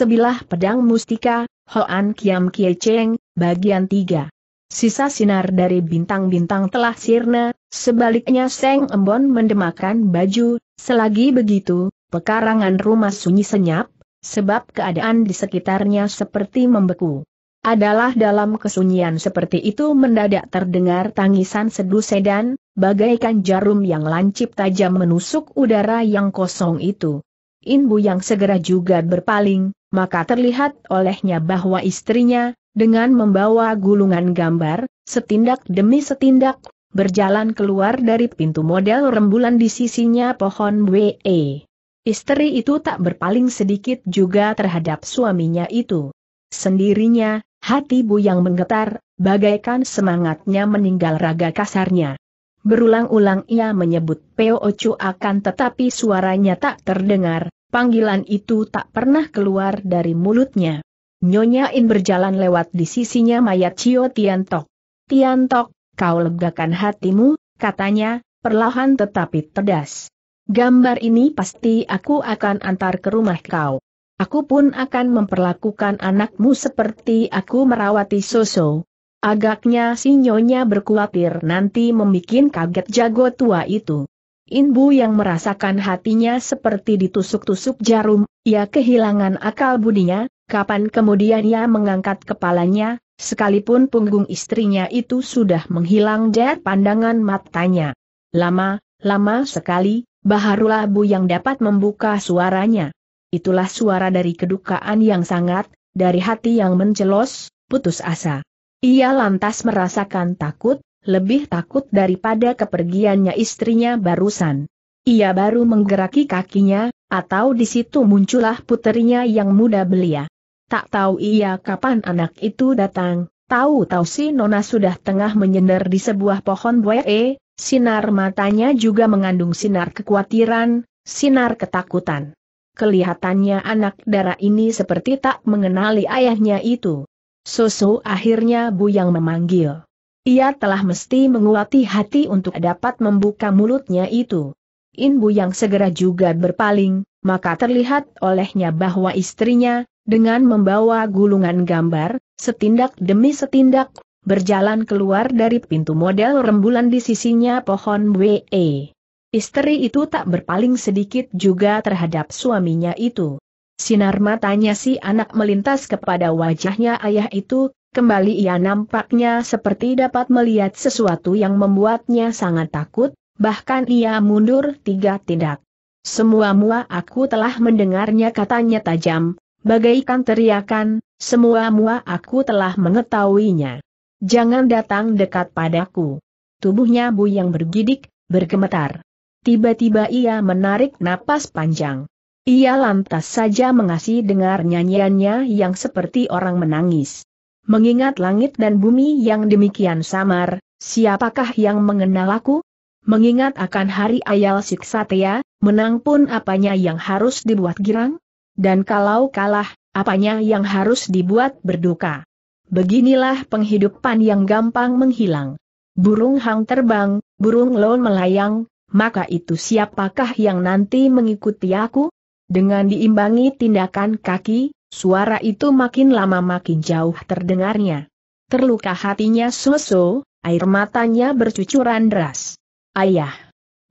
Sebilah pedang mustika, Hoan Kiam Kie Cheng, bagian 3. Sisa sinar dari bintang-bintang telah sirna, sebaliknya Seng Embon mendemakan baju, selagi begitu, pekarangan rumah sunyi senyap, sebab keadaan di sekitarnya seperti membeku. Adalah dalam kesunyian seperti itu mendadak terdengar tangisan sedu sedan, bagaikan jarum yang lancip tajam menusuk udara yang kosong itu. Inbu yang segera juga berpaling, maka terlihat olehnya bahwa istrinya, dengan membawa gulungan gambar, setindak demi setindak, berjalan keluar dari pintu model rembulan di sisinya pohon WE. Istri itu tak berpaling sedikit juga terhadap suaminya itu. Sendirinya, hati Bu yang menggetar, bagaikan semangatnya meninggal raga kasarnya. Berulang-ulang ia menyebut Peo Ocu akan tetapi suaranya tak terdengar, Panggilan itu tak pernah keluar dari mulutnya. Nyonya In berjalan lewat di sisinya mayat Cio Tiantok. Tiantok, kau legakan hatimu, katanya, perlahan tetapi tegas. Gambar ini pasti aku akan antar ke rumah kau. Aku pun akan memperlakukan anakmu seperti aku merawati Soso. Agaknya si Nyonya berkhawatir nanti membuat kaget jago tua itu. Inbu yang merasakan hatinya seperti ditusuk-tusuk jarum, ia kehilangan akal budinya, kapan kemudian ia mengangkat kepalanya, sekalipun punggung istrinya itu sudah menghilang dari pandangan matanya. Lama, lama sekali, baharulah Bu yang dapat membuka suaranya. Itulah suara dari kedukaan yang sangat, dari hati yang mencelos, putus asa. Ia lantas merasakan takut, lebih takut daripada kepergiannya istrinya barusan. Ia baru menggeraki kakinya, atau di situ muncullah puterinya yang muda belia. Tak tahu ia kapan anak itu datang, tahu-tahu si Nona sudah tengah menyender di sebuah pohon buaya. sinar matanya juga mengandung sinar kekhawatiran, sinar ketakutan. Kelihatannya anak darah ini seperti tak mengenali ayahnya itu. Susu akhirnya bu yang memanggil. Ia telah mesti menguati hati untuk dapat membuka mulutnya itu. Inbu yang segera juga berpaling, maka terlihat olehnya bahwa istrinya, dengan membawa gulungan gambar, setindak demi setindak, berjalan keluar dari pintu model rembulan di sisinya pohon WE. Istri itu tak berpaling sedikit juga terhadap suaminya itu. Sinar matanya si anak melintas kepada wajahnya ayah itu, Kembali ia nampaknya seperti dapat melihat sesuatu yang membuatnya sangat takut, bahkan ia mundur tiga tindak. Semua-mua aku telah mendengarnya katanya tajam, bagaikan teriakan, semua-mua aku telah mengetahuinya. Jangan datang dekat padaku. Tubuhnya bu yang bergidik, bergemetar. Tiba-tiba ia menarik napas panjang. Ia lantas saja mengasih dengar nyanyiannya yang seperti orang menangis. Mengingat langit dan bumi yang demikian samar, siapakah yang mengenal aku? Mengingat akan hari ayal siksatea, menang pun apanya yang harus dibuat girang? Dan kalau kalah, apanya yang harus dibuat berduka? Beginilah penghidupan yang gampang menghilang. Burung hang terbang, burung lon melayang, maka itu siapakah yang nanti mengikuti aku? Dengan diimbangi tindakan kaki, Suara itu makin lama makin jauh terdengarnya. Terluka hatinya Soso, air matanya bercucuran deras. Ayah.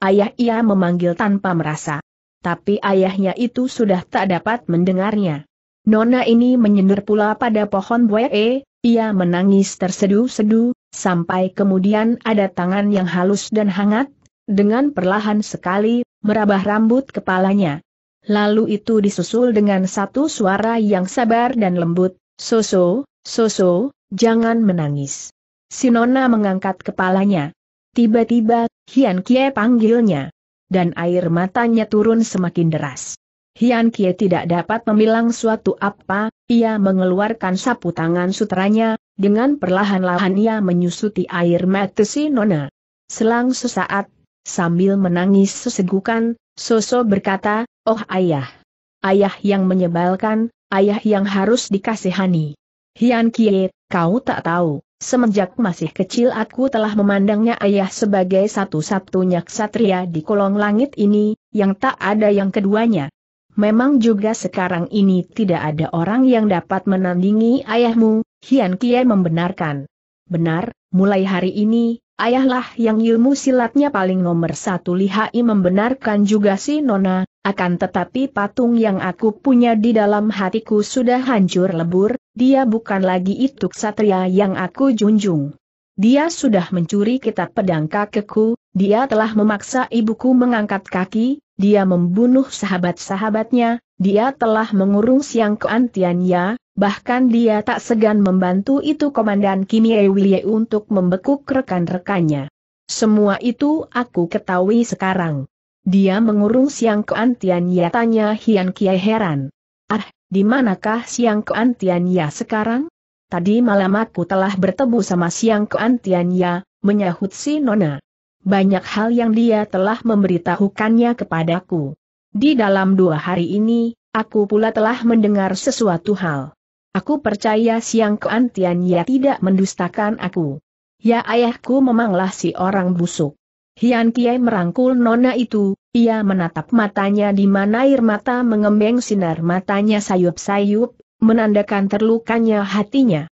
Ayah ia memanggil tanpa merasa. Tapi ayahnya itu sudah tak dapat mendengarnya. Nona ini menyendur pula pada pohon buee, ia menangis tersedu-sedu, sampai kemudian ada tangan yang halus dan hangat, dengan perlahan sekali, merabah rambut kepalanya. Lalu itu disusul dengan satu suara yang sabar dan lembut, Soso, Soso, jangan menangis. Sinona mengangkat kepalanya. Tiba-tiba, Hian Kie panggilnya. Dan air matanya turun semakin deras. Hian Kie tidak dapat memilang suatu apa, ia mengeluarkan sapu tangan sutranya, dengan perlahan-lahan ia menyusuti air mata Sinona. Selang sesaat, sambil menangis sesegukan, Soso berkata, Oh ayah. Ayah yang menyebalkan, ayah yang harus dikasihani. Hian Kie, kau tak tahu, semenjak masih kecil aku telah memandangnya ayah sebagai satu-satunya ksatria di kolong langit ini, yang tak ada yang keduanya. Memang juga sekarang ini tidak ada orang yang dapat menandingi ayahmu, Hian Kie membenarkan. Benar, mulai hari ini, Ayahlah yang ilmu silatnya paling nomor satu lihai membenarkan juga si Nona, akan tetapi patung yang aku punya di dalam hatiku sudah hancur lebur, dia bukan lagi itu ksatria yang aku junjung. Dia sudah mencuri kitab pedang kakekku, dia telah memaksa ibuku mengangkat kaki, dia membunuh sahabat-sahabatnya, dia telah mengurung Siang Kuan ya, bahkan dia tak segan membantu itu Komandan Kim Ye untuk membekuk rekan-rekannya. Semua itu aku ketahui sekarang. Dia mengurung Siang Kuan ya, tanya Hian Kie heran. Ah, di manakah Siang Kuan ya sekarang? Tadi malam aku telah bertemu sama Siang Kuan menyahut si Nona banyak hal yang dia telah memberitahukannya kepadaku. Di dalam dua hari ini, aku pula telah mendengar sesuatu hal. Aku percaya siang keantian ia tidak mendustakan aku. Ya ayahku memanglah si orang busuk. Hian Kiai merangkul nona itu, ia menatap matanya di mana air mata mengembeng sinar matanya sayup-sayup, menandakan terlukanya hatinya.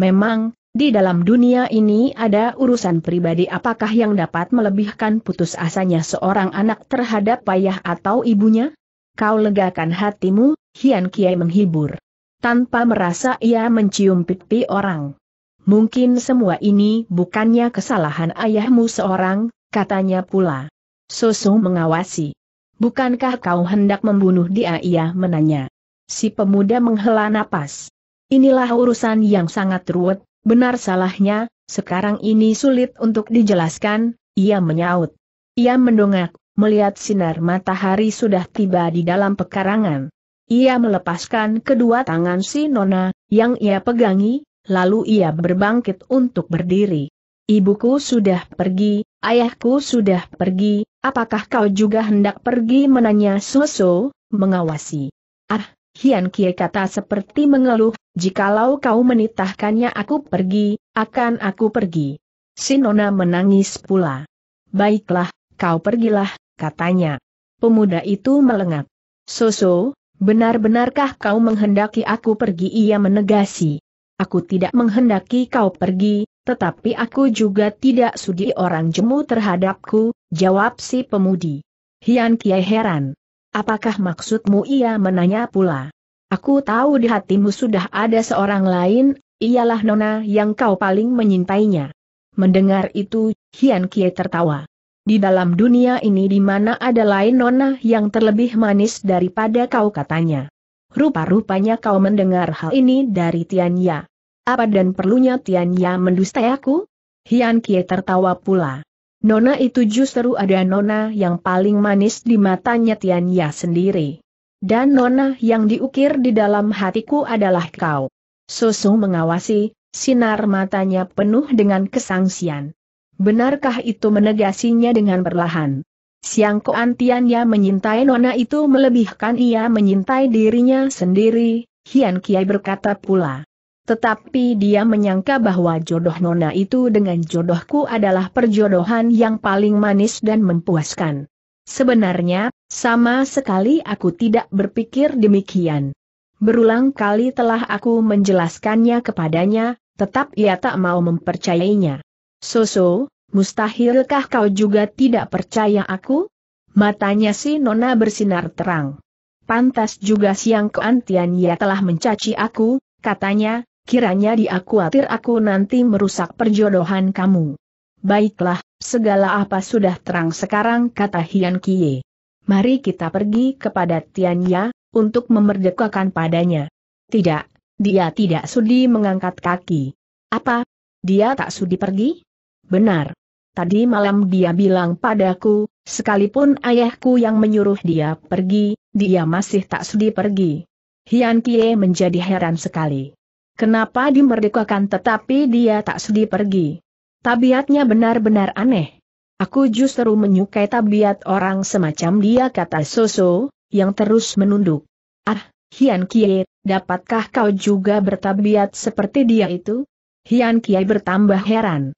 Memang, di dalam dunia ini ada urusan pribadi apakah yang dapat melebihkan putus asanya seorang anak terhadap ayah atau ibunya? Kau legakan hatimu, Hian Kiai menghibur. Tanpa merasa ia mencium pipi orang. Mungkin semua ini bukannya kesalahan ayahmu seorang, katanya pula. Sosu mengawasi. Bukankah kau hendak membunuh dia ia menanya. Si pemuda menghela napas. Inilah urusan yang sangat ruwet, Benar salahnya, sekarang ini sulit untuk dijelaskan, ia menyaut. Ia mendongak, melihat sinar matahari sudah tiba di dalam pekarangan. Ia melepaskan kedua tangan si Nona, yang ia pegangi, lalu ia berbangkit untuk berdiri. Ibuku sudah pergi, ayahku sudah pergi, apakah kau juga hendak pergi menanya Soso, mengawasi. Ah, Hian Kie kata seperti mengeluh, jikalau kau menitahkannya aku pergi, akan aku pergi. Sinona menangis pula. Baiklah, kau pergilah, katanya. Pemuda itu melengak. Soso, benar-benarkah kau menghendaki aku pergi? Ia menegasi. Aku tidak menghendaki kau pergi, tetapi aku juga tidak sudi orang jemu terhadapku, jawab si pemudi. Hian Kie heran. Apakah maksudmu ia menanya pula? Aku tahu di hatimu sudah ada seorang lain, ialah Nona yang kau paling menyintainya. Mendengar itu, Hian Kie tertawa. Di dalam dunia ini di mana ada lain Nona yang terlebih manis daripada kau katanya. Rupa-rupanya kau mendengar hal ini dari Tian Ya. Apa dan perlunya Tian Ya mendustai aku? Hian Kie tertawa pula. Nona itu justru ada nona yang paling manis di matanya Tianya sendiri. Dan nona yang diukir di dalam hatiku adalah kau. Susu mengawasi, sinar matanya penuh dengan kesangsian. Benarkah itu menegasinya dengan perlahan? Siang Koan Tianya menyintai Nona itu melebihkan ia menyintai dirinya sendiri, Hian Kiai berkata pula. Tetapi dia menyangka bahwa jodoh Nona itu dengan jodohku adalah perjodohan yang paling manis dan mempuaskan. Sebenarnya, sama sekali aku tidak berpikir demikian. Berulang kali telah aku menjelaskannya kepadanya, tetap ia tak mau mempercayainya. Soso, mustahilkah kau juga tidak percaya aku? Matanya si Nona bersinar terang. Pantas juga siang keantian ia telah mencaci aku, katanya, kiranya dia khawatir aku nanti merusak perjodohan kamu. Baiklah, segala apa sudah terang sekarang kata Hian Kie. Mari kita pergi kepada Tianya, untuk memerdekakan padanya. Tidak, dia tidak sudi mengangkat kaki. Apa? Dia tak sudi pergi? Benar. Tadi malam dia bilang padaku, sekalipun ayahku yang menyuruh dia pergi, dia masih tak sudi pergi. Hian Kie menjadi heran sekali. Kenapa dimerdekakan tetapi dia tak sedih pergi? Tabiatnya benar-benar aneh. Aku justru menyukai tabiat orang semacam dia kata Soso, yang terus menunduk. Ah, Hian Kie, dapatkah kau juga bertabiat seperti dia itu? Hian Kie bertambah heran.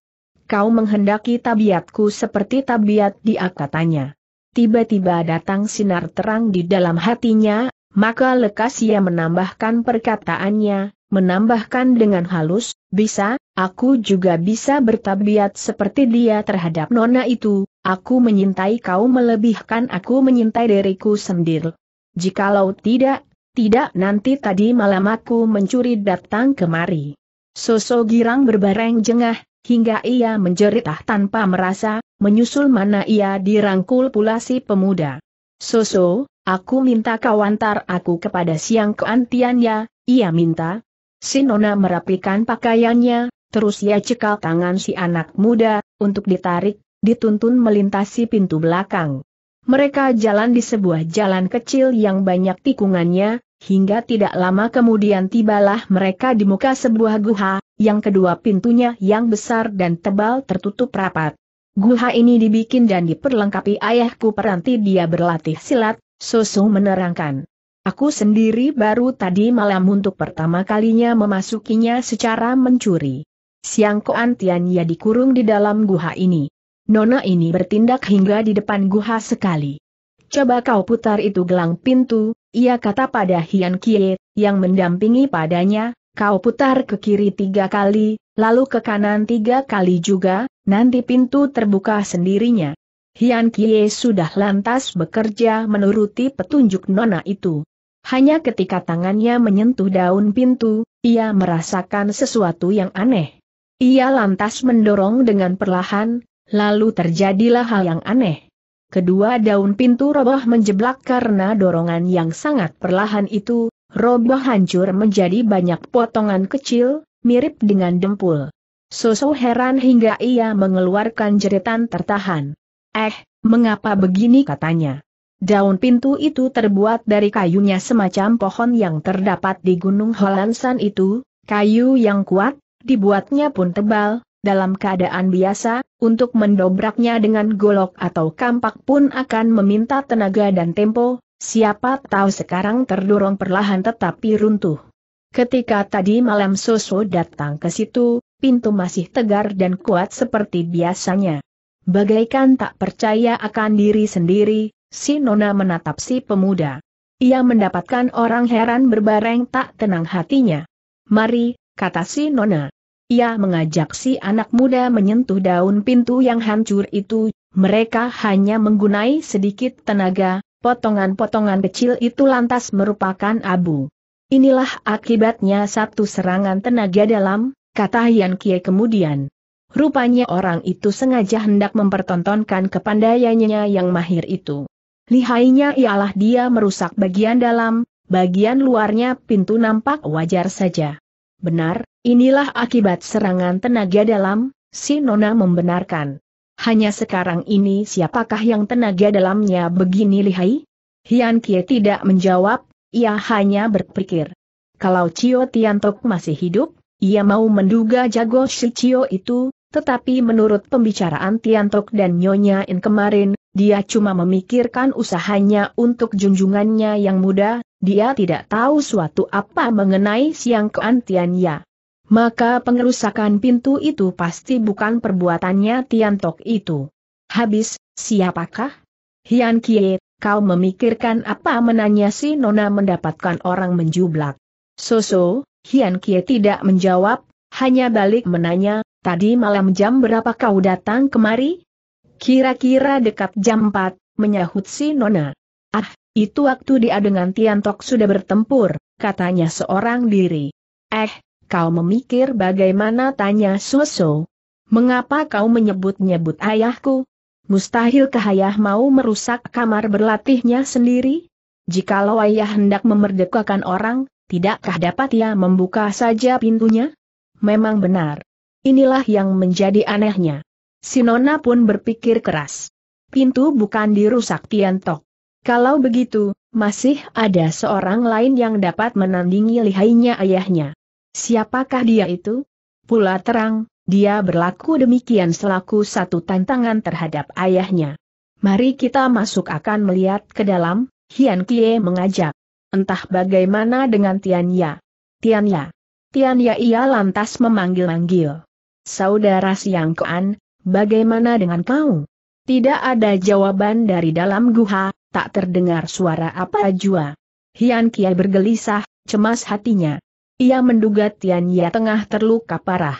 Kau menghendaki tabiatku seperti tabiat dia katanya. Tiba-tiba datang sinar terang di dalam hatinya, maka lekas ia menambahkan perkataannya, menambahkan dengan halus, bisa, aku juga bisa bertabiat seperti dia terhadap nona itu, aku menyintai kau melebihkan aku menyintai diriku sendiri. Jikalau tidak, tidak nanti tadi malam aku mencuri datang kemari. Soso girang berbareng jengah, hingga ia menjeritah tanpa merasa, menyusul mana ia dirangkul pula si pemuda. Soso, Aku minta kau antar aku kepada siang ya. ia minta. Si Nona merapikan pakaiannya, terus ia cekal tangan si anak muda, untuk ditarik, dituntun melintasi pintu belakang. Mereka jalan di sebuah jalan kecil yang banyak tikungannya, hingga tidak lama kemudian tibalah mereka di muka sebuah guha, yang kedua pintunya yang besar dan tebal tertutup rapat. Guha ini dibikin dan diperlengkapi ayahku peranti dia berlatih silat, Susu menerangkan. Aku sendiri baru tadi malam untuk pertama kalinya memasukinya secara mencuri. Siang Koan Tianya dikurung di dalam guha ini. Nona ini bertindak hingga di depan guha sekali. Coba kau putar itu gelang pintu, ia kata pada Hian Kie, yang mendampingi padanya, kau putar ke kiri tiga kali, lalu ke kanan tiga kali juga, nanti pintu terbuka sendirinya. Hian Kie sudah lantas bekerja menuruti petunjuk nona itu. Hanya ketika tangannya menyentuh daun pintu, ia merasakan sesuatu yang aneh. Ia lantas mendorong dengan perlahan, lalu terjadilah hal yang aneh. Kedua daun pintu roboh menjeblak karena dorongan yang sangat perlahan itu, roboh hancur menjadi banyak potongan kecil, mirip dengan dempul. Sosok heran hingga ia mengeluarkan jeritan tertahan. Eh, mengapa begini katanya? Daun pintu itu terbuat dari kayunya semacam pohon yang terdapat di Gunung Holansan itu, kayu yang kuat, dibuatnya pun tebal, dalam keadaan biasa, untuk mendobraknya dengan golok atau kampak pun akan meminta tenaga dan tempo, siapa tahu sekarang terdorong perlahan tetapi runtuh. Ketika tadi malam Soso datang ke situ, pintu masih tegar dan kuat seperti biasanya. Bagaikan tak percaya akan diri sendiri, si Nona menatap si pemuda. Ia mendapatkan orang heran berbareng tak tenang hatinya. Mari, kata si Nona. Ia mengajak si anak muda menyentuh daun pintu yang hancur itu, mereka hanya menggunai sedikit tenaga, potongan-potongan kecil itu lantas merupakan abu. Inilah akibatnya satu serangan tenaga dalam, kata Yan Kie kemudian. Rupanya orang itu sengaja hendak mempertontonkan kepandaiannya yang mahir itu. Lihainya ialah dia merusak bagian dalam, bagian luarnya pintu nampak wajar saja. Benar, inilah akibat serangan tenaga dalam, si Nona membenarkan. Hanya sekarang ini siapakah yang tenaga dalamnya begini lihai? Hian Kie tidak menjawab, ia hanya berpikir. Kalau Cio Tiantok masih hidup, ia mau menduga jago si Cio itu, tetapi menurut pembicaraan Tiantok dan Nyonya In kemarin, dia cuma memikirkan usahanya untuk junjungannya yang muda, dia tidak tahu suatu apa mengenai siang keantiannya. Maka pengerusakan pintu itu pasti bukan perbuatannya Tiantok itu. Habis, siapakah? Hian Kie, kau memikirkan apa menanya si Nona mendapatkan orang menjublak. Soso, Hian Kie tidak menjawab, hanya balik menanya, Tadi malam jam berapa kau datang kemari? Kira-kira dekat jam 4, menyahut si Nona. Ah, itu waktu dia dengan Tiantok sudah bertempur, katanya seorang diri. Eh, kau memikir bagaimana tanya Soso? Mengapa kau menyebut-nyebut ayahku? Mustahil ayah mau merusak kamar berlatihnya sendiri? Jikalau ayah hendak memerdekakan orang, tidakkah dapat ia membuka saja pintunya? Memang benar. Inilah yang menjadi anehnya. Sinona pun berpikir keras. Pintu bukan dirusak Tiantok. Kalau begitu, masih ada seorang lain yang dapat menandingi lihainya ayahnya. Siapakah dia itu? Pula terang, dia berlaku demikian selaku satu tantangan terhadap ayahnya. Mari kita masuk akan melihat ke dalam, Hian Kie mengajak. Entah bagaimana dengan Tian Ya. Tian Ya. Tian Ya ia lantas memanggil-manggil. Saudara Siang Kuan, bagaimana dengan kau? Tidak ada jawaban dari dalam guha, tak terdengar suara apa jua. Hian Kiai bergelisah, cemas hatinya. Ia menduga Tian Ya tengah terluka parah.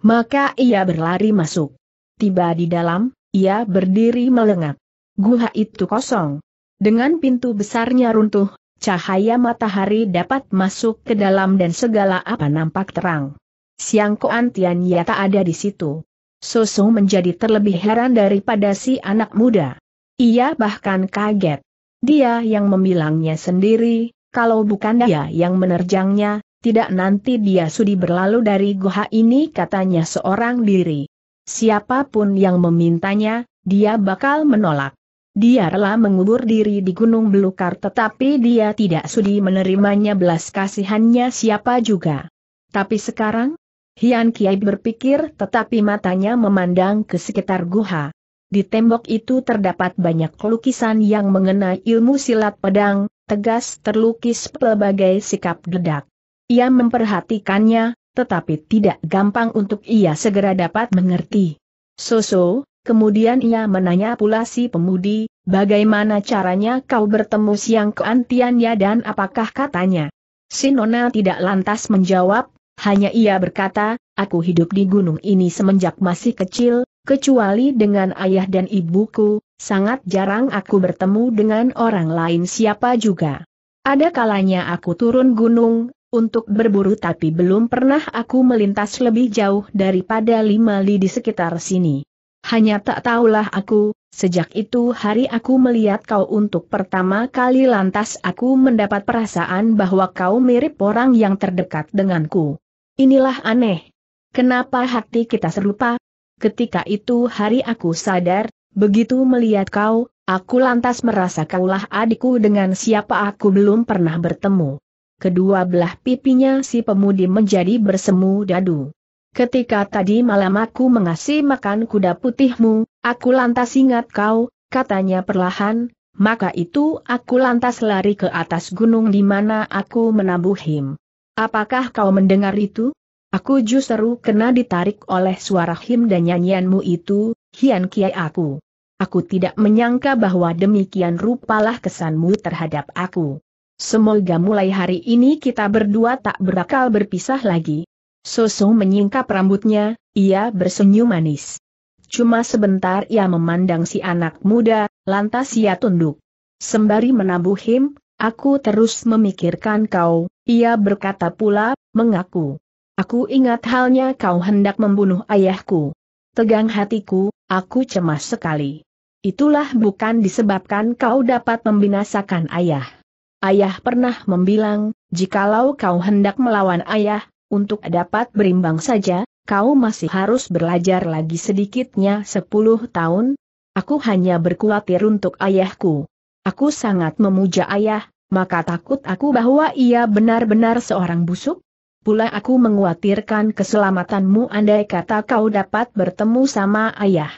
Maka ia berlari masuk. Tiba di dalam, ia berdiri melengak. Guha itu kosong. Dengan pintu besarnya runtuh, cahaya matahari dapat masuk ke dalam dan segala apa nampak terang. Siang Koan Tian Ye tak ada di situ. Susu menjadi terlebih heran daripada si anak muda. Ia bahkan kaget. Dia yang memilangnya sendiri, kalau bukan dia yang menerjangnya, tidak nanti dia sudi berlalu dari guha ini katanya seorang diri. Siapapun yang memintanya, dia bakal menolak. Dia rela mengubur diri di Gunung Belukar tetapi dia tidak sudi menerimanya belas kasihannya siapa juga. Tapi sekarang, Hian Kiai berpikir tetapi matanya memandang ke sekitar guha. Di tembok itu terdapat banyak lukisan yang mengenai ilmu silat pedang, tegas terlukis pelbagai sikap dedak. Ia memperhatikannya, tetapi tidak gampang untuk ia segera dapat mengerti. Soso, kemudian ia menanya pula si pemudi, bagaimana caranya kau bertemu siang keantiannya dan apakah katanya? Sinona tidak lantas menjawab, hanya ia berkata, aku hidup di gunung ini semenjak masih kecil, kecuali dengan ayah dan ibuku, sangat jarang aku bertemu dengan orang lain siapa juga. Ada kalanya aku turun gunung, untuk berburu tapi belum pernah aku melintas lebih jauh daripada lima li di sekitar sini. Hanya tak tahulah aku, sejak itu hari aku melihat kau untuk pertama kali lantas aku mendapat perasaan bahwa kau mirip orang yang terdekat denganku. Inilah aneh. Kenapa hati kita serupa? Ketika itu hari aku sadar, begitu melihat kau, aku lantas merasa kaulah adikku dengan siapa aku belum pernah bertemu. Kedua belah pipinya si pemudi menjadi bersemu dadu. Ketika tadi malam aku mengasih makan kuda putihmu, aku lantas ingat kau, katanya perlahan, maka itu aku lantas lari ke atas gunung di mana aku menabuh him. Apakah kau mendengar itu? Aku justru kena ditarik oleh suara him dan nyanyianmu itu, Hian Kiai aku. Aku tidak menyangka bahwa demikian rupalah kesanmu terhadap aku. Semoga mulai hari ini kita berdua tak berakal berpisah lagi. Soso menyingkap rambutnya, ia bersenyum manis. Cuma sebentar ia memandang si anak muda, lantas ia tunduk. Sembari menabuh him, Aku terus memikirkan kau, ia berkata pula, mengaku. Aku ingat halnya kau hendak membunuh ayahku. Tegang hatiku, aku cemas sekali. Itulah bukan disebabkan kau dapat membinasakan ayah. Ayah pernah membilang, jikalau kau hendak melawan ayah, untuk dapat berimbang saja, kau masih harus belajar lagi sedikitnya 10 tahun. Aku hanya berkhawatir untuk ayahku. Aku sangat memuja ayah, maka takut aku bahwa ia benar-benar seorang busuk? Pula aku menguatirkan keselamatanmu andai kata kau dapat bertemu sama ayah.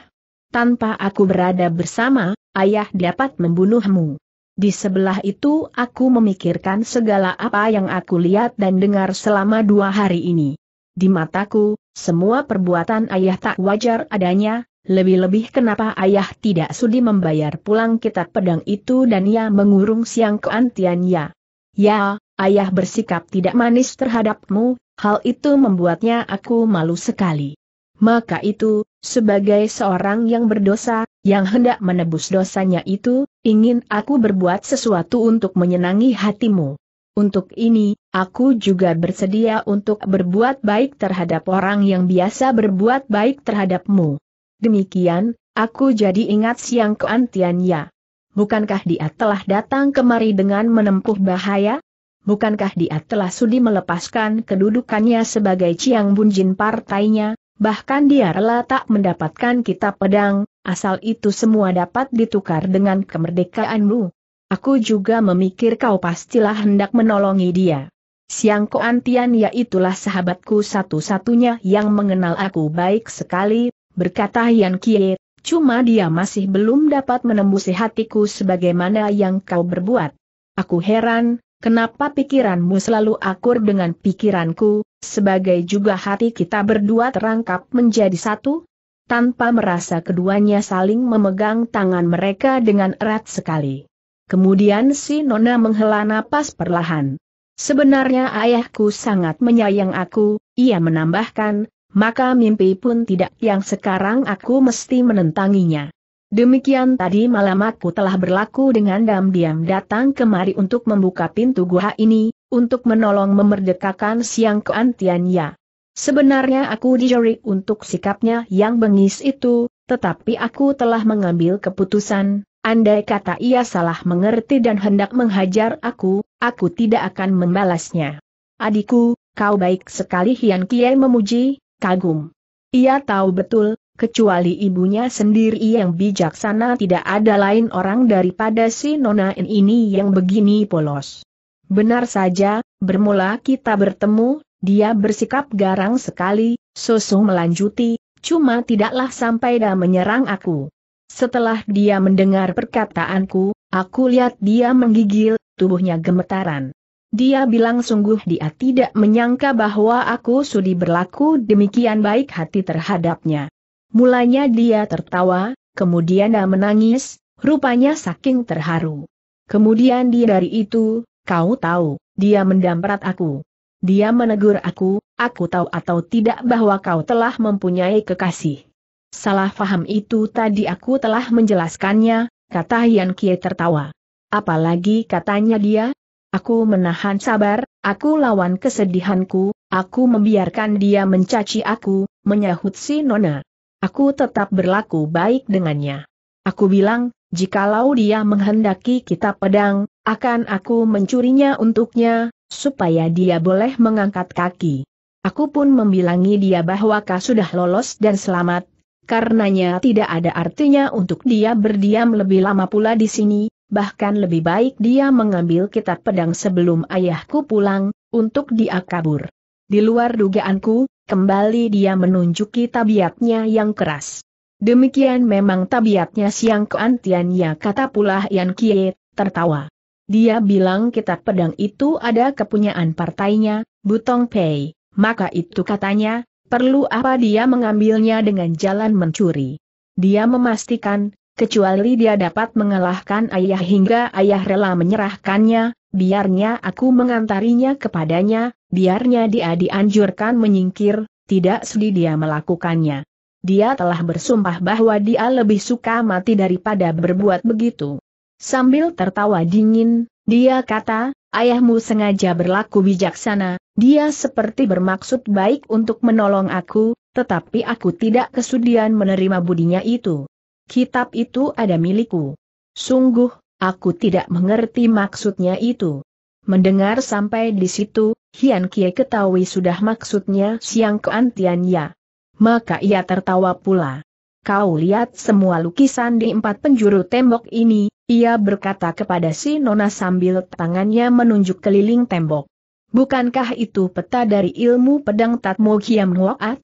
Tanpa aku berada bersama, ayah dapat membunuhmu. Di sebelah itu aku memikirkan segala apa yang aku lihat dan dengar selama dua hari ini. Di mataku, semua perbuatan ayah tak wajar adanya, lebih-lebih kenapa ayah tidak sudi membayar pulang kitab pedang itu dan ia mengurung siang keantiannya. Ya, ayah bersikap tidak manis terhadapmu, hal itu membuatnya aku malu sekali. Maka itu, sebagai seorang yang berdosa, yang hendak menebus dosanya itu, ingin aku berbuat sesuatu untuk menyenangi hatimu. Untuk ini, aku juga bersedia untuk berbuat baik terhadap orang yang biasa berbuat baik terhadapmu. Demikian, aku jadi ingat siang keantiannya. Bukankah dia telah datang kemari dengan menempuh bahaya? Bukankah dia telah sudi melepaskan kedudukannya sebagai Ciang Bunjin partainya, bahkan dia rela tak mendapatkan kitab pedang, asal itu semua dapat ditukar dengan kemerdekaanmu. Aku juga memikir kau pastilah hendak menolongi dia. Siang Koantian yaitulah sahabatku satu-satunya yang mengenal aku baik sekali, berkata Yan Kie, cuma dia masih belum dapat menembusi hatiku sebagaimana yang kau berbuat. Aku heran, kenapa pikiranmu selalu akur dengan pikiranku, sebagai juga hati kita berdua terangkap menjadi satu? Tanpa merasa keduanya saling memegang tangan mereka dengan erat sekali. Kemudian si Nona menghela napas perlahan. Sebenarnya ayahku sangat menyayang aku, ia menambahkan, maka mimpi pun tidak yang sekarang aku mesti menentanginya. Demikian tadi malam aku telah berlaku dengan diam-diam datang kemari untuk membuka pintu gua ini, untuk menolong memerdekakan siang keantiannya. Sebenarnya aku dijerik untuk sikapnya yang bengis itu, tetapi aku telah mengambil keputusan, andai kata ia salah mengerti dan hendak menghajar aku, aku tidak akan membalasnya. Adikku, kau baik sekali Hian Kiai memuji, kagum. Ia tahu betul, kecuali ibunya sendiri yang bijaksana tidak ada lain orang daripada si Nona ini yang begini polos. Benar saja, bermula kita bertemu, dia bersikap garang sekali, Susu melanjuti, cuma tidaklah sampai dah menyerang aku. Setelah dia mendengar perkataanku, aku lihat dia menggigil, tubuhnya gemetaran. Dia bilang sungguh dia tidak menyangka bahwa aku sudi berlaku demikian baik hati terhadapnya. Mulanya dia tertawa, kemudian dia menangis, rupanya saking terharu. Kemudian dia dari itu, kau tahu, dia mendamprat aku. Dia menegur aku, aku tahu atau tidak bahwa kau telah mempunyai kekasih. Salah faham itu tadi aku telah menjelaskannya, kata Hian Kie tertawa. Apalagi katanya dia, Aku menahan sabar, aku lawan kesedihanku, aku membiarkan dia mencaci aku, menyahut si Nona. Aku tetap berlaku baik dengannya. Aku bilang, jikalau dia menghendaki kita pedang, akan aku mencurinya untuknya, supaya dia boleh mengangkat kaki. Aku pun membilangi dia bahwa kau sudah lolos dan selamat, karenanya tidak ada artinya untuk dia berdiam lebih lama pula di sini, bahkan lebih baik dia mengambil kitab pedang sebelum ayahku pulang, untuk dia kabur. Di luar dugaanku, kembali dia menunjuki tabiatnya yang keras. Demikian memang tabiatnya siang keantiannya kata pula Yan Kie, tertawa. Dia bilang kitab pedang itu ada kepunyaan partainya, Butong Pei, maka itu katanya, perlu apa dia mengambilnya dengan jalan mencuri. Dia memastikan, kecuali dia dapat mengalahkan ayah hingga ayah rela menyerahkannya, biarnya aku mengantarinya kepadanya, biarnya dia dianjurkan menyingkir, tidak sudi dia melakukannya. Dia telah bersumpah bahwa dia lebih suka mati daripada berbuat begitu. Sambil tertawa dingin, dia kata, ayahmu sengaja berlaku bijaksana, dia seperti bermaksud baik untuk menolong aku, tetapi aku tidak kesudian menerima budinya itu kitab itu ada milikku. Sungguh, aku tidak mengerti maksudnya itu. Mendengar sampai di situ, Hian Kie ketahui sudah maksudnya siang keantian ya. Maka ia tertawa pula. Kau lihat semua lukisan di empat penjuru tembok ini, ia berkata kepada si Nona sambil tangannya menunjuk keliling tembok. Bukankah itu peta dari ilmu pedang Tatmo Kiam Hoat?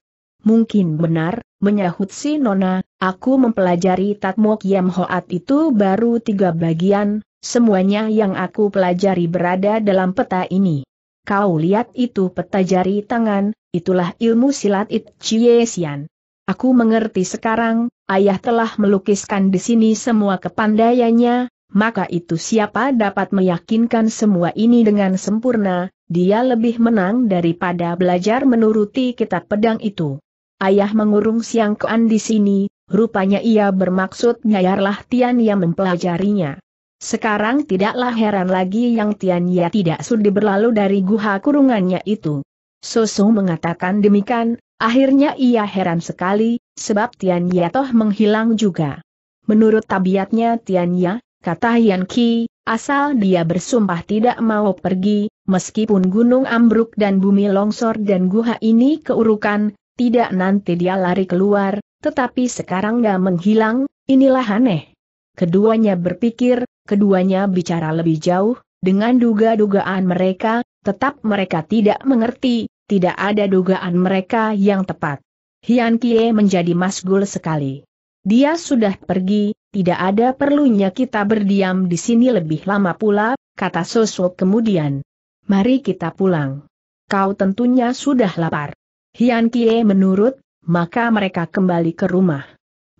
mungkin benar, menyahut si Nona, aku mempelajari Tatmo Kiam Hoat itu baru tiga bagian, semuanya yang aku pelajari berada dalam peta ini. Kau lihat itu peta jari tangan, itulah ilmu silat It Chie Sian. Aku mengerti sekarang, ayah telah melukiskan di sini semua kepandaiannya, maka itu siapa dapat meyakinkan semua ini dengan sempurna, dia lebih menang daripada belajar menuruti kitab pedang itu ayah mengurung Siang Kean di sini, rupanya ia bermaksud nyayarlah Tian yang mempelajarinya. Sekarang tidaklah heran lagi yang Tian Ya tidak sudi berlalu dari guha kurungannya itu. Sosu mengatakan demikian, akhirnya ia heran sekali, sebab Tian Ya toh menghilang juga. Menurut tabiatnya Tian Ya, kata Yan Ki, asal dia bersumpah tidak mau pergi, meskipun gunung ambruk dan bumi longsor dan guha ini keurukan, tidak nanti dia lari keluar, tetapi sekarang gak menghilang, inilah aneh. Keduanya berpikir, keduanya bicara lebih jauh, dengan duga-dugaan mereka, tetap mereka tidak mengerti, tidak ada dugaan mereka yang tepat. Hian Kie menjadi masgul sekali. Dia sudah pergi, tidak ada perlunya kita berdiam di sini lebih lama pula, kata Sosok kemudian. Mari kita pulang. Kau tentunya sudah lapar. Hian Kie menurut, maka mereka kembali ke rumah.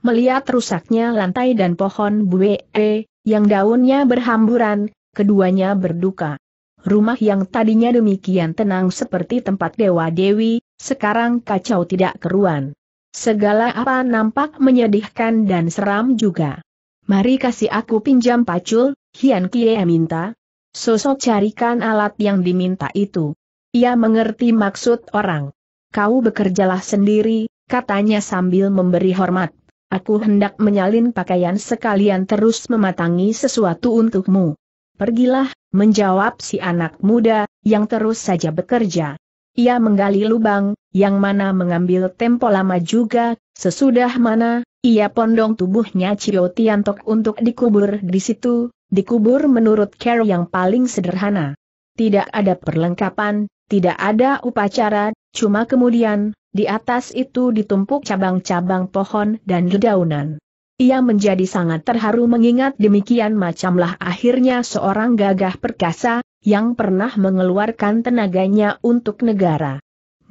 Melihat rusaknya lantai dan pohon bue, e, yang daunnya berhamburan, keduanya berduka. Rumah yang tadinya demikian tenang seperti tempat Dewa Dewi, sekarang kacau tidak keruan. Segala apa nampak menyedihkan dan seram juga. Mari kasih aku pinjam pacul, Hian Kie minta. Sosok carikan alat yang diminta itu. Ia mengerti maksud orang kau bekerjalah sendiri, katanya sambil memberi hormat. Aku hendak menyalin pakaian sekalian terus mematangi sesuatu untukmu. Pergilah, menjawab si anak muda, yang terus saja bekerja. Ia menggali lubang, yang mana mengambil tempo lama juga, sesudah mana, ia pondong tubuhnya Cio Tiantok untuk dikubur di situ, dikubur menurut cara yang paling sederhana. Tidak ada perlengkapan, tidak ada upacara, cuma kemudian, di atas itu ditumpuk cabang-cabang pohon dan dedaunan. Ia menjadi sangat terharu mengingat demikian macamlah akhirnya seorang gagah perkasa, yang pernah mengeluarkan tenaganya untuk negara.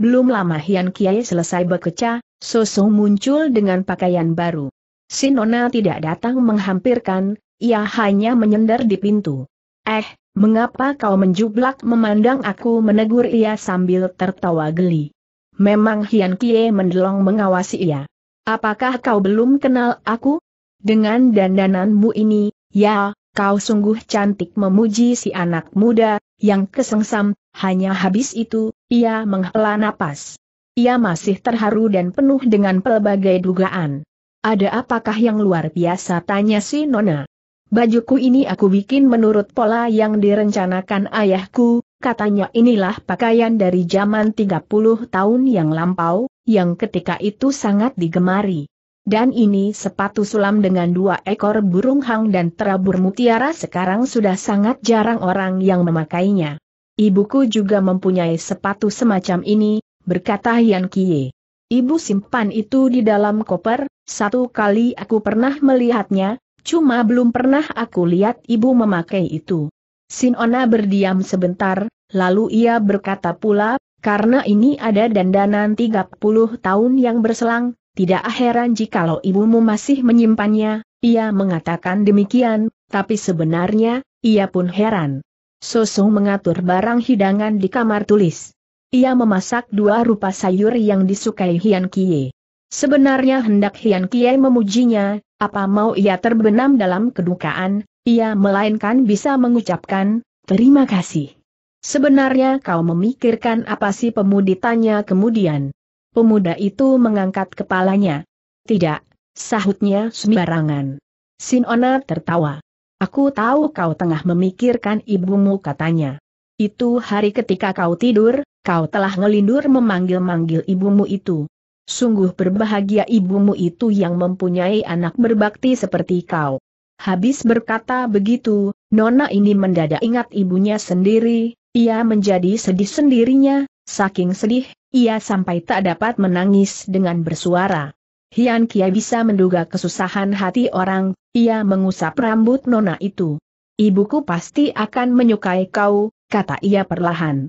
Belum lama Hian Kiai selesai bekerja, Soso muncul dengan pakaian baru. Sinona tidak datang menghampirkan, ia hanya menyender di pintu. Eh, Mengapa kau menjublak memandang aku menegur ia sambil tertawa geli. Memang Hian Kie mendelong mengawasi ia. Apakah kau belum kenal aku? Dengan dandananmu ini, ya, kau sungguh cantik memuji si anak muda, yang kesengsam, hanya habis itu, ia menghela napas. Ia masih terharu dan penuh dengan pelbagai dugaan. Ada apakah yang luar biasa tanya si Nona? Bajuku ini aku bikin menurut pola yang direncanakan ayahku, katanya inilah pakaian dari zaman 30 tahun yang lampau, yang ketika itu sangat digemari. Dan ini sepatu sulam dengan dua ekor burung hang dan terabur mutiara sekarang sudah sangat jarang orang yang memakainya. Ibuku juga mempunyai sepatu semacam ini, berkata Yan Kie. Ibu simpan itu di dalam koper, satu kali aku pernah melihatnya, Cuma belum pernah aku lihat ibu memakai itu. Sinona berdiam sebentar, lalu ia berkata pula, karena ini ada dandanan 30 tahun yang berselang, tidak heran jikalau ibumu masih menyimpannya, ia mengatakan demikian, tapi sebenarnya, ia pun heran. Sosong mengatur barang hidangan di kamar tulis. Ia memasak dua rupa sayur yang disukai Hian Kie. Sebenarnya hendak Hian Kie memujinya, apa mau ia terbenam dalam kedukaan, ia melainkan bisa mengucapkan, terima kasih. Sebenarnya kau memikirkan apa sih pemudi tanya kemudian. Pemuda itu mengangkat kepalanya. Tidak, sahutnya sembarangan. Sinona tertawa. Aku tahu kau tengah memikirkan ibumu katanya. Itu hari ketika kau tidur, kau telah ngelindur memanggil-manggil ibumu itu. Sungguh berbahagia ibumu itu yang mempunyai anak berbakti seperti kau. Habis berkata begitu, Nona ini mendadak ingat ibunya sendiri, ia menjadi sedih sendirinya, saking sedih, ia sampai tak dapat menangis dengan bersuara. Hian Kia bisa menduga kesusahan hati orang, ia mengusap rambut Nona itu. Ibuku pasti akan menyukai kau, kata ia perlahan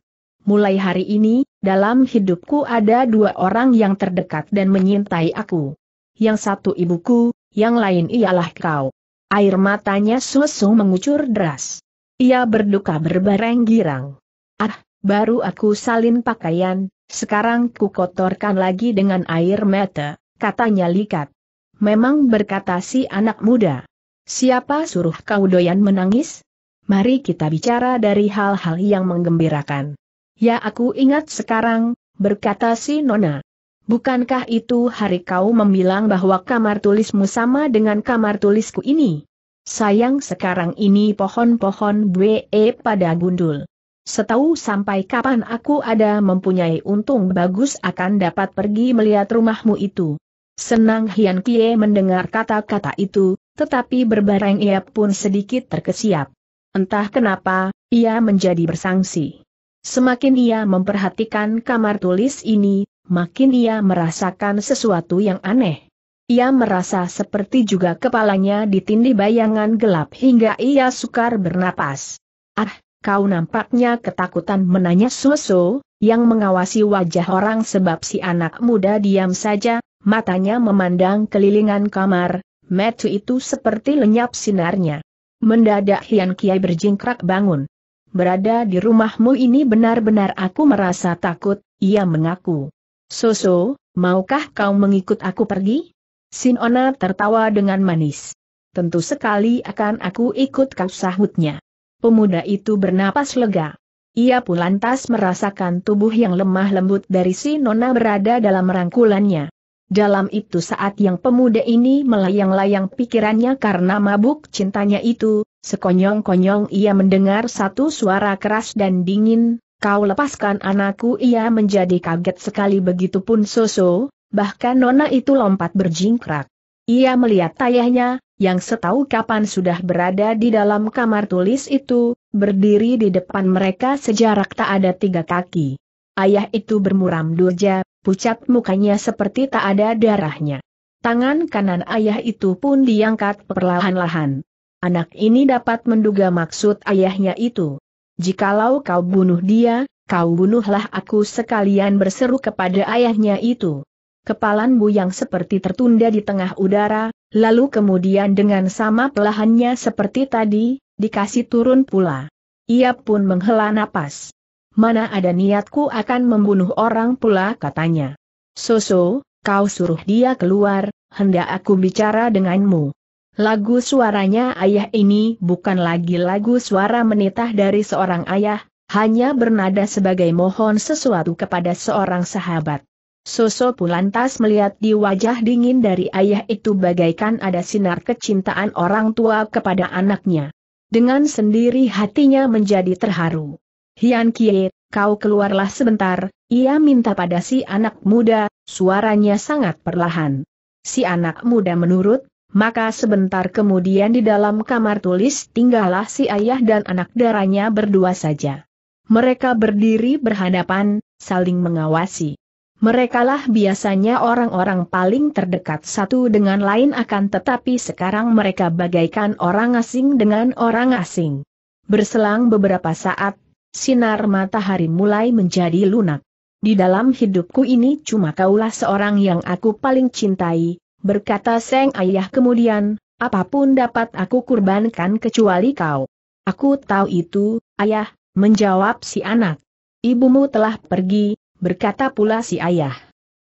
mulai hari ini, dalam hidupku ada dua orang yang terdekat dan menyintai aku. Yang satu ibuku, yang lain ialah kau. Air matanya susung mengucur deras. Ia berduka berbareng girang. Ah, baru aku salin pakaian, sekarang ku kotorkan lagi dengan air mata, katanya likat. Memang berkata si anak muda. Siapa suruh kau doyan menangis? Mari kita bicara dari hal-hal yang menggembirakan. Ya aku ingat sekarang, berkata si Nona. Bukankah itu hari kau membilang bahwa kamar tulismu sama dengan kamar tulisku ini? Sayang sekarang ini pohon-pohon BE pada gundul. Setahu sampai kapan aku ada mempunyai untung bagus akan dapat pergi melihat rumahmu itu. Senang Hian Kie mendengar kata-kata itu, tetapi berbareng ia pun sedikit terkesiap. Entah kenapa, ia menjadi bersangsi. Semakin ia memperhatikan kamar tulis ini, makin ia merasakan sesuatu yang aneh. Ia merasa seperti juga kepalanya ditindih bayangan gelap hingga ia sukar bernapas. Ah, kau nampaknya ketakutan menanya Soso, yang mengawasi wajah orang sebab si anak muda diam saja, matanya memandang kelilingan kamar, metu itu seperti lenyap sinarnya. Mendadak Hian Kiai berjingkrak bangun berada di rumahmu ini benar-benar aku merasa takut, ia mengaku. Soso, maukah kau mengikut aku pergi? Sinona tertawa dengan manis. Tentu sekali akan aku ikut kau sahutnya. Pemuda itu bernapas lega. Ia pun lantas merasakan tubuh yang lemah lembut dari si Nona berada dalam rangkulannya. Dalam itu saat yang pemuda ini melayang-layang pikirannya karena mabuk cintanya itu, Sekonyong-konyong ia mendengar satu suara keras dan dingin, kau lepaskan anakku ia menjadi kaget sekali begitu pun Soso, bahkan Nona itu lompat berjingkrak. Ia melihat ayahnya, yang setahu kapan sudah berada di dalam kamar tulis itu, berdiri di depan mereka sejarak tak ada tiga kaki. Ayah itu bermuram durja, pucat mukanya seperti tak ada darahnya. Tangan kanan ayah itu pun diangkat perlahan-lahan. Anak ini dapat menduga maksud ayahnya itu. Jikalau kau bunuh dia, kau bunuhlah aku sekalian berseru kepada ayahnya itu. Kepalan bu yang seperti tertunda di tengah udara, lalu kemudian dengan sama pelahannya seperti tadi, dikasih turun pula. Ia pun menghela napas. Mana ada niatku akan membunuh orang pula katanya. Soso, kau suruh dia keluar, hendak aku bicara denganmu. Lagu suaranya ayah ini bukan lagi lagu suara menitah dari seorang ayah, hanya bernada sebagai mohon sesuatu kepada seorang sahabat. pulang lantas melihat di wajah dingin dari ayah itu bagaikan ada sinar kecintaan orang tua kepada anaknya. Dengan sendiri hatinya menjadi terharu. Hian Kie, kau keluarlah sebentar, ia minta pada si anak muda, suaranya sangat perlahan. Si anak muda menurut, maka sebentar kemudian di dalam kamar tulis tinggallah si ayah dan anak darahnya berdua saja. Mereka berdiri berhadapan, saling mengawasi. Merekalah biasanya orang-orang paling terdekat satu dengan lain akan tetapi sekarang mereka bagaikan orang asing dengan orang asing. Berselang beberapa saat, sinar matahari mulai menjadi lunak. Di dalam hidupku ini cuma kaulah seorang yang aku paling cintai, berkata Seng Ayah kemudian, apapun dapat aku kurbankan kecuali kau. Aku tahu itu, ayah, menjawab si anak. Ibumu telah pergi, berkata pula si ayah.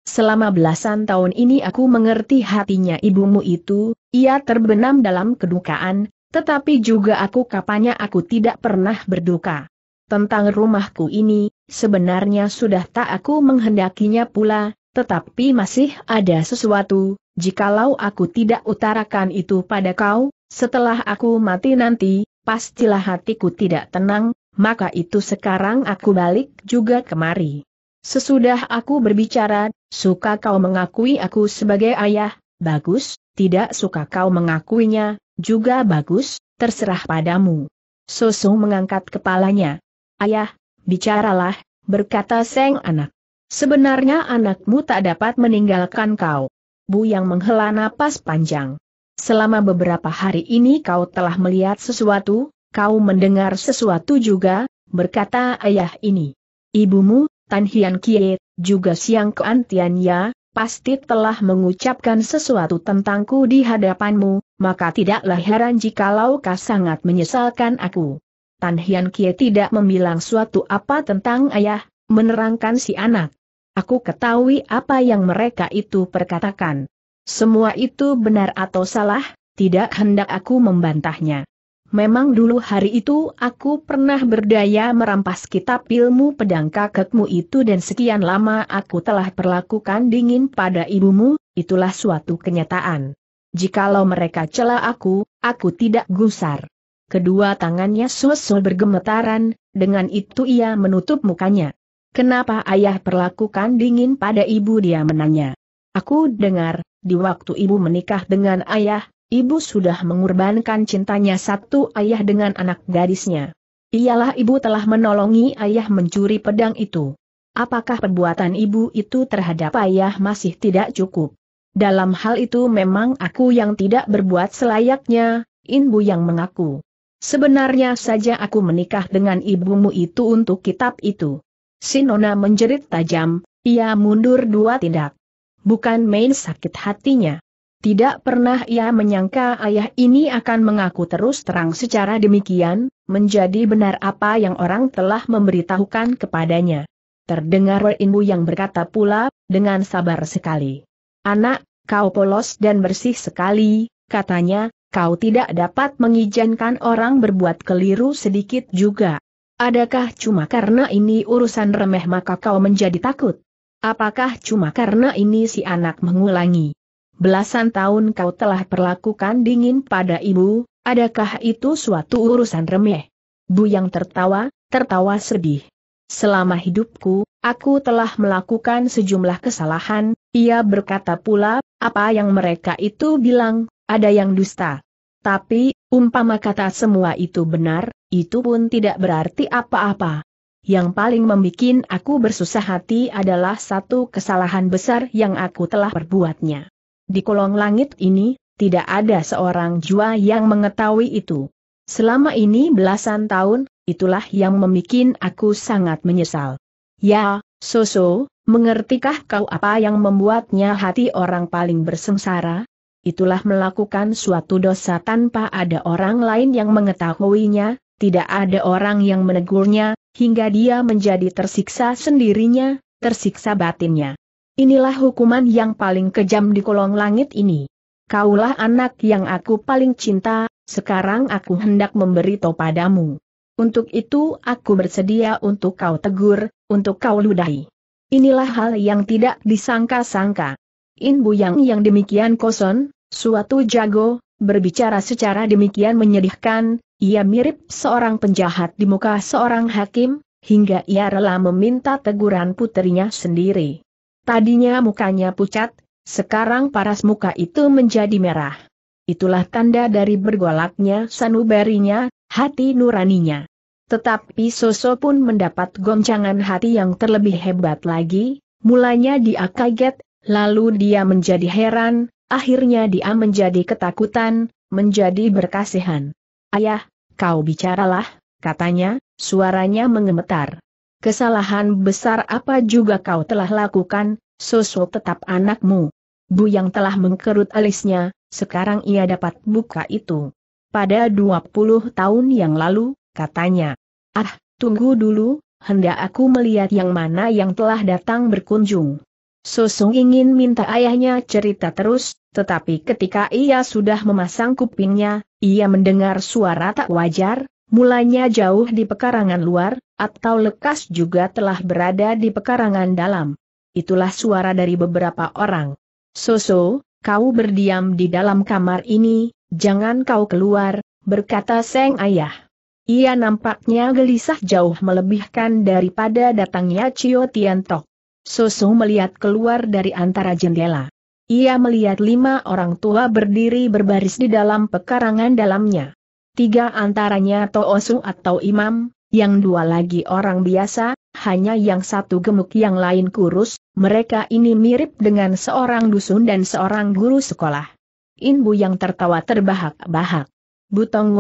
Selama belasan tahun ini aku mengerti hatinya ibumu itu, ia terbenam dalam kedukaan, tetapi juga aku kapannya aku tidak pernah berduka. Tentang rumahku ini, sebenarnya sudah tak aku menghendakinya pula, tetapi masih ada sesuatu, jikalau aku tidak utarakan itu pada kau, setelah aku mati nanti, pastilah hatiku tidak tenang, maka itu sekarang aku balik juga kemari. Sesudah aku berbicara, suka kau mengakui aku sebagai ayah, bagus, tidak suka kau mengakuinya, juga bagus, terserah padamu. Susu mengangkat kepalanya. Ayah, bicaralah, berkata Seng anak. Sebenarnya anakmu tak dapat meninggalkan kau. Bu yang menghela napas panjang. Selama beberapa hari ini kau telah melihat sesuatu, kau mendengar sesuatu juga, berkata ayah ini. Ibumu, Tan Hian Kie, juga Siang Kuan ya, pasti telah mengucapkan sesuatu tentangku di hadapanmu, maka tidaklah heran jikalau kau sangat menyesalkan aku. Tan Hian Kie tidak membilang suatu apa tentang ayah, menerangkan si anak. Aku ketahui apa yang mereka itu perkatakan. Semua itu benar atau salah, tidak hendak aku membantahnya. Memang dulu hari itu aku pernah berdaya merampas kitab ilmu pedang kakekmu itu dan sekian lama aku telah perlakukan dingin pada ibumu, itulah suatu kenyataan. Jikalau mereka cela aku, aku tidak gusar. Kedua tangannya susul bergemetaran, dengan itu ia menutup mukanya. Kenapa ayah perlakukan dingin pada ibu dia menanya. Aku dengar, di waktu ibu menikah dengan ayah, ibu sudah mengorbankan cintanya satu ayah dengan anak gadisnya. Iyalah ibu telah menolongi ayah mencuri pedang itu. Apakah perbuatan ibu itu terhadap ayah masih tidak cukup? Dalam hal itu memang aku yang tidak berbuat selayaknya, Ibu yang mengaku. Sebenarnya saja aku menikah dengan ibumu itu untuk kitab itu. Sinona menjerit tajam, ia mundur dua tindak. Bukan main sakit hatinya. Tidak pernah ia menyangka ayah ini akan mengaku terus terang secara demikian, menjadi benar apa yang orang telah memberitahukan kepadanya. Terdengar Inbu yang berkata pula, dengan sabar sekali. Anak, kau polos dan bersih sekali, katanya, kau tidak dapat mengizinkan orang berbuat keliru sedikit juga. Adakah cuma karena ini urusan remeh maka kau menjadi takut? Apakah cuma karena ini si anak mengulangi? Belasan tahun kau telah perlakukan dingin pada ibu, adakah itu suatu urusan remeh? Bu yang tertawa, tertawa sedih. Selama hidupku, aku telah melakukan sejumlah kesalahan, ia berkata pula, apa yang mereka itu bilang, ada yang dusta. Tapi, umpama kata semua itu benar, itu pun tidak berarti apa-apa. Yang paling membuat aku bersusah hati adalah satu kesalahan besar yang aku telah perbuatnya. Di kolong langit ini, tidak ada seorang jua yang mengetahui itu. Selama ini belasan tahun, itulah yang membuat aku sangat menyesal. Ya, Soso, mengertikah kau apa yang membuatnya hati orang paling bersengsara? Itulah melakukan suatu dosa tanpa ada orang lain yang mengetahuinya, tidak ada orang yang menegurnya, hingga dia menjadi tersiksa sendirinya, tersiksa batinnya. Inilah hukuman yang paling kejam di kolong langit ini. Kaulah anak yang aku paling cinta, sekarang aku hendak memberi padamu. Untuk itu aku bersedia untuk kau tegur, untuk kau ludahi. Inilah hal yang tidak disangka-sangka. In Buyang yang demikian kosong, suatu jago, berbicara secara demikian menyedihkan, ia mirip seorang penjahat di muka seorang hakim, hingga ia rela meminta teguran putrinya sendiri. Tadinya mukanya pucat, sekarang paras muka itu menjadi merah. Itulah tanda dari bergolaknya sanubarinya, hati nuraninya. Tetapi Soso pun mendapat goncangan hati yang terlebih hebat lagi, mulanya dia kaget, lalu dia menjadi heran, akhirnya dia menjadi ketakutan, menjadi berkasihan. Ayah, Kau bicaralah, katanya, suaranya mengemetar. Kesalahan besar apa juga kau telah lakukan, sosok tetap anakmu. Bu yang telah mengkerut alisnya, sekarang ia dapat buka itu. Pada 20 tahun yang lalu, katanya. Ah, tunggu dulu, hendak aku melihat yang mana yang telah datang berkunjung. Sosong ingin minta ayahnya cerita terus, tetapi ketika ia sudah memasang kupingnya, ia mendengar suara tak wajar, mulanya jauh di pekarangan luar, atau lekas juga telah berada di pekarangan dalam. Itulah suara dari beberapa orang. Soso, kau berdiam di dalam kamar ini, jangan kau keluar, berkata Seng Ayah. Ia nampaknya gelisah jauh melebihkan daripada datangnya Cio Tiantok. Susu melihat keluar dari antara jendela. Ia melihat lima orang tua berdiri berbaris di dalam pekarangan dalamnya. Tiga antaranya Toosu atau imam, yang dua lagi orang biasa, hanya yang satu gemuk yang lain kurus, mereka ini mirip dengan seorang dusun dan seorang guru sekolah. Inbu yang tertawa terbahak-bahak. Butong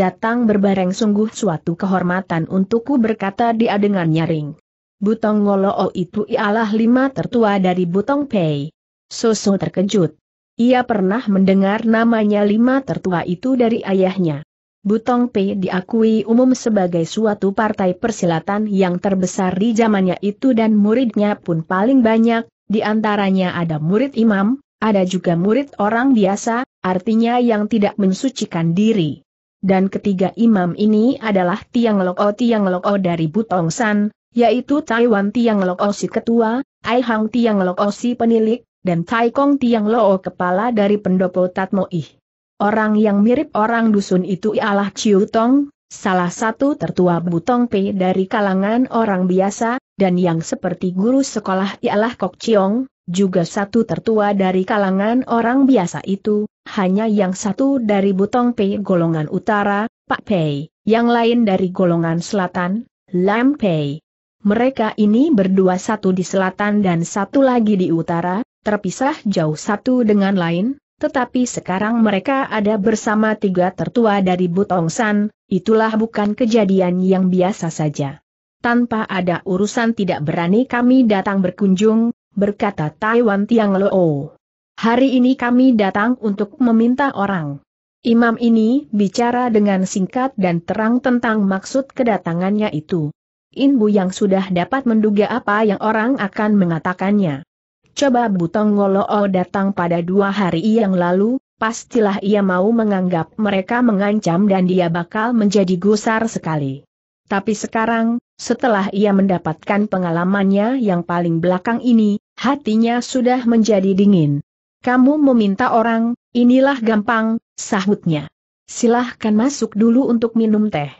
datang berbareng sungguh suatu kehormatan untukku berkata dia dengan nyaring. Butong Ngoloo oh itu ialah lima tertua dari Butong Pei. Soso terkejut. Ia pernah mendengar namanya lima tertua itu dari ayahnya. Butong Pei diakui umum sebagai suatu partai persilatan yang terbesar di zamannya itu dan muridnya pun paling banyak, di antaranya ada murid imam, ada juga murid orang biasa, artinya yang tidak mensucikan diri. Dan ketiga imam ini adalah Tiang Loko Tiang Loko dari Butong San, yaitu Taiwan Tiang Lok Osi Ketua, Ai Hang Tiang Lok Osi Penilik, dan Tai Kong Tiang Loo Kepala dari Pendopo Tatmoih. Orang yang mirip orang dusun itu ialah Chiu Tong, salah satu tertua Butong Pei dari kalangan orang biasa, dan yang seperti guru sekolah ialah Kok Chiong, juga satu tertua dari kalangan orang biasa itu, hanya yang satu dari Butong Pei golongan utara, Pak Pei, yang lain dari golongan selatan, Lam Pei. Mereka ini berdua satu di selatan dan satu lagi di utara, terpisah jauh satu dengan lain, tetapi sekarang mereka ada bersama tiga tertua dari Butongsan, itulah bukan kejadian yang biasa saja. Tanpa ada urusan tidak berani kami datang berkunjung, berkata Taiwan Tiang Loo. Hari ini kami datang untuk meminta orang. Imam ini bicara dengan singkat dan terang tentang maksud kedatangannya itu. Inbu yang sudah dapat menduga apa yang orang akan mengatakannya. Coba Butong Ngoloo datang pada dua hari yang lalu, pastilah ia mau menganggap mereka mengancam dan dia bakal menjadi gusar sekali. Tapi sekarang, setelah ia mendapatkan pengalamannya yang paling belakang ini, hatinya sudah menjadi dingin. Kamu meminta orang, inilah gampang, sahutnya. Silahkan masuk dulu untuk minum teh.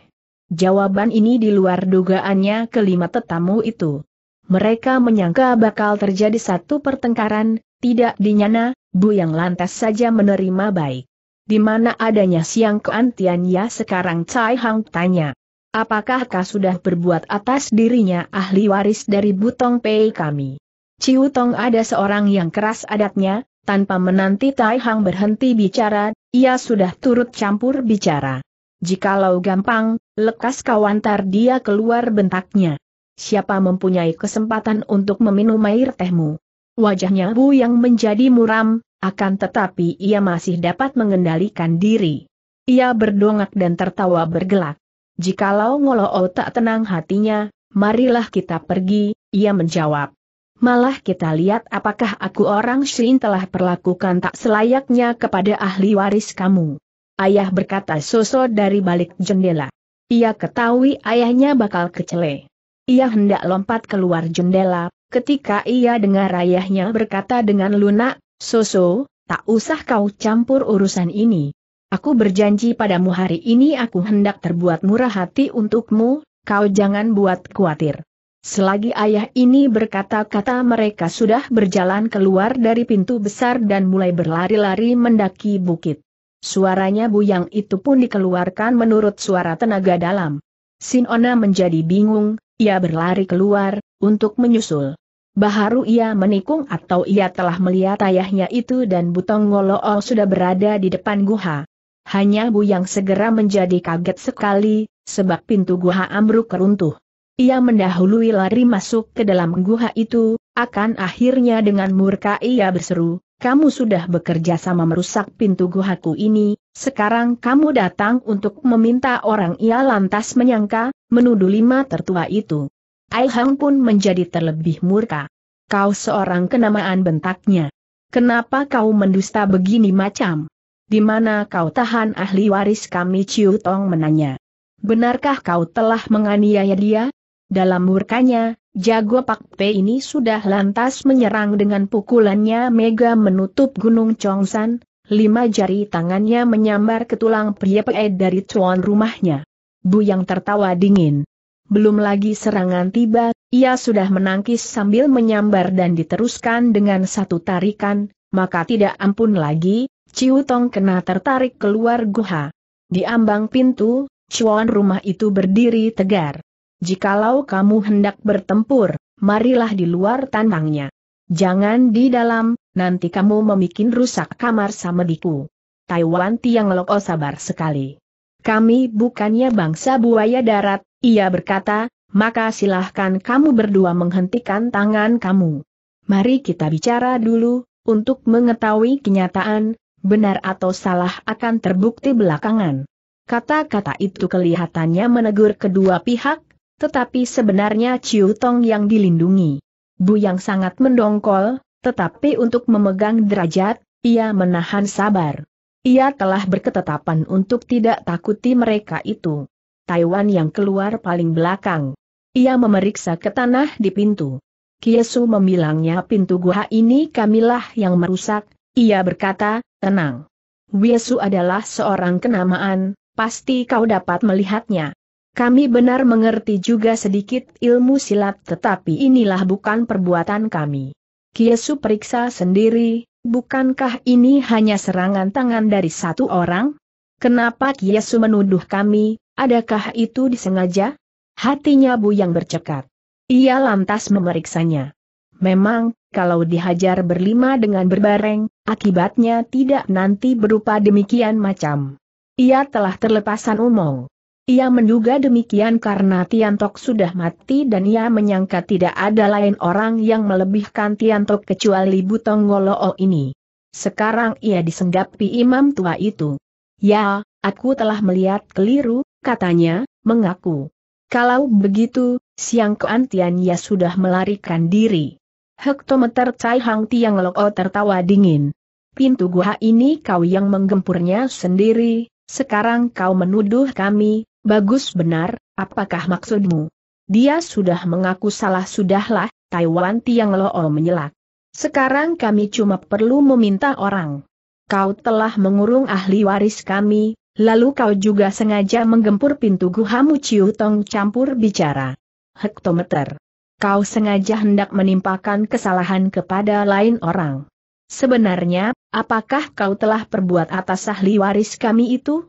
Jawaban ini di luar dugaannya kelima tetamu itu. Mereka menyangka bakal terjadi satu pertengkaran, tidak dinyana, Bu yang lantas saja menerima baik. Di mana adanya siang keantiannya sekarang Cai Hang tanya. Apakah kau sudah berbuat atas dirinya ahli waris dari Butong Pei kami? Ciu Tong ada seorang yang keras adatnya, tanpa menanti Tai Hang berhenti bicara, ia sudah turut campur bicara. Jikalau gampang, lekas kau antar dia keluar bentaknya. Siapa mempunyai kesempatan untuk meminum air tehmu? Wajahnya Bu yang menjadi muram, akan tetapi ia masih dapat mengendalikan diri. Ia berdongak dan tertawa bergelak. Jikalau ngoloo tak tenang hatinya, marilah kita pergi, ia menjawab. Malah kita lihat apakah aku orang Shin telah perlakukan tak selayaknya kepada ahli waris kamu. Ayah berkata Soso dari balik jendela. Ia ketahui ayahnya bakal kecele. Ia hendak lompat keluar jendela, ketika ia dengar ayahnya berkata dengan lunak, Soso, tak usah kau campur urusan ini. Aku berjanji padamu hari ini aku hendak terbuat murah hati untukmu, kau jangan buat khawatir. Selagi ayah ini berkata-kata mereka sudah berjalan keluar dari pintu besar dan mulai berlari-lari mendaki bukit. Suaranya buyang itu pun dikeluarkan menurut suara tenaga dalam. Sinona menjadi bingung, ia berlari keluar, untuk menyusul. Baharu ia menikung atau ia telah melihat ayahnya itu dan Butong Ngolool sudah berada di depan guha. Hanya Buyang segera menjadi kaget sekali, sebab pintu guha ambruk runtuh. Ia mendahului lari masuk ke dalam guha itu, akan akhirnya dengan murka ia berseru, kamu sudah bekerja sama merusak pintu guhaku ini, sekarang kamu datang untuk meminta orang ia lantas menyangka, menuduh lima tertua itu. Ai Hang pun menjadi terlebih murka. Kau seorang kenamaan bentaknya. Kenapa kau mendusta begini macam? Di mana kau tahan ahli waris kami Ciu Tong menanya. Benarkah kau telah menganiaya dia? Dalam murkanya, Jago Pak P ini sudah lantas menyerang dengan pukulannya mega menutup Gunung Chongsan, lima jari tangannya menyambar ke tulang pria e dari tuan rumahnya. Bu yang tertawa dingin. Belum lagi serangan tiba, ia sudah menangkis sambil menyambar dan diteruskan dengan satu tarikan, maka tidak ampun lagi, Ciu Tong kena tertarik keluar guha. Di ambang pintu, cuan rumah itu berdiri tegar. Jikalau kamu hendak bertempur, marilah di luar tandangnya. Jangan di dalam, nanti kamu memikin rusak kamar sama diku. Taiwan Tiang Loko oh sabar sekali. Kami bukannya bangsa buaya darat, ia berkata, maka silahkan kamu berdua menghentikan tangan kamu. Mari kita bicara dulu, untuk mengetahui kenyataan, benar atau salah akan terbukti belakangan. Kata-kata itu kelihatannya menegur kedua pihak, tetapi sebenarnya Ciu Tong yang dilindungi. Bu yang sangat mendongkol, tetapi untuk memegang derajat, ia menahan sabar. Ia telah berketetapan untuk tidak takuti mereka itu. Taiwan yang keluar paling belakang. Ia memeriksa ke tanah di pintu. Kiesu membilangnya pintu gua ini kamilah yang merusak, ia berkata, tenang. Wiesu adalah seorang kenamaan, pasti kau dapat melihatnya. Kami benar mengerti juga sedikit ilmu silat tetapi inilah bukan perbuatan kami. Kiesu periksa sendiri, bukankah ini hanya serangan tangan dari satu orang? Kenapa Kiesu menuduh kami, adakah itu disengaja? Hatinya Bu yang bercekat. Ia lantas memeriksanya. Memang, kalau dihajar berlima dengan berbareng, akibatnya tidak nanti berupa demikian macam. Ia telah terlepasan umong. Ia menduga demikian karena Tiantok sudah mati dan ia menyangka tidak ada lain orang yang melebihkan Tiantok kecuali Butong Goloo ini. Sekarang ia disenggapi imam tua itu. Ya, aku telah melihat keliru, katanya, mengaku. Kalau begitu, siang keantian ia sudah melarikan diri. Hektometer Cai Hang Tiang Loko tertawa dingin. Pintu gua ini kau yang menggempurnya sendiri, sekarang kau menuduh kami, Bagus benar, apakah maksudmu? Dia sudah mengaku salah sudahlah, Taiwan Tiang Loo menyelak. Sekarang kami cuma perlu meminta orang. Kau telah mengurung ahli waris kami, lalu kau juga sengaja menggempur pintu guhamu Ciu Tong campur bicara. Hektometer. Kau sengaja hendak menimpakan kesalahan kepada lain orang. Sebenarnya, apakah kau telah perbuat atas ahli waris kami itu?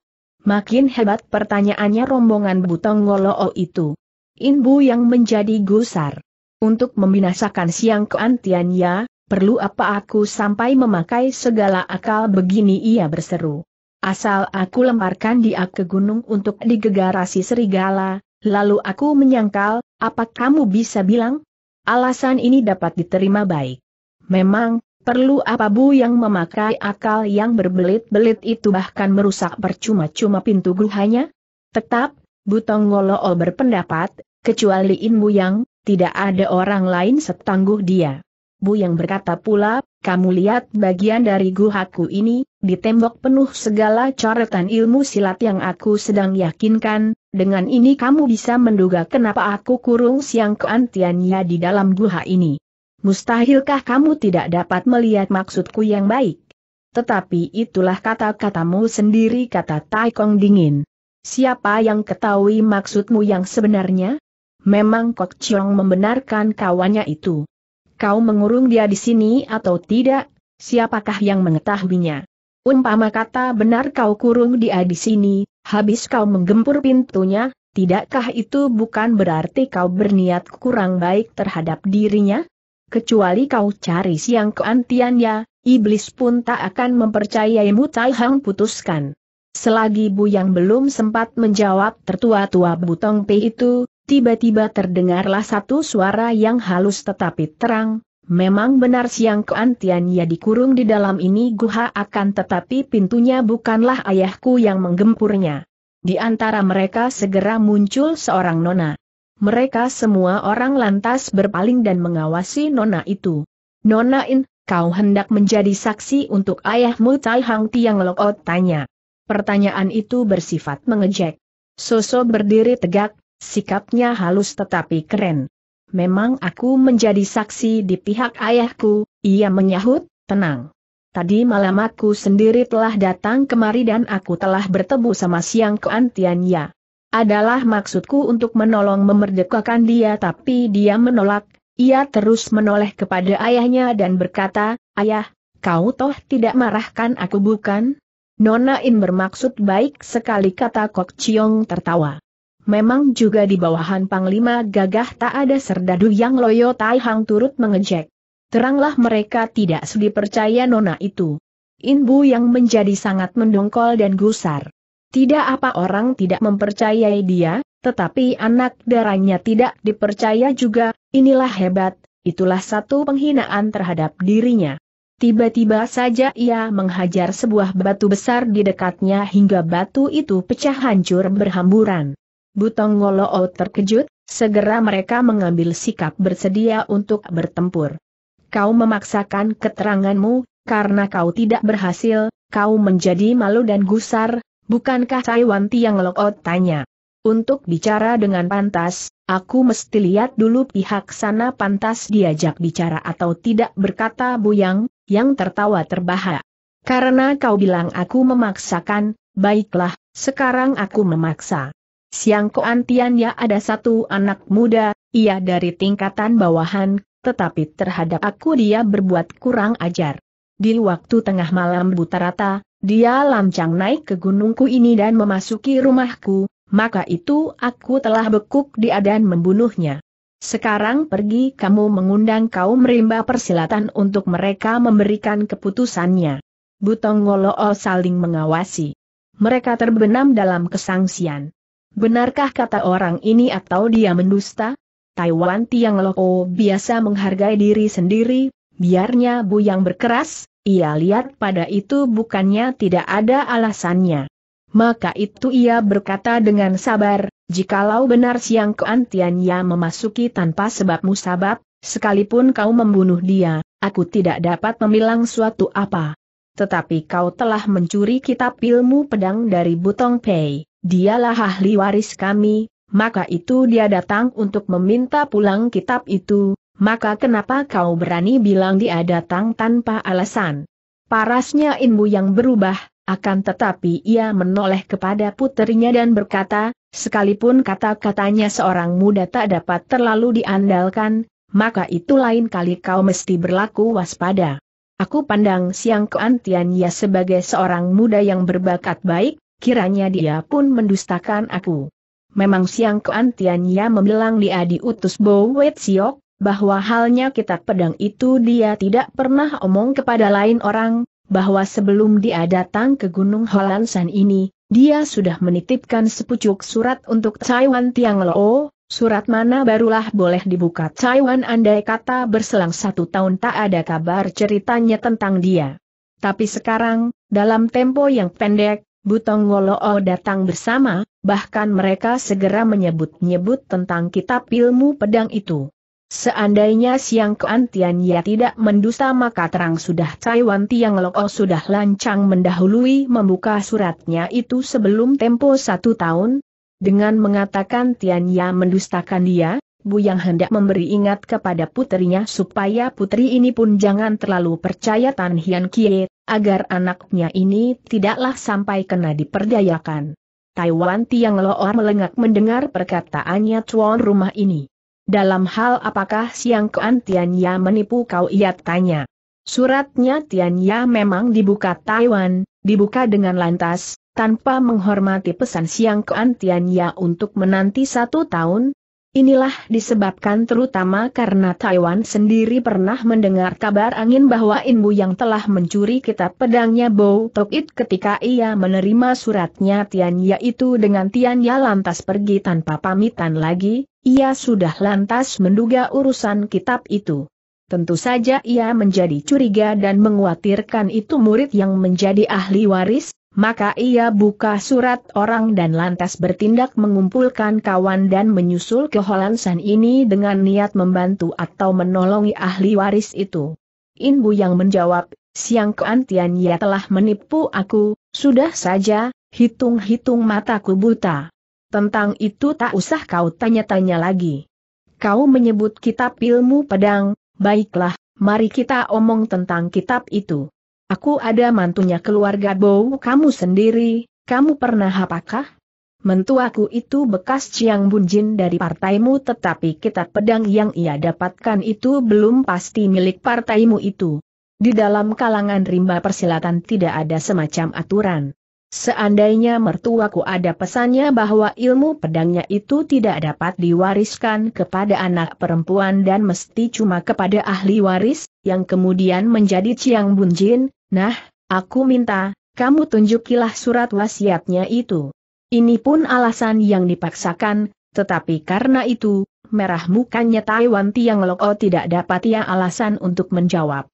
Makin hebat pertanyaannya rombongan Butong Ngoloo itu. Inbu yang menjadi gusar. Untuk membinasakan Siang Keantian ya, perlu apa aku sampai memakai segala akal begini ia berseru. Asal aku lemparkan dia ke gunung untuk digegarasi serigala, lalu aku menyangkal, apa kamu bisa bilang? Alasan ini dapat diterima baik. Memang, Perlu apa Bu yang memakai akal yang berbelit-belit itu bahkan merusak percuma-cuma pintu guhanya? Tetap, bu Golool berpendapat, kecuali In Bu Yang, tidak ada orang lain setangguh dia. Bu Yang berkata pula, kamu lihat bagian dari guhaku ini, di tembok penuh segala coretan ilmu silat yang aku sedang yakinkan, dengan ini kamu bisa menduga kenapa aku kurung siang keantiannya di dalam guha ini. Mustahilkah kamu tidak dapat melihat maksudku yang baik? Tetapi itulah kata-katamu sendiri kata Taikong dingin. Siapa yang ketahui maksudmu yang sebenarnya? Memang Kok Chiong membenarkan kawannya itu. Kau mengurung dia di sini atau tidak? Siapakah yang mengetahuinya? Umpama kata benar kau kurung dia di sini, habis kau menggempur pintunya, tidakkah itu bukan berarti kau berniat kurang baik terhadap dirinya? kecuali kau cari siang keantiannya, iblis pun tak akan mempercayaimu Tai Hang putuskan. Selagi bu yang belum sempat menjawab tertua-tua Butong P itu, tiba-tiba terdengarlah satu suara yang halus tetapi terang, Memang benar siang keantiannya dikurung di dalam ini guha akan tetapi pintunya bukanlah ayahku yang menggempurnya. Di antara mereka segera muncul seorang nona. Mereka semua orang lantas berpaling dan mengawasi Nona itu. Nona In, kau hendak menjadi saksi untuk ayahmu Tai Hang Tiang Lokot tanya. Pertanyaan itu bersifat mengejek. Soso berdiri tegak, sikapnya halus tetapi keren. Memang aku menjadi saksi di pihak ayahku, ia menyahut, tenang. Tadi malam aku sendiri telah datang kemari dan aku telah bertemu sama Siang Kuan adalah maksudku untuk menolong memerdekakan dia tapi dia menolak, ia terus menoleh kepada ayahnya dan berkata, Ayah, kau toh tidak marahkan aku bukan? Nona In bermaksud baik sekali kata Kok Chiong tertawa. Memang juga di bawahan Panglima gagah tak ada serdadu yang loyo Tai Hang turut mengejek. Teranglah mereka tidak percaya Nona itu. Inbu yang menjadi sangat mendongkol dan gusar. Tidak apa orang tidak mempercayai dia, tetapi anak darahnya tidak dipercaya juga, inilah hebat, itulah satu penghinaan terhadap dirinya. Tiba-tiba saja ia menghajar sebuah batu besar di dekatnya hingga batu itu pecah hancur berhamburan. Butong Ngoloo terkejut, segera mereka mengambil sikap bersedia untuk bertempur. Kau memaksakan keteranganmu, karena kau tidak berhasil, kau menjadi malu dan gusar, Bukankah Cai Caiwanti yang ngelokot tanya? Untuk bicara dengan pantas, aku mesti lihat dulu pihak sana pantas diajak bicara atau tidak berkata Buyang, yang tertawa terbahak. Karena kau bilang aku memaksakan, baiklah, sekarang aku memaksa. Siang ya ada satu anak muda, ia dari tingkatan bawahan, tetapi terhadap aku dia berbuat kurang ajar. Di waktu tengah malam buta rata, dia lancang naik ke gunungku ini dan memasuki rumahku, maka itu aku telah bekuk dia dan membunuhnya. Sekarang pergi kamu mengundang kaum rimba persilatan untuk mereka memberikan keputusannya. Butong o saling mengawasi. Mereka terbenam dalam kesangsian. Benarkah kata orang ini atau dia mendusta? Taiwan Tiang Loo biasa menghargai diri sendiri, biarnya bu yang berkeras, ia lihat pada itu bukannya tidak ada alasannya. Maka itu ia berkata dengan sabar, jikalau benar siang keantiannya memasuki tanpa sebab musabab, sekalipun kau membunuh dia, aku tidak dapat memilang suatu apa. Tetapi kau telah mencuri kitab ilmu pedang dari Butong Pei, dialah ahli waris kami, maka itu dia datang untuk meminta pulang kitab itu, maka kenapa kau berani bilang dia datang tanpa alasan? Parasnya Inbu yang berubah, akan tetapi ia menoleh kepada puterinya dan berkata, sekalipun kata-katanya seorang muda tak dapat terlalu diandalkan, maka itu lain kali kau mesti berlaku waspada. Aku pandang siang keantian ia sebagai seorang muda yang berbakat baik, kiranya dia pun mendustakan aku. Memang siang keantian ia membilang dia diutus Bo Wet Siok, bahwa halnya kitab pedang itu dia tidak pernah omong kepada lain orang, bahwa sebelum dia datang ke Gunung Holansan ini, dia sudah menitipkan sepucuk surat untuk Taiwan Tiang Lo, surat mana barulah boleh dibuka Taiwan andai kata berselang satu tahun tak ada kabar ceritanya tentang dia. Tapi sekarang, dalam tempo yang pendek, Butong Woloo datang bersama, bahkan mereka segera menyebut-nyebut tentang kitab ilmu pedang itu. Seandainya Siang Kuan Tianya tidak mendusta maka terang sudah Taiwan Tiang Loko oh sudah lancang mendahului membuka suratnya itu sebelum tempo satu tahun. Dengan mengatakan Tianya mendustakan dia, Bu yang hendak memberi ingat kepada putrinya supaya putri ini pun jangan terlalu percaya Tan Hian Kie, agar anaknya ini tidaklah sampai kena diperdayakan. Taiwan Tiang Loor oh melengak mendengar perkataannya tuan rumah ini. Dalam hal apakah Siang Tian Tianya menipu kau ia tanya. Suratnya Tianya memang dibuka Taiwan, dibuka dengan lantas, tanpa menghormati pesan Siang Tian Tianya untuk menanti satu tahun, Inilah disebabkan terutama karena Taiwan sendiri pernah mendengar kabar angin bahwa Inbu yang telah mencuri kitab pedangnya Bo Tok ketika ia menerima suratnya Tian Ya dengan Tian Ya lantas pergi tanpa pamitan lagi, ia sudah lantas menduga urusan kitab itu. Tentu saja ia menjadi curiga dan mengkhawatirkan itu murid yang menjadi ahli waris, maka ia buka surat orang dan lantas bertindak mengumpulkan kawan dan menyusul ke Holansan ini dengan niat membantu atau menolongi ahli waris itu. Inbu yang menjawab, Siang Keantian ia telah menipu aku, sudah saja, hitung-hitung mataku buta. Tentang itu tak usah kau tanya-tanya lagi. Kau menyebut kitab ilmu pedang, baiklah, mari kita omong tentang kitab itu. Aku ada mantunya keluarga Bow kamu sendiri, kamu pernah apakah? Mentuaku itu bekas Ciang Bunjin dari partaimu tetapi kitab pedang yang ia dapatkan itu belum pasti milik partaimu itu. Di dalam kalangan rimba persilatan tidak ada semacam aturan. Seandainya mertuaku ada pesannya bahwa ilmu pedangnya itu tidak dapat diwariskan kepada anak perempuan dan mesti cuma kepada ahli waris, yang kemudian menjadi Ciang Bunjin, Nah, aku minta, kamu tunjukilah surat wasiatnya itu. Ini pun alasan yang dipaksakan, tetapi karena itu, merah mukanya Taiwan Tiang Loko tidak dapat ia alasan untuk menjawab.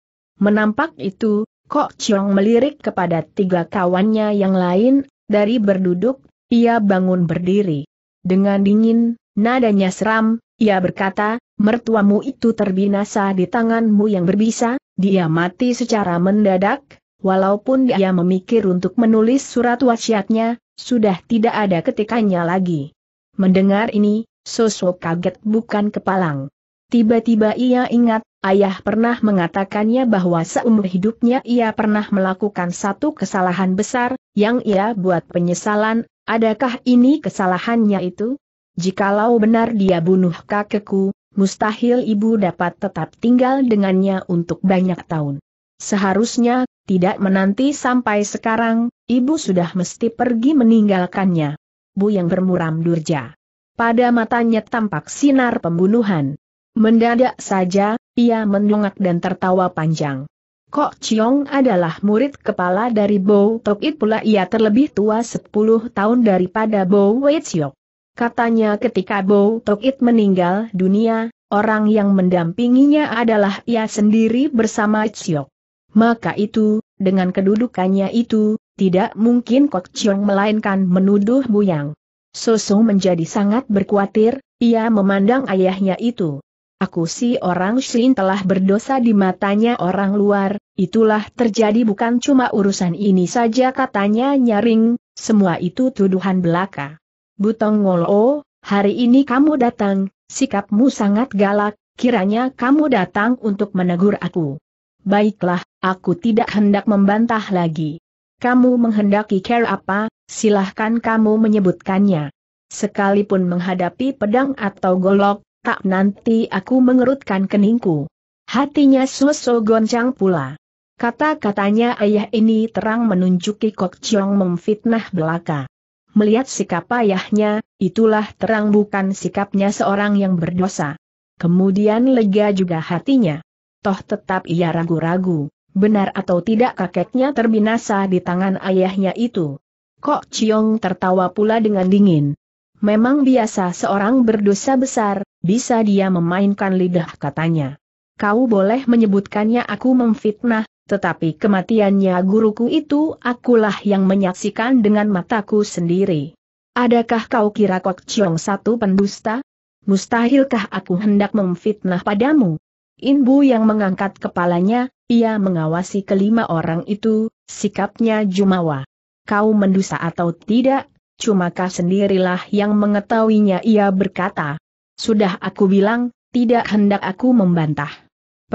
Menampak itu, Kok Chiong melirik kepada tiga kawannya yang lain, dari berduduk, ia bangun berdiri. Dengan dingin, nadanya seram, ia berkata, mertuamu itu terbinasa di tanganmu yang berbisa, dia mati secara mendadak, walaupun dia memikir untuk menulis surat wasiatnya, sudah tidak ada ketikanya lagi. Mendengar ini, Sosok kaget bukan kepalang. Tiba-tiba ia ingat, ayah pernah mengatakannya bahwa seumur hidupnya ia pernah melakukan satu kesalahan besar, yang ia buat penyesalan, adakah ini kesalahannya itu? Jikalau benar dia bunuh kakekku, mustahil ibu dapat tetap tinggal dengannya untuk banyak tahun. Seharusnya, tidak menanti sampai sekarang, ibu sudah mesti pergi meninggalkannya. Bu yang bermuram durja. Pada matanya tampak sinar pembunuhan. Mendadak saja, ia menungak dan tertawa panjang. Kok Chiong adalah murid kepala dari Bo Tok It pula ia terlebih tua 10 tahun daripada Bo Wei Chiong. Katanya ketika Bo Tokit meninggal dunia, orang yang mendampinginya adalah ia sendiri bersama Chiok. Maka itu, dengan kedudukannya itu, tidak mungkin Kok Chiong melainkan menuduh Buyang. Soso menjadi sangat berkuatir, ia memandang ayahnya itu. Aku si orang Shin telah berdosa di matanya orang luar, itulah terjadi bukan cuma urusan ini saja katanya nyaring, semua itu tuduhan belaka. Butong Ngolo, oh, hari ini kamu datang, sikapmu sangat galak, kiranya kamu datang untuk menegur aku. Baiklah, aku tidak hendak membantah lagi. Kamu menghendaki care apa, silahkan kamu menyebutkannya. Sekalipun menghadapi pedang atau golok, tak nanti aku mengerutkan keningku. Hatinya susu goncang pula. Kata-katanya ayah ini terang menunjuki Kok Chiong memfitnah belaka melihat sikap ayahnya, itulah terang bukan sikapnya seorang yang berdosa. Kemudian lega juga hatinya. Toh tetap ia ragu-ragu, benar atau tidak kakeknya terbinasa di tangan ayahnya itu. Kok Ciong tertawa pula dengan dingin. Memang biasa seorang berdosa besar, bisa dia memainkan lidah katanya. Kau boleh menyebutkannya aku memfitnah, tetapi kematiannya guruku itu akulah yang menyaksikan dengan mataku sendiri. Adakah kau kira Kok Chiong satu pendusta? Mustahilkah aku hendak memfitnah padamu? Inbu yang mengangkat kepalanya, ia mengawasi kelima orang itu, sikapnya jumawa. Kau mendusta atau tidak, cuma kau sendirilah yang mengetahuinya ia berkata. Sudah aku bilang, tidak hendak aku membantah.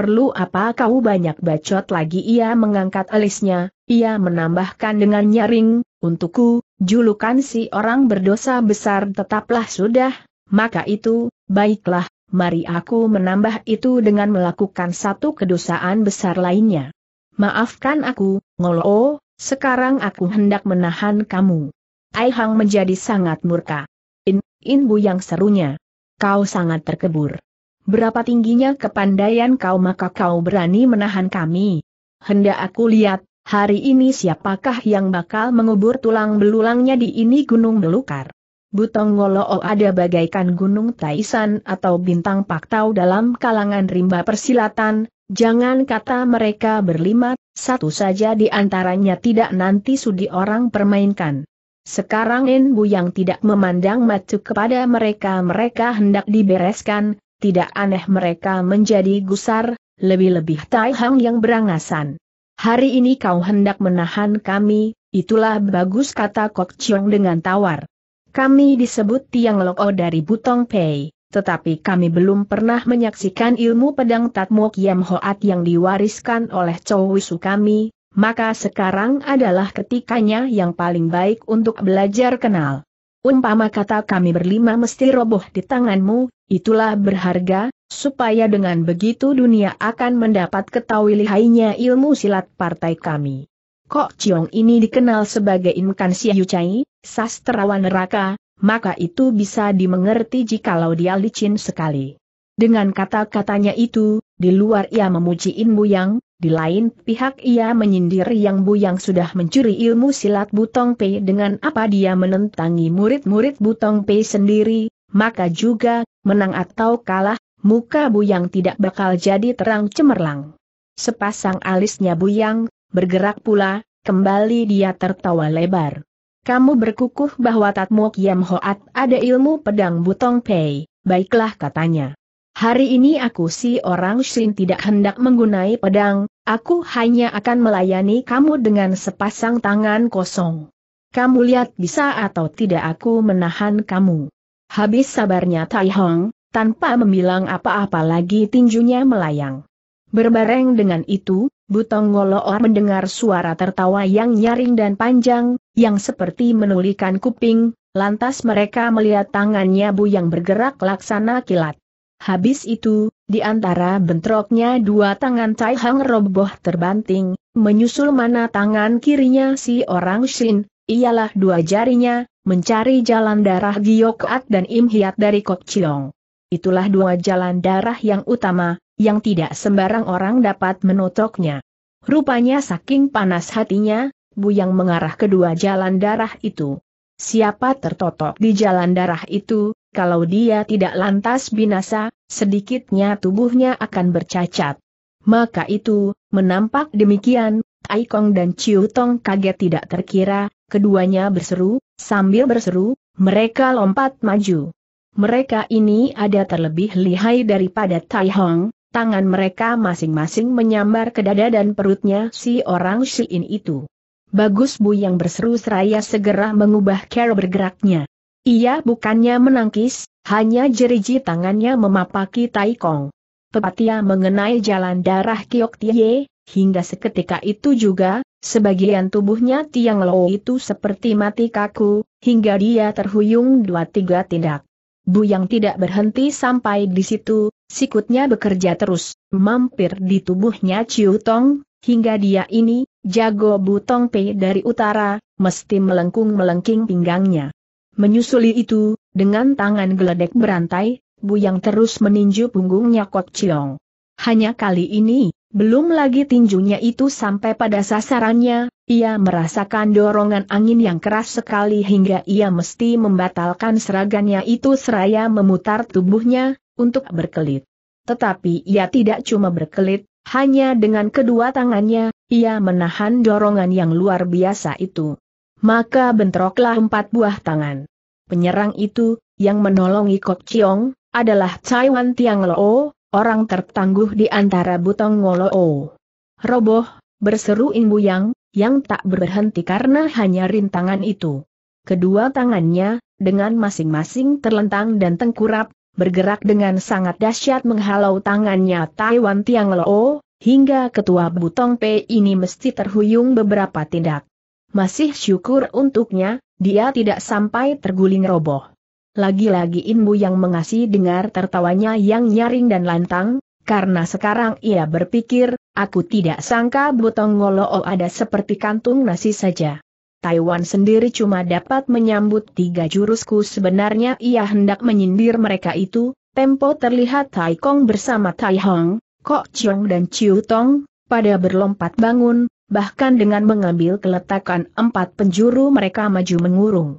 Perlu apa kau banyak bacot lagi ia mengangkat alisnya, ia menambahkan dengan nyaring, untukku, julukan si orang berdosa besar tetaplah sudah, maka itu, baiklah, mari aku menambah itu dengan melakukan satu kedosaan besar lainnya. Maafkan aku, ngolo, oh, sekarang aku hendak menahan kamu. Ai menjadi sangat murka. In, in Bu yang serunya. Kau sangat terkebur berapa tingginya kepandaian kau maka kau berani menahan kami. Hendak aku lihat, hari ini siapakah yang bakal mengubur tulang belulangnya di ini gunung belukar. Butong Ngoloo oh, ada bagaikan gunung Taisan atau bintang paktau dalam kalangan rimba persilatan, jangan kata mereka berlima, satu saja di antaranya tidak nanti sudi orang permainkan. Sekarang Enbu yang tidak memandang macu kepada mereka mereka hendak dibereskan, tidak aneh mereka menjadi gusar, lebih-lebih Tai Hang yang berangasan. Hari ini kau hendak menahan kami, itulah bagus kata Kok Chiong dengan tawar. Kami disebut Tiang Loko dari Butong Pei, tetapi kami belum pernah menyaksikan ilmu pedang Tatmo Kiam Hoat yang diwariskan oleh Chow Wisu kami, maka sekarang adalah ketikanya yang paling baik untuk belajar kenal. Umpama kata kami berlima mesti roboh di tanganmu, itulah berharga, supaya dengan begitu dunia akan mendapat ketahui lihainya ilmu silat partai kami. Kok Ciong ini dikenal sebagai imkan siyucai, sastrawan neraka, maka itu bisa dimengerti jikalau dia licin sekali. Dengan kata-katanya itu, di luar ia memuji ilmu yang di lain pihak ia menyindir Yang Bu yang sudah mencuri ilmu silat Butong Pei dengan apa dia menentangi murid-murid Butong Pei sendiri, maka juga, menang atau kalah, muka Bu yang tidak bakal jadi terang cemerlang. Sepasang alisnya Bu yang bergerak pula, kembali dia tertawa lebar. Kamu berkukuh bahwa Tatmo Kiam Hoat ada ilmu pedang Butong Pei, baiklah katanya. Hari ini aku si orang Shin tidak hendak menggunai pedang, aku hanya akan melayani kamu dengan sepasang tangan kosong. Kamu lihat bisa atau tidak aku menahan kamu. Habis sabarnya Tai Hong, tanpa membilang apa-apa lagi tinjunya melayang. Berbareng dengan itu, Butong Ngoloor mendengar suara tertawa yang nyaring dan panjang, yang seperti menulikan kuping, lantas mereka melihat tangannya Bu yang bergerak laksana kilat. Habis itu, di antara bentroknya dua tangan Tai Hang roboh terbanting, menyusul mana tangan kirinya si orang Shin, ialah dua jarinya, mencari jalan darah Giyokat dan Im Hiat dari Kok Chiong. Itulah dua jalan darah yang utama, yang tidak sembarang orang dapat menotoknya. Rupanya saking panas hatinya, bu yang mengarah kedua jalan darah itu. Siapa tertotok di jalan darah itu, kalau dia tidak lantas binasa, sedikitnya tubuhnya akan bercacat. Maka itu, menampak demikian, Tai Kong dan Chiu Tong kaget tidak terkira, keduanya berseru, sambil berseru, mereka lompat maju. Mereka ini ada terlebih lihai daripada Tai Hong, tangan mereka masing-masing menyambar ke dada dan perutnya si orang Shin itu. Bagus Bu yang berseru seraya segera mengubah cara bergeraknya. Ia bukannya menangkis, hanya jeriji tangannya memapaki Taikong. Pepatia mengenai jalan darah Kiok Tie, hingga seketika itu juga, sebagian tubuhnya Tiang Lo itu seperti mati kaku, hingga dia terhuyung dua tiga tindak. Bu yang tidak berhenti sampai di situ, sikutnya bekerja terus, mampir di tubuhnya Chiu Tong, hingga dia ini, jago butong Pei dari utara, mesti melengkung-melengking pinggangnya. Menyusuli itu, dengan tangan geledek berantai, Bu yang terus meninju punggungnya Kok Chiong. Hanya kali ini, belum lagi tinjunya itu sampai pada sasarannya, ia merasakan dorongan angin yang keras sekali hingga ia mesti membatalkan seragannya itu seraya memutar tubuhnya, untuk berkelit. Tetapi ia tidak cuma berkelit, hanya dengan kedua tangannya, ia menahan dorongan yang luar biasa itu. Maka bentroklah empat buah tangan. Penyerang itu, yang menolongi Kok Chiong, adalah Caiwan Tiang Loo, orang tertangguh di antara Butong Ngoloo. Roboh, berseru Bu Yang, yang tak berhenti karena hanya rintangan itu. Kedua tangannya, dengan masing-masing terlentang dan tengkurap, bergerak dengan sangat dahsyat menghalau tangannya Taiwan Tiang Loo, hingga ketua Butong P ini mesti terhuyung beberapa tindak. Masih syukur untuknya, dia tidak sampai terguling roboh. Lagi-lagi Inbu yang mengasih dengar tertawanya yang nyaring dan lantang, karena sekarang ia berpikir, aku tidak sangka Butong Ngoloo ada seperti kantung nasi saja. Taiwan sendiri cuma dapat menyambut tiga jurusku sebenarnya ia hendak menyindir mereka itu, tempo terlihat Tai Kong bersama Tai Hong, Kok Chiong dan Chiu Tong, pada berlompat bangun, bahkan dengan mengambil keletakan empat penjuru mereka maju mengurung.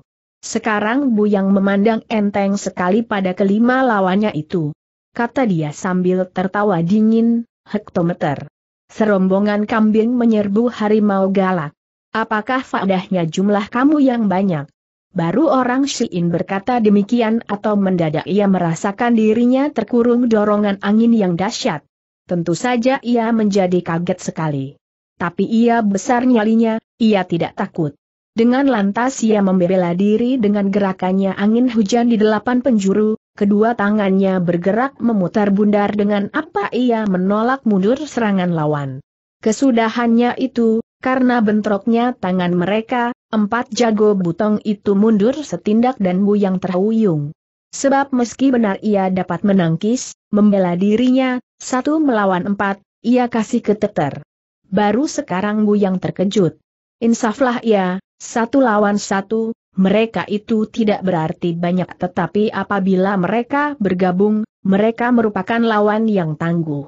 Sekarang bu yang memandang enteng sekali pada kelima lawannya itu. Kata dia sambil tertawa dingin, hektometer. Serombongan kambing menyerbu harimau galak. Apakah fadahnya jumlah kamu yang banyak? Baru orang Syiin berkata demikian atau mendadak ia merasakan dirinya terkurung dorongan angin yang dahsyat. Tentu saja ia menjadi kaget sekali. Tapi ia besar nyalinya, ia tidak takut. Dengan lantas ia membela diri dengan gerakannya angin hujan di delapan penjuru, kedua tangannya bergerak memutar bundar dengan apa ia menolak mundur serangan lawan. Kesudahannya itu, karena bentroknya tangan mereka, empat jago butong itu mundur setindak dan yang terhuyung. Sebab meski benar ia dapat menangkis, membela dirinya, satu melawan empat, ia kasih keteter baru sekarang Bu yang terkejut. Insaflah ya, satu lawan satu, mereka itu tidak berarti banyak tetapi apabila mereka bergabung, mereka merupakan lawan yang tangguh.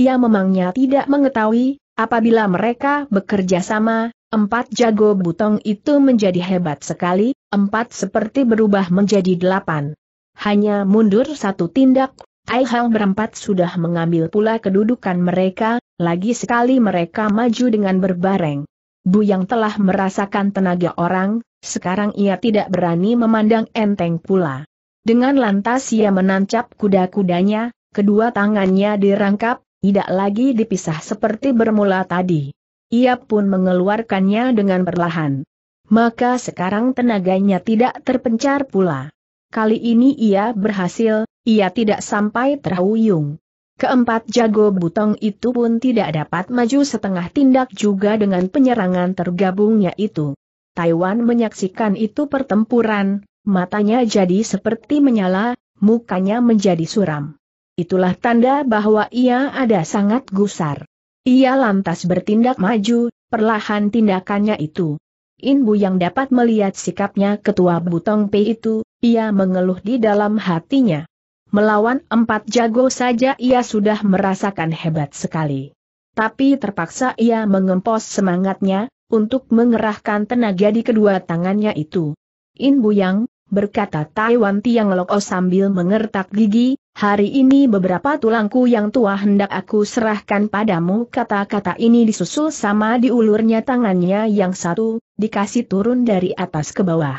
Ia memangnya tidak mengetahui, apabila mereka bekerja sama, empat jago butong itu menjadi hebat sekali, empat seperti berubah menjadi delapan. Hanya mundur satu tindak, Aihang berempat sudah mengambil pula kedudukan mereka, lagi sekali mereka maju dengan berbareng. Bu yang telah merasakan tenaga orang, sekarang ia tidak berani memandang enteng pula. Dengan lantas ia menancap kuda-kudanya, kedua tangannya dirangkap, tidak lagi dipisah seperti bermula tadi. Ia pun mengeluarkannya dengan perlahan. Maka sekarang tenaganya tidak terpencar pula. Kali ini ia berhasil, ia tidak sampai terhuyung. Keempat jago butong itu pun tidak dapat maju setengah tindak juga dengan penyerangan tergabungnya itu. Taiwan menyaksikan itu pertempuran, matanya jadi seperti menyala, mukanya menjadi suram. Itulah tanda bahwa ia ada sangat gusar. Ia lantas bertindak maju, perlahan tindakannya itu. Inbu yang dapat melihat sikapnya ketua Butong P itu, ia mengeluh di dalam hatinya melawan empat jago saja ia sudah merasakan hebat sekali. Tapi terpaksa ia mengempos semangatnya, untuk mengerahkan tenaga di kedua tangannya itu. In Yang berkata Taiwan Tiang Loko oh sambil mengertak gigi, hari ini beberapa tulangku yang tua hendak aku serahkan padamu kata-kata ini disusul sama diulurnya tangannya yang satu, dikasih turun dari atas ke bawah.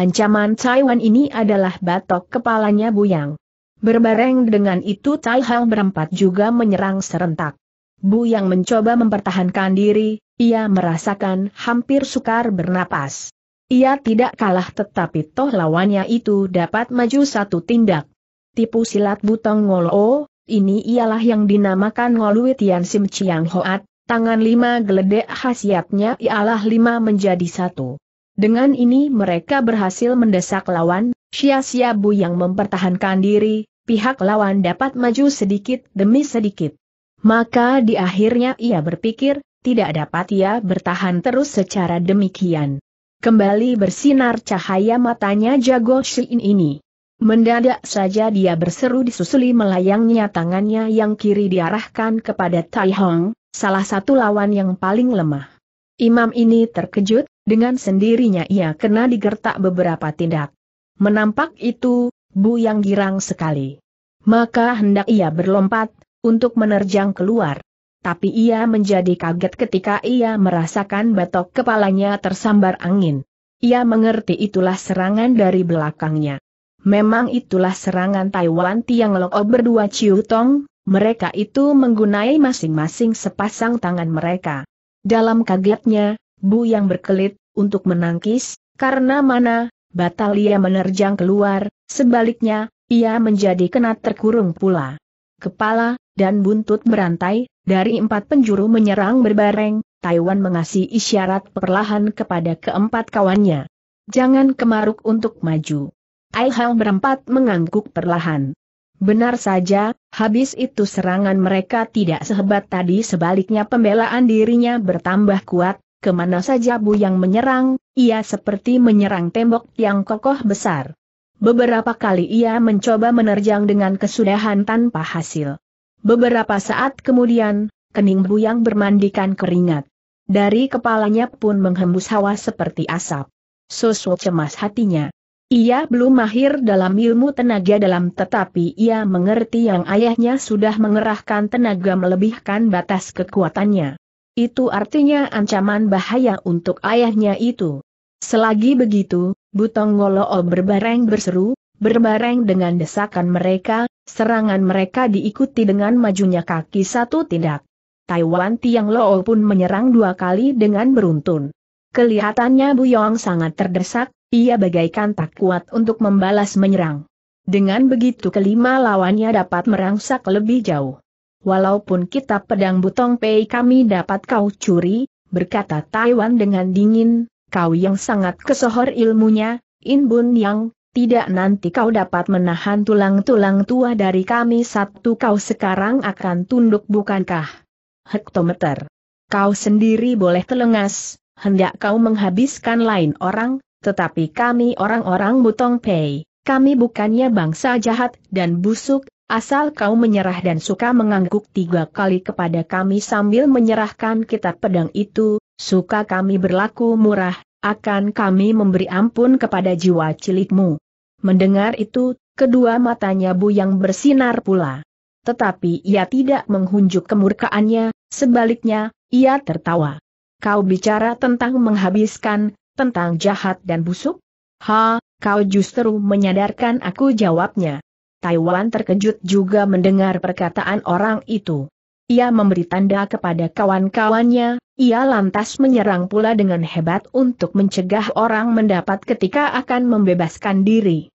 Ancaman Taiwan ini adalah batok kepalanya Bu Yang. Berbareng dengan itu Tai Hang berempat juga menyerang serentak. Bu yang mencoba mempertahankan diri, ia merasakan hampir sukar bernapas. Ia tidak kalah tetapi toh lawannya itu dapat maju satu tindak. Tipu silat butong ngolo, ini ialah yang dinamakan ngolui Tian Sim Chiang Hoat, tangan lima geledek khasiatnya ialah lima menjadi satu. Dengan ini mereka berhasil mendesak lawan, sia-sia Bu yang mempertahankan diri, pihak lawan dapat maju sedikit demi sedikit. Maka di akhirnya ia berpikir, tidak dapat ia bertahan terus secara demikian. Kembali bersinar cahaya matanya jago Shin ini. Mendadak saja dia berseru disusuli melayangnya tangannya yang kiri diarahkan kepada Tai Hong, salah satu lawan yang paling lemah. Imam ini terkejut, dengan sendirinya ia kena digertak beberapa tindak. Menampak itu, Bu yang girang sekali. Maka hendak ia berlompat, untuk menerjang keluar. Tapi ia menjadi kaget ketika ia merasakan batok kepalanya tersambar angin. Ia mengerti itulah serangan dari belakangnya. Memang itulah serangan Taiwan Tiang Lo berdua Ciu Tong, mereka itu menggunai masing-masing sepasang tangan mereka. Dalam kagetnya, Bu yang berkelit, untuk menangkis, karena mana, Batalia menerjang keluar, sebaliknya, ia menjadi kena terkurung pula. Kepala, dan buntut berantai, dari empat penjuru menyerang berbareng, Taiwan mengasihi isyarat perlahan kepada keempat kawannya. Jangan kemaruk untuk maju. Aihang berempat mengangguk perlahan. Benar saja, habis itu serangan mereka tidak sehebat tadi sebaliknya pembelaan dirinya bertambah kuat, Kemana saja Bu yang menyerang, ia seperti menyerang tembok yang kokoh besar. Beberapa kali ia mencoba menerjang dengan kesudahan tanpa hasil. Beberapa saat kemudian, kening Bu yang bermandikan keringat. Dari kepalanya pun menghembus hawa seperti asap. Sosok cemas hatinya. Ia belum mahir dalam ilmu tenaga dalam tetapi ia mengerti yang ayahnya sudah mengerahkan tenaga melebihkan batas kekuatannya. Itu artinya ancaman bahaya untuk ayahnya itu. Selagi begitu, Butong Goloo berbareng berseru, berbareng dengan desakan mereka, serangan mereka diikuti dengan majunya kaki satu tindak. Taiwan Tiang Loo pun menyerang dua kali dengan beruntun. Kelihatannya Bu Yong sangat terdesak, ia bagaikan tak kuat untuk membalas menyerang. Dengan begitu kelima lawannya dapat merangsak lebih jauh walaupun kita pedang butong pei kami dapat kau curi, berkata Taiwan dengan dingin, kau yang sangat kesohor ilmunya, In Bun Yang, tidak nanti kau dapat menahan tulang-tulang tua dari kami satu kau sekarang akan tunduk bukankah? Hektometer. Kau sendiri boleh telengas, hendak kau menghabiskan lain orang, tetapi kami orang-orang butong pei, kami bukannya bangsa jahat dan busuk, Asal kau menyerah dan suka mengangguk tiga kali kepada kami sambil menyerahkan kitab pedang itu, suka kami berlaku murah, akan kami memberi ampun kepada jiwa cilikmu. Mendengar itu, kedua matanya bu yang bersinar pula. Tetapi ia tidak menghunjuk kemurkaannya, sebaliknya, ia tertawa. Kau bicara tentang menghabiskan, tentang jahat dan busuk? Ha, kau justru menyadarkan aku jawabnya. Taiwan terkejut juga mendengar perkataan orang itu. Ia memberi tanda kepada kawan-kawannya, ia lantas menyerang pula dengan hebat untuk mencegah orang mendapat ketika akan membebaskan diri.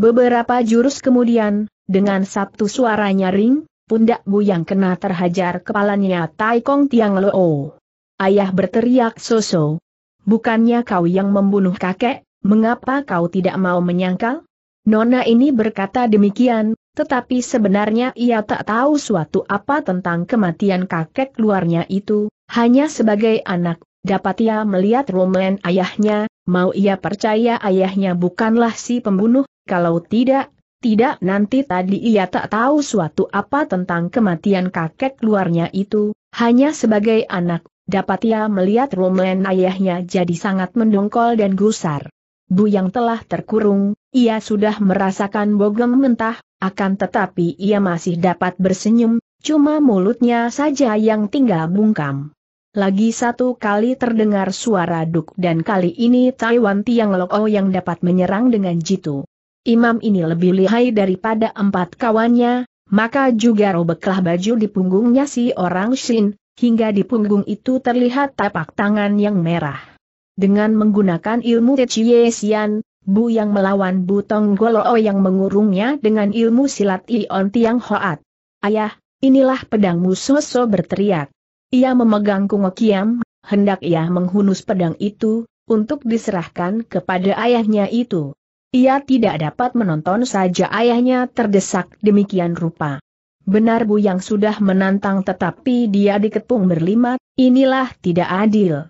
Beberapa jurus kemudian, dengan satu suara nyaring, pundak Bu yang kena terhajar kepalanya Tai Kong Tiang Lo. Ayah berteriak Soso. Bukannya kau yang membunuh kakek, mengapa kau tidak mau menyangkal? Nona ini berkata demikian, tetapi sebenarnya ia tak tahu suatu apa tentang kematian kakek luarnya itu, hanya sebagai anak, dapat ia melihat roman ayahnya, mau ia percaya ayahnya bukanlah si pembunuh, kalau tidak, tidak nanti tadi ia tak tahu suatu apa tentang kematian kakek luarnya itu, hanya sebagai anak, dapat ia melihat roman ayahnya jadi sangat mendongkol dan gusar. Bu yang telah terkurung, ia sudah merasakan bogem mentah, akan tetapi ia masih dapat bersenyum, cuma mulutnya saja yang tinggal bungkam. Lagi satu kali terdengar suara duk dan kali ini Taiwan Tiang Loko oh yang dapat menyerang dengan jitu. Imam ini lebih lihai daripada empat kawannya, maka juga robeklah baju di punggungnya si orang Shin, hingga di punggung itu terlihat tapak tangan yang merah. Dengan menggunakan ilmu Tchie Sian, Bu yang melawan Bu Tong Goloo yang mengurungnya dengan ilmu silat Ion Tiang Hoat. Ayah, inilah pedangmu Soso berteriak. Ia memegang kungo kiam, hendak ia menghunus pedang itu, untuk diserahkan kepada ayahnya itu. Ia tidak dapat menonton saja ayahnya terdesak demikian rupa. Benar Bu yang sudah menantang tetapi dia dikepung berlima, inilah tidak adil.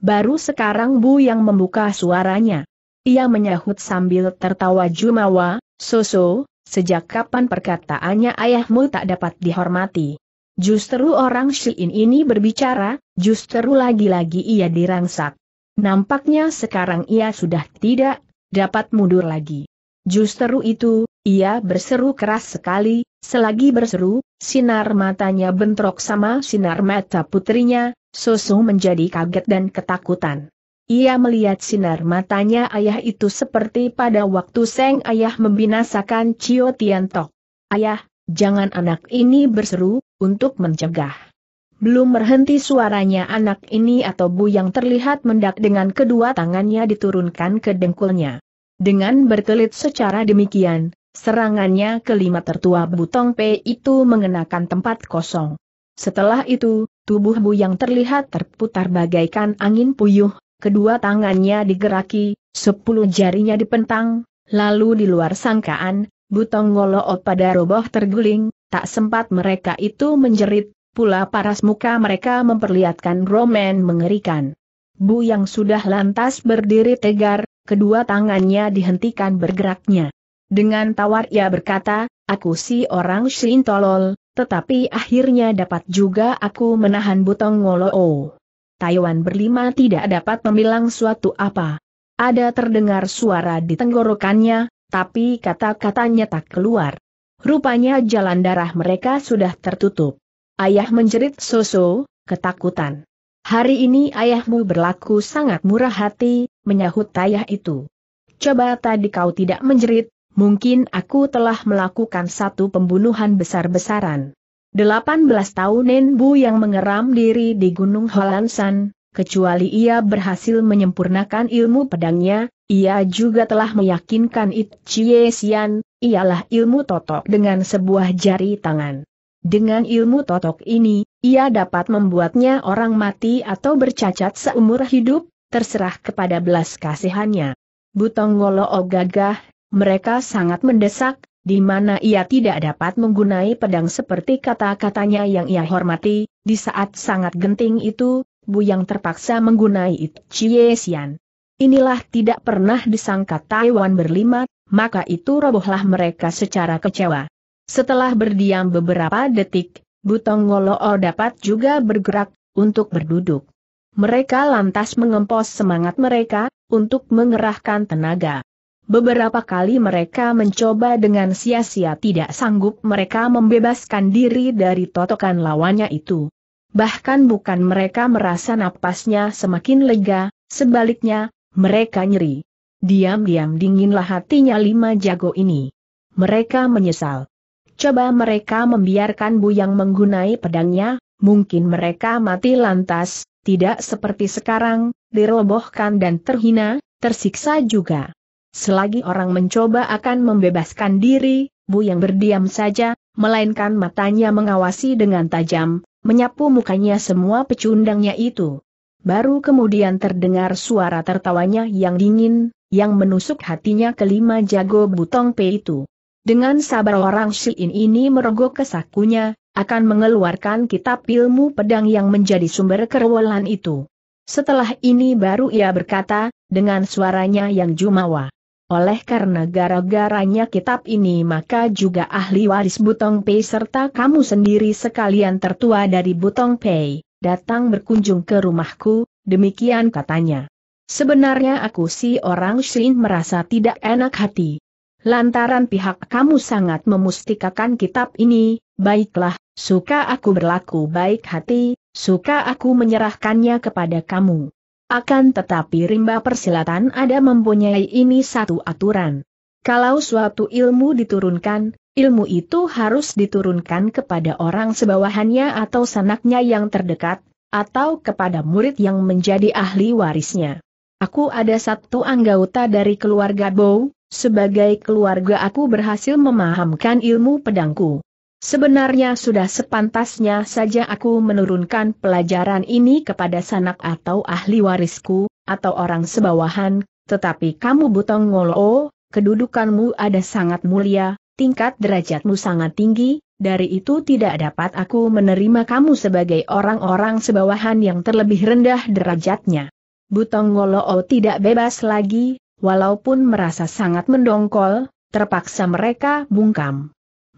Baru sekarang Bu yang membuka suaranya. Ia menyahut sambil tertawa jumawa, Soso, sejak kapan perkataannya ayahmu tak dapat dihormati? Justru orang Syiin ini berbicara, justru lagi-lagi ia dirangsak. Nampaknya sekarang ia sudah tidak dapat mundur lagi. Justru itu, ia berseru keras sekali, Selagi berseru, sinar matanya bentrok sama sinar mata putrinya, Susu menjadi kaget dan ketakutan. Ia melihat sinar matanya ayah itu seperti pada waktu Seng ayah membinasakan Cio Tian Tok. Ayah, jangan anak ini berseru, untuk mencegah. Belum berhenti suaranya anak ini atau Bu yang terlihat mendak dengan kedua tangannya diturunkan ke dengkulnya. Dengan berkelit secara demikian, Serangannya kelima tertua Butong Pei itu mengenakan tempat kosong. Setelah itu, tubuh Bu yang terlihat terputar bagaikan angin puyuh, kedua tangannya digeraki, sepuluh jarinya dipentang, lalu di luar sangkaan, Butong Ngoloot pada roboh terguling, tak sempat mereka itu menjerit, pula paras muka mereka memperlihatkan roman mengerikan. Bu yang sudah lantas berdiri tegar, kedua tangannya dihentikan bergeraknya. Dengan tawar ia berkata, aku si orang Shin tetapi akhirnya dapat juga aku menahan butong ngoloo. Taiwan berlima tidak dapat memilang suatu apa. Ada terdengar suara di tenggorokannya, tapi kata-katanya tak keluar. Rupanya jalan darah mereka sudah tertutup. Ayah menjerit Soso, ketakutan. Hari ini ayahmu berlaku sangat murah hati, menyahut ayah itu. Coba tadi kau tidak menjerit, mungkin aku telah melakukan satu pembunuhan besar-besaran. 18 tahun Nenbu yang mengeram diri di Gunung Holansan, kecuali ia berhasil menyempurnakan ilmu pedangnya, ia juga telah meyakinkan It Chie Xian, ialah ilmu totok dengan sebuah jari tangan. Dengan ilmu totok ini, ia dapat membuatnya orang mati atau bercacat seumur hidup, terserah kepada belas kasihannya. Butong Wolo Ogagah mereka sangat mendesak, di mana ia tidak dapat menggunai pedang seperti kata-katanya yang ia hormati, di saat sangat genting itu, bu yang terpaksa menggunai itu Chie Xian. Inilah tidak pernah disangka Taiwan berlima, maka itu robohlah mereka secara kecewa. Setelah berdiam beberapa detik, Butong Ngolo oh dapat juga bergerak, untuk berduduk. Mereka lantas mengempos semangat mereka, untuk mengerahkan tenaga. Beberapa kali mereka mencoba dengan sia-sia tidak sanggup mereka membebaskan diri dari totokan lawannya itu. Bahkan bukan mereka merasa napasnya semakin lega, sebaliknya, mereka nyeri. Diam-diam dinginlah hatinya lima jago ini. Mereka menyesal. Coba mereka membiarkan bu yang menggunai pedangnya, mungkin mereka mati lantas, tidak seperti sekarang, dirobohkan dan terhina, tersiksa juga. Selagi orang mencoba akan membebaskan diri, Bu yang berdiam saja, melainkan matanya mengawasi dengan tajam, menyapu mukanya semua pecundangnya itu. Baru kemudian terdengar suara tertawanya yang dingin, yang menusuk hatinya kelima jago butong Pe itu. Dengan sabar orang Shilin ini merogoh kesakunya, akan mengeluarkan kitab ilmu pedang yang menjadi sumber kerewelan itu. Setelah ini baru ia berkata, dengan suaranya yang jumawa. Oleh karena gara-garanya kitab ini maka juga ahli waris Butong Pei serta kamu sendiri sekalian tertua dari Butong Pei, datang berkunjung ke rumahku, demikian katanya. Sebenarnya aku si orang Shin merasa tidak enak hati. Lantaran pihak kamu sangat memustikakan kitab ini, baiklah, suka aku berlaku baik hati, suka aku menyerahkannya kepada kamu. Akan tetapi rimba persilatan ada mempunyai ini satu aturan. Kalau suatu ilmu diturunkan, ilmu itu harus diturunkan kepada orang sebawahannya atau sanaknya yang terdekat, atau kepada murid yang menjadi ahli warisnya. Aku ada satu anggota dari keluarga Bow, sebagai keluarga aku berhasil memahamkan ilmu pedangku. Sebenarnya sudah sepantasnya saja aku menurunkan pelajaran ini kepada sanak atau ahli warisku, atau orang sebawahan, tetapi kamu butong ngolo, oh, kedudukanmu ada sangat mulia, tingkat derajatmu sangat tinggi, dari itu tidak dapat aku menerima kamu sebagai orang-orang sebawahan yang terlebih rendah derajatnya. Butong ngolo oh, tidak bebas lagi, walaupun merasa sangat mendongkol, terpaksa mereka bungkam.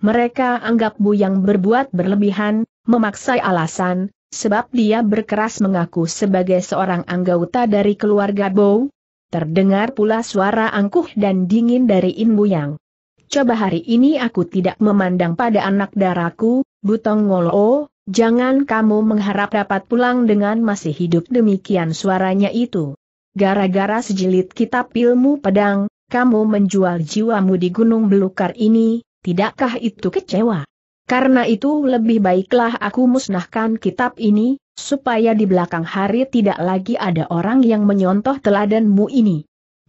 Mereka anggap Bu yang berbuat berlebihan, memaksa alasan, sebab dia berkeras mengaku sebagai seorang anggota dari keluarga Bo. Terdengar pula suara angkuh dan dingin dari In Bu yang. Coba hari ini aku tidak memandang pada anak daraku, Butong Ngolo, oh, jangan kamu mengharap dapat pulang dengan masih hidup demikian suaranya itu. Gara-gara sejilid kitab ilmu pedang, kamu menjual jiwamu di Gunung Belukar ini, tidakkah itu kecewa? Karena itu lebih baiklah aku musnahkan kitab ini, supaya di belakang hari tidak lagi ada orang yang menyontoh teladanmu ini.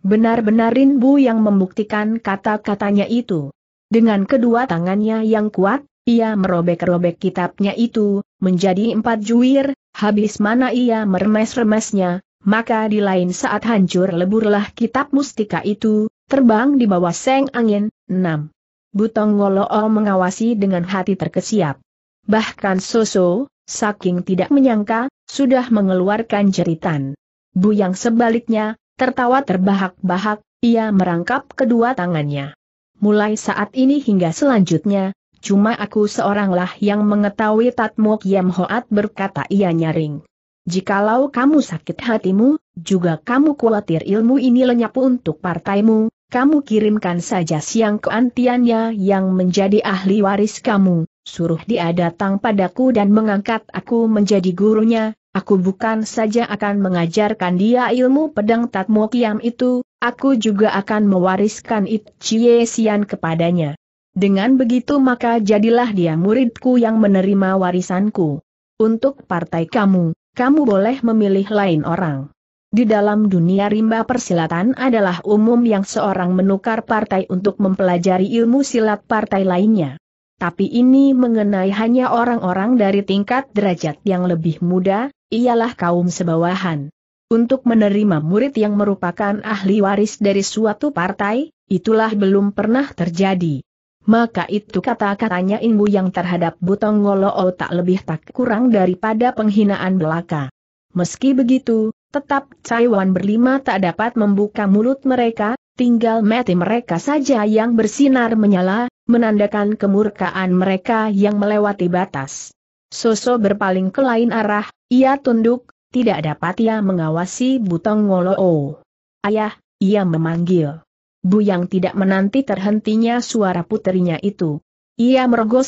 Benar-benar bu yang membuktikan kata-katanya itu. Dengan kedua tangannya yang kuat, ia merobek-robek kitabnya itu, menjadi empat juwir, habis mana ia meremes-remesnya, maka di lain saat hancur leburlah kitab mustika itu, terbang di bawah seng angin. 6. Butong Ngoloo mengawasi dengan hati terkesiap. Bahkan Soso, saking tidak menyangka, sudah mengeluarkan jeritan. Bu yang sebaliknya, tertawa terbahak-bahak, ia merangkap kedua tangannya. Mulai saat ini hingga selanjutnya, cuma aku seoranglah yang mengetahui Tatmuk Yamhoat Hoat berkata ia nyaring. Jikalau kamu sakit hatimu, juga kamu khawatir ilmu ini lenyap untuk partaimu, kamu kirimkan saja siang keantiannya yang menjadi ahli waris kamu, suruh dia datang padaku dan mengangkat aku menjadi gurunya, aku bukan saja akan mengajarkan dia ilmu pedang Tatmo Kiam itu, aku juga akan mewariskan It cie Sian kepadanya. Dengan begitu maka jadilah dia muridku yang menerima warisanku. Untuk partai kamu, kamu boleh memilih lain orang. Di dalam dunia rimba persilatan adalah umum yang seorang menukar partai untuk mempelajari ilmu silat partai lainnya. Tapi ini mengenai hanya orang-orang dari tingkat derajat yang lebih muda, ialah kaum sebawahan. Untuk menerima murid yang merupakan ahli waris dari suatu partai, itulah belum pernah terjadi. Maka itu kata-katanya ibu yang terhadap Butong ngolo tak lebih tak kurang daripada penghinaan belaka. Meski begitu, Tetap Caiwan berlima tak dapat membuka mulut mereka, tinggal mati mereka saja yang bersinar menyala, menandakan kemurkaan mereka yang melewati batas. Soso berpaling ke lain arah, ia tunduk, tidak dapat ia mengawasi Butong Ngoloo. Ayah, ia memanggil. Bu yang tidak menanti terhentinya suara putrinya itu. Ia merogoh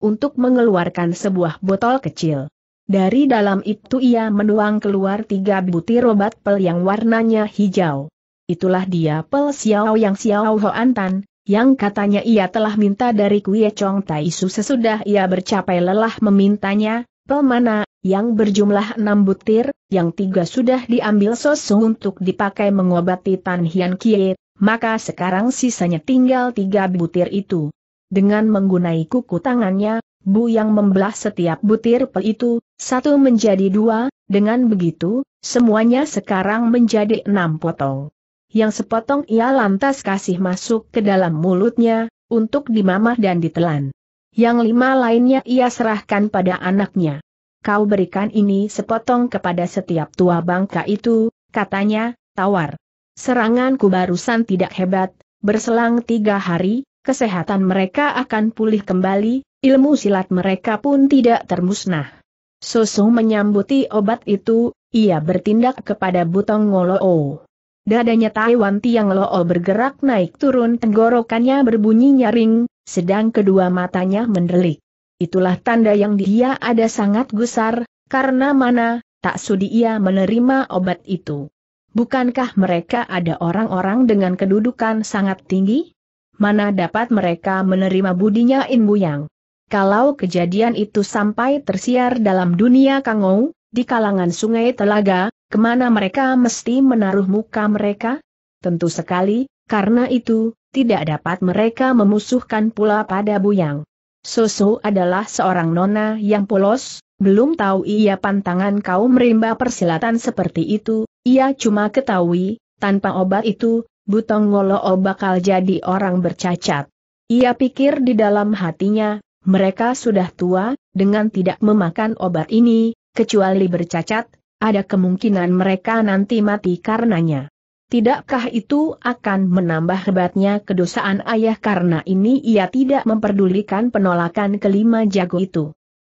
untuk mengeluarkan sebuah botol kecil. Dari dalam itu ia menuang keluar tiga butir obat pel yang warnanya hijau. Itulah dia pel Xiao yang Xiao ho antan, yang katanya ia telah minta dari Kue Chong Tai Su sesudah ia bercapai lelah memintanya, pel mana, yang berjumlah enam butir, yang tiga sudah diambil Sosu untuk dipakai mengobati Tan Hian Kie, maka sekarang sisanya tinggal tiga butir itu. Dengan menggunai kuku tangannya, Bu yang membelah setiap butir pel itu, satu menjadi dua, dengan begitu, semuanya sekarang menjadi enam potong. Yang sepotong ia lantas kasih masuk ke dalam mulutnya, untuk dimamah dan ditelan. Yang lima lainnya ia serahkan pada anaknya. Kau berikan ini sepotong kepada setiap tua bangka itu, katanya, tawar. Seranganku barusan tidak hebat, berselang tiga hari, kesehatan mereka akan pulih kembali, ilmu silat mereka pun tidak termusnah. Susu menyambuti obat itu, ia bertindak kepada Butong Ngoloo. Dadanya Taiwan Tiang Loo bergerak naik turun tenggorokannya berbunyi nyaring, sedang kedua matanya mendelik. Itulah tanda yang dia ada sangat gusar, karena mana, tak sudi ia menerima obat itu. Bukankah mereka ada orang-orang dengan kedudukan sangat tinggi? Mana dapat mereka menerima budinya yang? Kalau kejadian itu sampai tersiar dalam dunia Kangou, di kalangan sungai Telaga, kemana mereka mesti menaruh muka mereka? Tentu sekali, karena itu, tidak dapat mereka memusuhkan pula pada Buyang. Soso adalah seorang nona yang polos, belum tahu ia pantangan kaum rimba persilatan seperti itu, ia cuma ketahui, tanpa obat itu, Butong Ngolo bakal jadi orang bercacat. Ia pikir di dalam hatinya, mereka sudah tua, dengan tidak memakan obat ini, kecuali bercacat, ada kemungkinan mereka nanti mati karenanya. Tidakkah itu akan menambah hebatnya kedosaan ayah karena ini ia tidak memperdulikan penolakan kelima jago itu.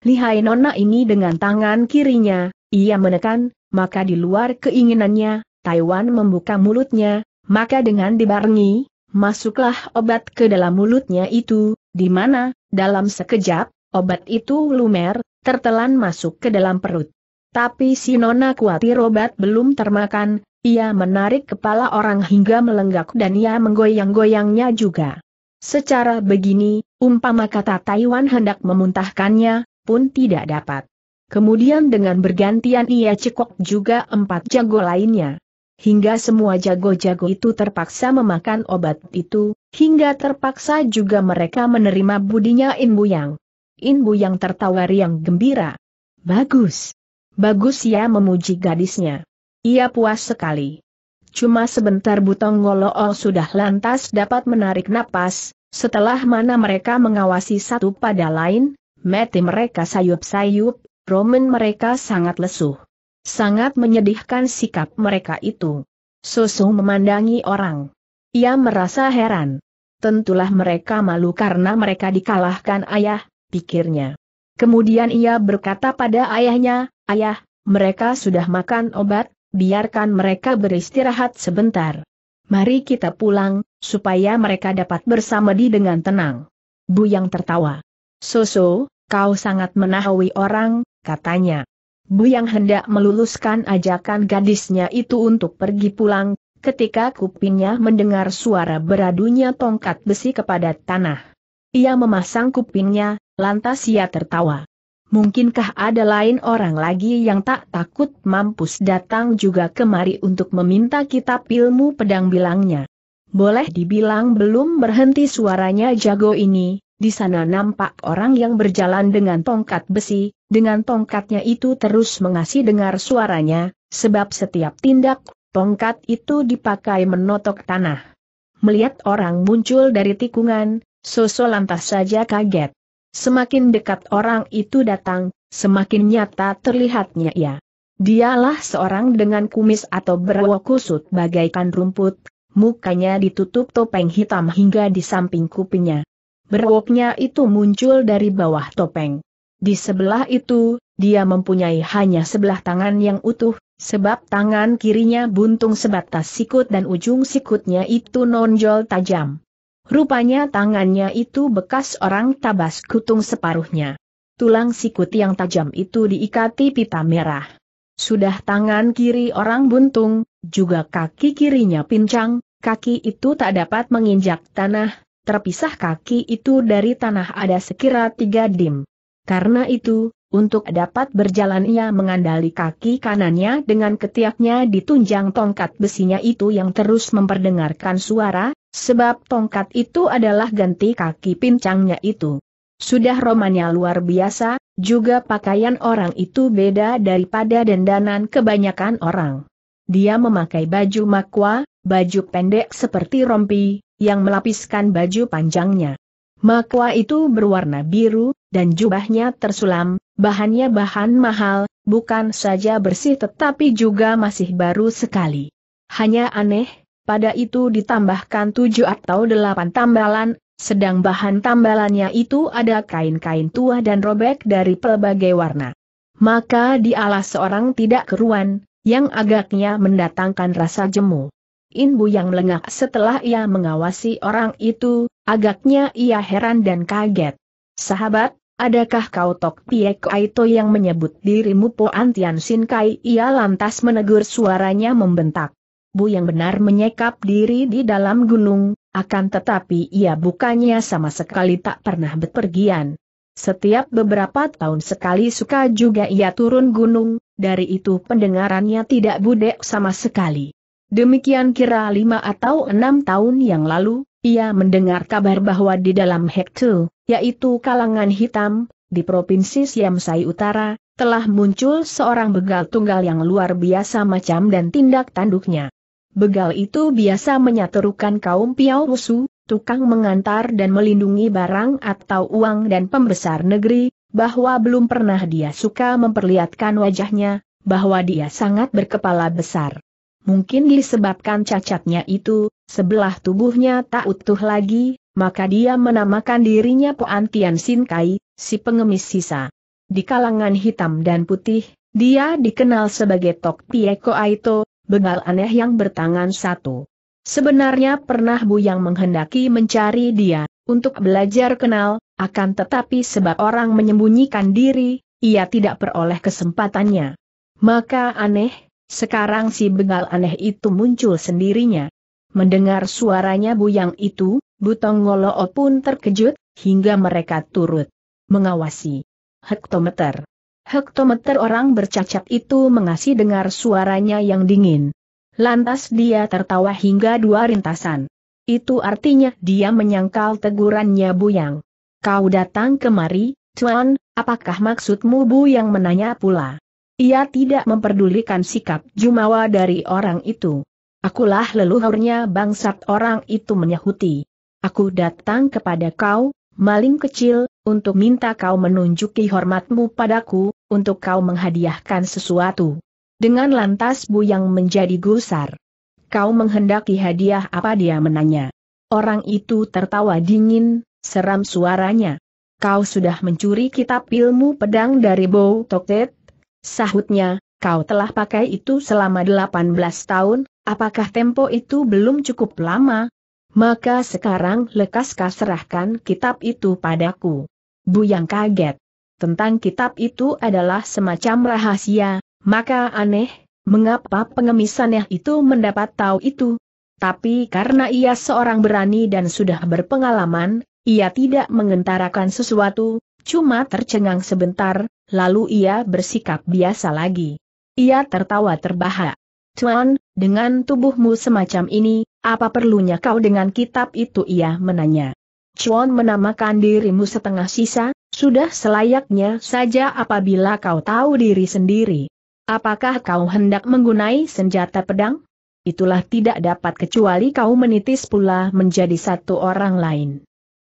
Lihai nona ini dengan tangan kirinya, ia menekan, maka di luar keinginannya, Taiwan membuka mulutnya, maka dengan dibarengi, masuklah obat ke dalam mulutnya itu, di mana, dalam sekejap, obat itu lumer, tertelan masuk ke dalam perut. Tapi si Nona khawatir obat belum termakan, ia menarik kepala orang hingga melenggak dan ia menggoyang-goyangnya juga. Secara begini, umpama kata Taiwan hendak memuntahkannya, pun tidak dapat. Kemudian dengan bergantian ia cekok juga empat jago lainnya hingga semua jago-jago itu terpaksa memakan obat itu, hingga terpaksa juga mereka menerima budinya Inbu Yang. Inbu Yang tertawa riang gembira. Bagus. Bagus ya memuji gadisnya. Ia puas sekali. Cuma sebentar Butong all oh sudah lantas dapat menarik napas, setelah mana mereka mengawasi satu pada lain, mati mereka sayup-sayup, Roman mereka sangat lesuh. Sangat menyedihkan sikap mereka itu. Susu memandangi orang. Ia merasa heran. Tentulah mereka malu karena mereka dikalahkan ayah, pikirnya. Kemudian ia berkata pada ayahnya, ayah, mereka sudah makan obat, biarkan mereka beristirahat sebentar. Mari kita pulang, supaya mereka dapat di dengan tenang. Bu yang tertawa. Soso, kau sangat menahui orang, katanya. Bu yang hendak meluluskan ajakan gadisnya itu untuk pergi pulang, ketika kupingnya mendengar suara beradunya tongkat besi kepada tanah. Ia memasang kupingnya, lantas ia tertawa. Mungkinkah ada lain orang lagi yang tak takut mampus datang juga kemari untuk meminta kitab ilmu pedang bilangnya. Boleh dibilang belum berhenti suaranya jago ini, di sana nampak orang yang berjalan dengan tongkat besi, dengan tongkatnya itu terus mengasih dengar suaranya, sebab setiap tindak, tongkat itu dipakai menotok tanah. Melihat orang muncul dari tikungan, Soso lantas saja kaget. Semakin dekat orang itu datang, semakin nyata terlihatnya ia. Dialah seorang dengan kumis atau berwok kusut bagaikan rumput, mukanya ditutup topeng hitam hingga di samping kupingnya. Berwoknya itu muncul dari bawah topeng. Di sebelah itu, dia mempunyai hanya sebelah tangan yang utuh, sebab tangan kirinya buntung sebatas sikut dan ujung sikutnya itu nonjol tajam. Rupanya tangannya itu bekas orang tabas kutung separuhnya. Tulang sikut yang tajam itu diikati pita merah. Sudah tangan kiri orang buntung, juga kaki kirinya pincang, kaki itu tak dapat menginjak tanah, terpisah kaki itu dari tanah ada sekira tiga dim. Karena itu, untuk dapat berjalan ia mengandali kaki kanannya dengan ketiaknya ditunjang tongkat besinya itu yang terus memperdengarkan suara, sebab tongkat itu adalah ganti kaki pincangnya itu. Sudah romanya luar biasa, juga pakaian orang itu beda daripada dendanan kebanyakan orang. Dia memakai baju makwa, baju pendek seperti rompi, yang melapiskan baju panjangnya. Makwa itu berwarna biru, dan jubahnya tersulam, bahannya bahan mahal, bukan saja bersih tetapi juga masih baru sekali. Hanya aneh, pada itu ditambahkan tujuh atau delapan tambalan, sedang bahan tambalannya itu ada kain-kain tua dan robek dari pelbagai warna. Maka dialah seorang tidak keruan, yang agaknya mendatangkan rasa jemu. Inbu yang melengak setelah ia mengawasi orang itu, agaknya ia heran dan kaget. Sahabat, adakah kau Tok Piek Aito yang menyebut dirimu po Tian Sin Kai? Ia lantas menegur suaranya membentak. Bu yang benar menyekap diri di dalam gunung, akan tetapi ia bukannya sama sekali tak pernah bepergian. Setiap beberapa tahun sekali suka juga ia turun gunung, dari itu pendengarannya tidak budek sama sekali. Demikian kira lima atau enam tahun yang lalu, ia mendengar kabar bahwa di dalam Hektu, yaitu kalangan hitam, di Provinsi Siamsai Utara, telah muncul seorang begal tunggal yang luar biasa macam dan tindak tanduknya. Begal itu biasa menyaturkan kaum piau Wusu, tukang mengantar dan melindungi barang atau uang dan pembesar negeri, bahwa belum pernah dia suka memperlihatkan wajahnya, bahwa dia sangat berkepala besar mungkin disebabkan cacatnya itu, sebelah tubuhnya tak utuh lagi, maka dia menamakan dirinya Poan Tian Sin Kai, si pengemis sisa. Di kalangan hitam dan putih, dia dikenal sebagai Tok Pieko Aito, bengal aneh yang bertangan satu. Sebenarnya pernah Bu yang menghendaki mencari dia, untuk belajar kenal, akan tetapi sebab orang menyembunyikan diri, ia tidak peroleh kesempatannya. Maka aneh, sekarang si bengal aneh itu muncul sendirinya. Mendengar suaranya buyang itu, Butong Ngoloo pun terkejut, hingga mereka turut mengawasi. Hektometer. Hektometer orang bercacat itu mengasih dengar suaranya yang dingin. Lantas dia tertawa hingga dua rintasan. Itu artinya dia menyangkal tegurannya Buyang. Kau datang kemari, Tuan, apakah maksudmu Bu yang menanya pula? Ia tidak memperdulikan sikap jumawa dari orang itu. Akulah leluhurnya bangsat orang itu menyahuti. Aku datang kepada kau, maling kecil, untuk minta kau menunjuki hormatmu padaku, untuk kau menghadiahkan sesuatu. Dengan lantas Bu yang menjadi gusar. Kau menghendaki hadiah apa dia menanya. Orang itu tertawa dingin, seram suaranya. Kau sudah mencuri kitab ilmu pedang dari Bow Toktet, Sahutnya, kau telah pakai itu selama 18 tahun, apakah tempo itu belum cukup lama? Maka sekarang lekas kau serahkan kitab itu padaku. Bu yang kaget. Tentang kitab itu adalah semacam rahasia, maka aneh, mengapa pengemisannya itu mendapat tahu itu. Tapi karena ia seorang berani dan sudah berpengalaman, ia tidak mengentarakan sesuatu, cuma tercengang sebentar, lalu ia bersikap biasa lagi. Ia tertawa terbahak. Tuan, dengan tubuhmu semacam ini, apa perlunya kau dengan kitab itu ia menanya. Chuan menamakan dirimu setengah sisa, sudah selayaknya saja apabila kau tahu diri sendiri. Apakah kau hendak menggunai senjata pedang? Itulah tidak dapat kecuali kau menitis pula menjadi satu orang lain.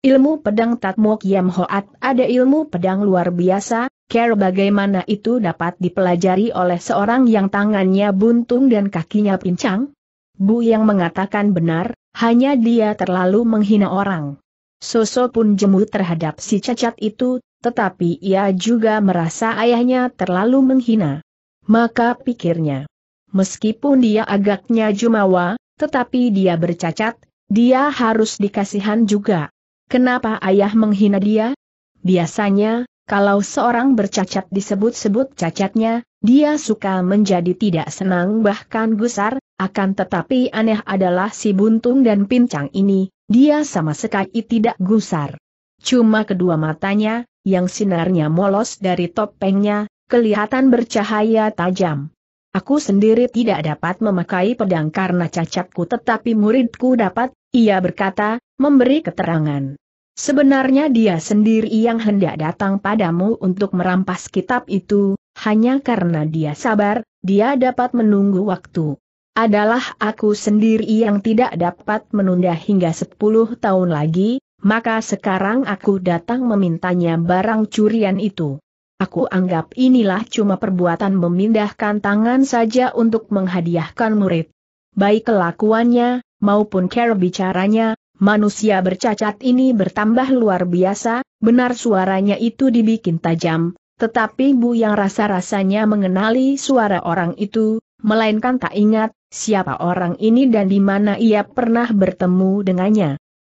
Ilmu pedang Tatmo Kiam Hoat ada ilmu pedang luar biasa, care bagaimana itu dapat dipelajari oleh seorang yang tangannya buntung dan kakinya pincang? Bu yang mengatakan benar, hanya dia terlalu menghina orang. Soso pun jemu terhadap si cacat itu, tetapi ia juga merasa ayahnya terlalu menghina. Maka pikirnya, meskipun dia agaknya jumawa, tetapi dia bercacat, dia harus dikasihan juga. Kenapa ayah menghina dia? Biasanya, kalau seorang bercacat disebut-sebut cacatnya, dia suka menjadi tidak senang bahkan gusar, akan tetapi aneh adalah si buntung dan pincang ini, dia sama sekali tidak gusar. Cuma kedua matanya, yang sinarnya molos dari topengnya, kelihatan bercahaya tajam. Aku sendiri tidak dapat memakai pedang karena cacatku tetapi muridku dapat, ia berkata, memberi keterangan. Sebenarnya dia sendiri yang hendak datang padamu untuk merampas kitab itu, hanya karena dia sabar, dia dapat menunggu waktu. Adalah aku sendiri yang tidak dapat menunda hingga sepuluh tahun lagi, maka sekarang aku datang memintanya barang curian itu. Aku anggap inilah cuma perbuatan memindahkan tangan saja untuk menghadiahkan murid. Baik kelakuannya, maupun cara bicaranya, manusia bercacat ini bertambah luar biasa, benar suaranya itu dibikin tajam, tetapi Bu yang rasa-rasanya mengenali suara orang itu, melainkan tak ingat, siapa orang ini dan di mana ia pernah bertemu dengannya.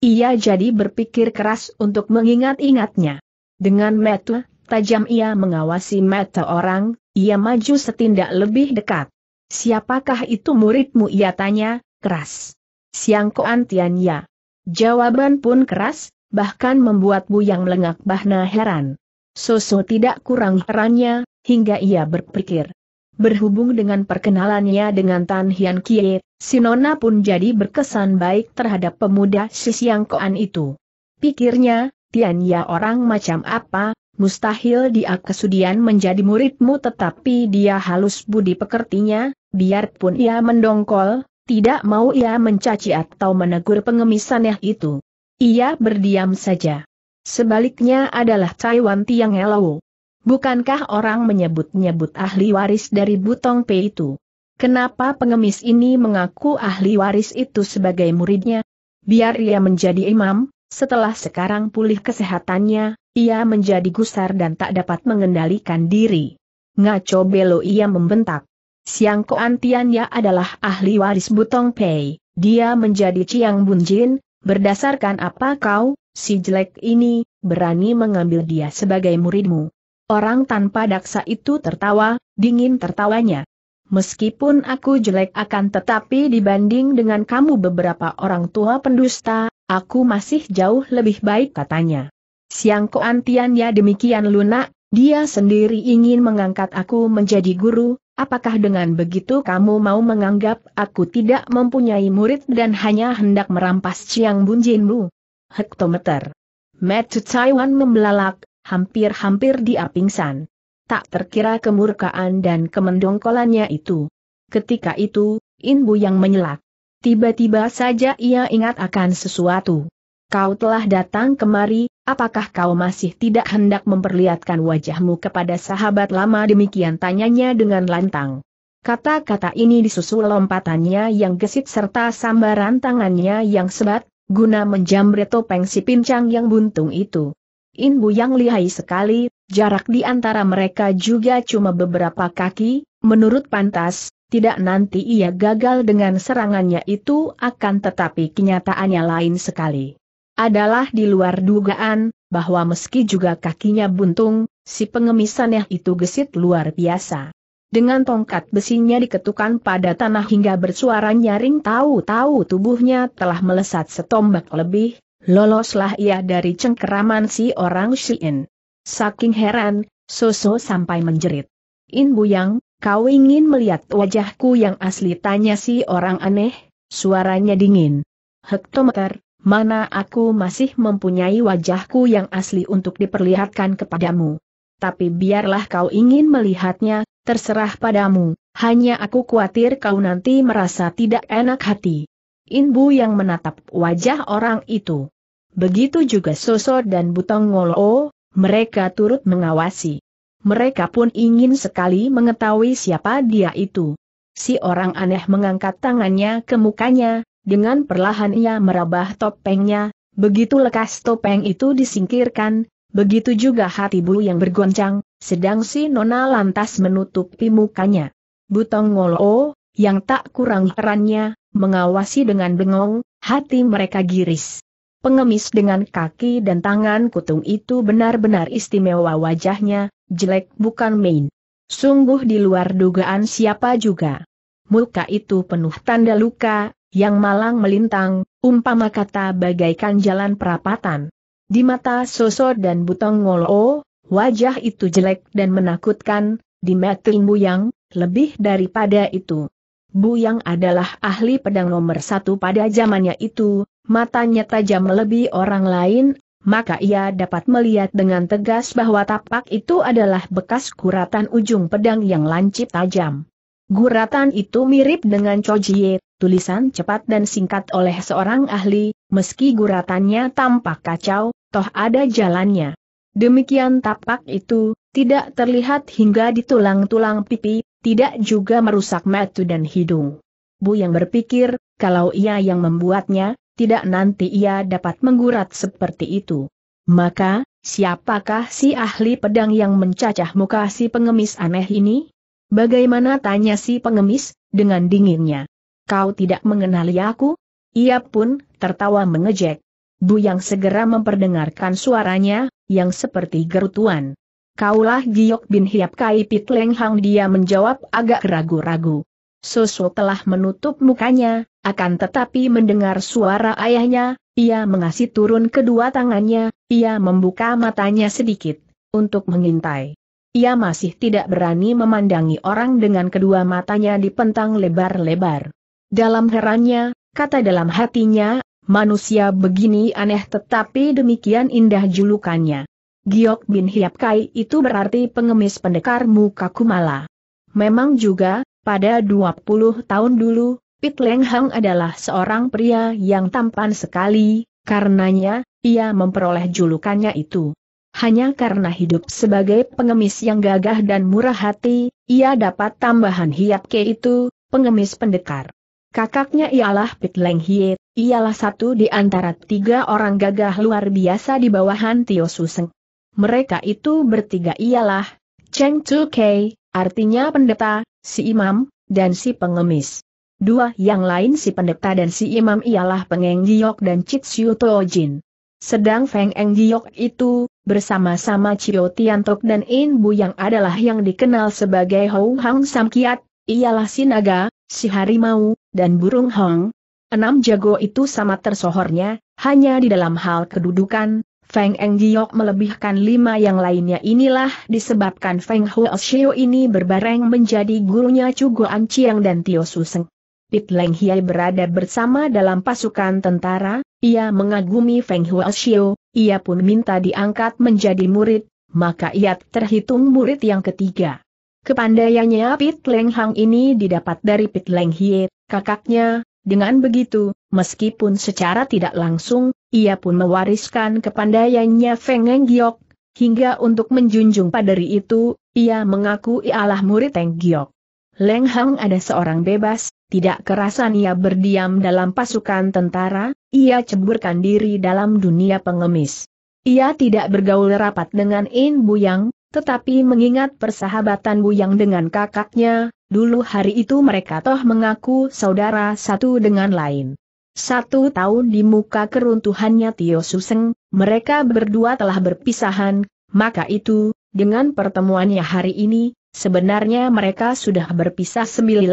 Ia jadi berpikir keras untuk mengingat-ingatnya. Dengan metu, Tajam ia mengawasi mata orang, ia maju setindak lebih dekat. Siapakah itu muridmu ia tanya, keras. Siang Koan Tian Ya. Jawaban pun keras, bahkan membuat bu yang Lengak Bahna heran. Soso tidak kurang herannya, hingga ia berpikir. Berhubung dengan perkenalannya dengan Tan Hian Kie, Sinona pun jadi berkesan baik terhadap pemuda si Siang Koan itu. Pikirnya, Tian Ya orang macam apa, mustahil dia kesudian menjadi muridmu tetapi dia halus budi pekertinya, biarpun ia mendongkol, tidak mau ia mencaci atau menegur pengemisannya itu. Ia berdiam saja. Sebaliknya adalah Taiwan Tiang Elau. Bukankah orang menyebut-nyebut ahli waris dari Butong P itu? Kenapa pengemis ini mengaku ahli waris itu sebagai muridnya? Biar ia menjadi imam, setelah sekarang pulih kesehatannya, ia menjadi gusar dan tak dapat mengendalikan diri. Ngaco belo ia membentak. Siang Koan ya adalah ahli waris Butong Pei, dia menjadi Ciang Jin. berdasarkan apa kau, si jelek ini, berani mengambil dia sebagai muridmu. Orang tanpa daksa itu tertawa, dingin tertawanya. Meskipun aku jelek akan tetapi dibanding dengan kamu beberapa orang tua pendusta, aku masih jauh lebih baik katanya. Siang keantiannya demikian lunak, dia sendiri ingin mengangkat aku menjadi guru, apakah dengan begitu kamu mau menganggap aku tidak mempunyai murid dan hanya hendak merampas Chiang Bunjinmu? Hektometer. Matt Taiwan membelalak, hampir-hampir dia pingsan. Tak terkira kemurkaan dan kemendongkolannya itu. Ketika itu, Inbu yang menyelak. Tiba-tiba saja ia ingat akan sesuatu kau telah datang kemari, apakah kau masih tidak hendak memperlihatkan wajahmu kepada sahabat lama demikian tanyanya dengan lantang. Kata-kata ini disusul lompatannya yang gesit serta sambaran tangannya yang sebat, guna menjamret topeng si pincang yang buntung itu. Inbu yang lihai sekali, jarak di antara mereka juga cuma beberapa kaki, menurut pantas, tidak nanti ia gagal dengan serangannya itu akan tetapi kenyataannya lain sekali. Adalah di luar dugaan, bahwa meski juga kakinya buntung, si pengemisannya itu gesit luar biasa. Dengan tongkat besinya diketukan pada tanah hingga bersuara nyaring tahu-tahu tubuhnya telah melesat setombak lebih, loloslah ia dari cengkeraman si orang Shien. Saking heran, Soso sampai menjerit. In Yang, kau ingin melihat wajahku yang asli tanya si orang aneh, suaranya dingin. Hektometer, mana aku masih mempunyai wajahku yang asli untuk diperlihatkan kepadamu. Tapi biarlah kau ingin melihatnya, terserah padamu, hanya aku khawatir kau nanti merasa tidak enak hati. Inbu yang menatap wajah orang itu. Begitu juga Soso dan Butong Ngolo, oh, mereka turut mengawasi. Mereka pun ingin sekali mengetahui siapa dia itu. Si orang aneh mengangkat tangannya ke mukanya, dengan perlahan ia merabah topengnya, begitu lekas topeng itu disingkirkan, begitu juga hati bulu yang bergoncang, sedang si Nona lantas menutupi mukanya. Butong Ngolo, oh, yang tak kurang herannya, mengawasi dengan bengong, hati mereka giris. Pengemis dengan kaki dan tangan kutung itu benar-benar istimewa wajahnya, jelek bukan main. Sungguh di luar dugaan siapa juga. Muka itu penuh tanda luka, yang malang melintang, umpama kata bagaikan jalan perapatan. Di mata Soso dan Butong Ngolo, oh, wajah itu jelek dan menakutkan, di mata Buyang, lebih daripada itu. Buyang adalah ahli pedang nomor satu pada zamannya itu, matanya tajam lebih orang lain, maka ia dapat melihat dengan tegas bahwa tapak itu adalah bekas kuratan ujung pedang yang lancip tajam. Guratan itu mirip dengan Chojie, tulisan cepat dan singkat oleh seorang ahli, meski guratannya tampak kacau, toh ada jalannya. Demikian tapak itu, tidak terlihat hingga di tulang-tulang pipi, tidak juga merusak mata dan hidung. Bu yang berpikir, kalau ia yang membuatnya, tidak nanti ia dapat menggurat seperti itu. Maka, siapakah si ahli pedang yang mencacah muka si pengemis aneh ini? Bagaimana tanya si pengemis, dengan dinginnya. Kau tidak mengenali aku? Ia pun, tertawa mengejek. Bu yang segera memperdengarkan suaranya, yang seperti gerutuan. Kaulah Giok bin Hiap Kai Pit Leng Hang dia menjawab agak ragu-ragu. Sosok telah menutup mukanya, akan tetapi mendengar suara ayahnya, ia mengasih turun kedua tangannya, ia membuka matanya sedikit, untuk mengintai. Ia masih tidak berani memandangi orang dengan kedua matanya dipentang lebar-lebar. Dalam herannya, kata dalam hatinya, manusia begini aneh tetapi demikian indah julukannya. Giok bin Hiap Kai itu berarti pengemis pendekar muka kumala. Memang juga, pada 20 tahun dulu, Pit Leng Hang adalah seorang pria yang tampan sekali, karenanya, ia memperoleh julukannya itu. Hanya karena hidup sebagai pengemis yang gagah dan murah hati, ia dapat tambahan hiap ke itu, pengemis pendekar. Kakaknya ialah Pit Leng Hie, ialah satu di antara tiga orang gagah luar biasa di bawahan Tio Suseng. Mereka itu bertiga ialah Cheng Chu Kei, artinya pendeta, si imam, dan si pengemis. Dua yang lain si pendeta dan si imam ialah Pengeng Giok dan Chit Siu Jin. Sedang Feng Eng Giok itu, bersama-sama Cio Tok dan In Bu yang adalah yang dikenal sebagai Hou Hang Sam Kiat, ialah si naga, si harimau, dan burung hong. Enam jago itu sama tersohornya, hanya di dalam hal kedudukan, Feng Eng Giok melebihkan lima yang lainnya inilah disebabkan Feng Hou Shio ini berbareng menjadi gurunya Chu Guan Chiang dan Tio Suseng. Pit Leng Hiai berada bersama dalam pasukan tentara, ia mengagumi Feng Huoshio, ia pun minta diangkat menjadi murid, maka ia terhitung murid yang ketiga. Kepandaiannya Pit Leng Hang ini didapat dari Pit Leng Hiai, kakaknya, dengan begitu, meskipun secara tidak langsung, ia pun mewariskan kepandaiannya Feng Eng Giok, hingga untuk menjunjung paderi itu, ia mengaku ialah murid Eng Giok. Leng Hang ada seorang bebas, tidak kerasan ia berdiam dalam pasukan tentara, ia ceburkan diri dalam dunia pengemis. Ia tidak bergaul rapat dengan In Buyang, tetapi mengingat persahabatan Buyang dengan kakaknya, dulu hari itu mereka toh mengaku saudara satu dengan lain. Satu tahun di muka keruntuhannya Tio Suseng, mereka berdua telah berpisahan, maka itu, dengan pertemuannya hari ini, Sebenarnya mereka sudah berpisah 19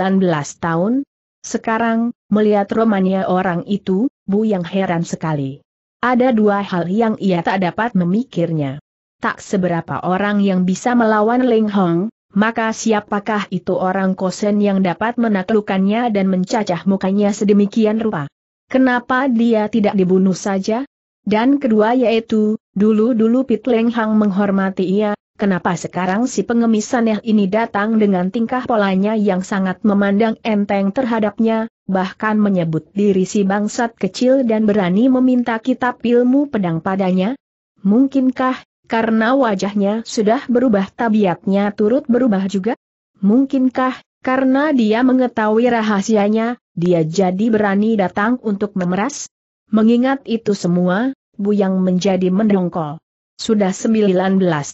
tahun. Sekarang, melihat romannya orang itu, Bu yang heran sekali. Ada dua hal yang ia tak dapat memikirnya. Tak seberapa orang yang bisa melawan Ling Hong, maka siapakah itu orang kosen yang dapat menaklukkannya dan mencacah mukanya sedemikian rupa? Kenapa dia tidak dibunuh saja? Dan kedua yaitu, dulu-dulu Pit Leng Hang menghormati ia, Kenapa sekarang si pengemis aneh ini datang dengan tingkah polanya yang sangat memandang enteng terhadapnya, bahkan menyebut diri si bangsat kecil dan berani meminta kitab ilmu pedang padanya? Mungkinkah, karena wajahnya sudah berubah tabiatnya turut berubah juga? Mungkinkah, karena dia mengetahui rahasianya, dia jadi berani datang untuk memeras? Mengingat itu semua, Buyang menjadi mendongkol. Sudah 19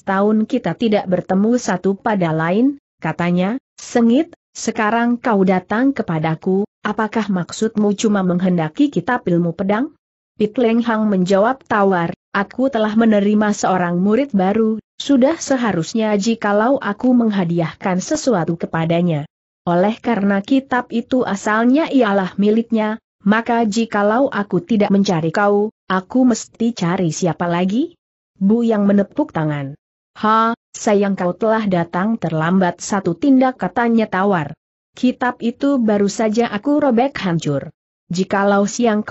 tahun kita tidak bertemu satu pada lain, katanya, sengit, sekarang kau datang kepadaku, apakah maksudmu cuma menghendaki kitab ilmu pedang? Pit Leng Hang menjawab tawar, aku telah menerima seorang murid baru, sudah seharusnya jikalau aku menghadiahkan sesuatu kepadanya. Oleh karena kitab itu asalnya ialah miliknya, maka jikalau aku tidak mencari kau, aku mesti cari siapa lagi? Bu yang menepuk tangan. Ha, sayang kau telah datang terlambat satu tindak katanya tawar. Kitab itu baru saja aku robek hancur. Jikalau siang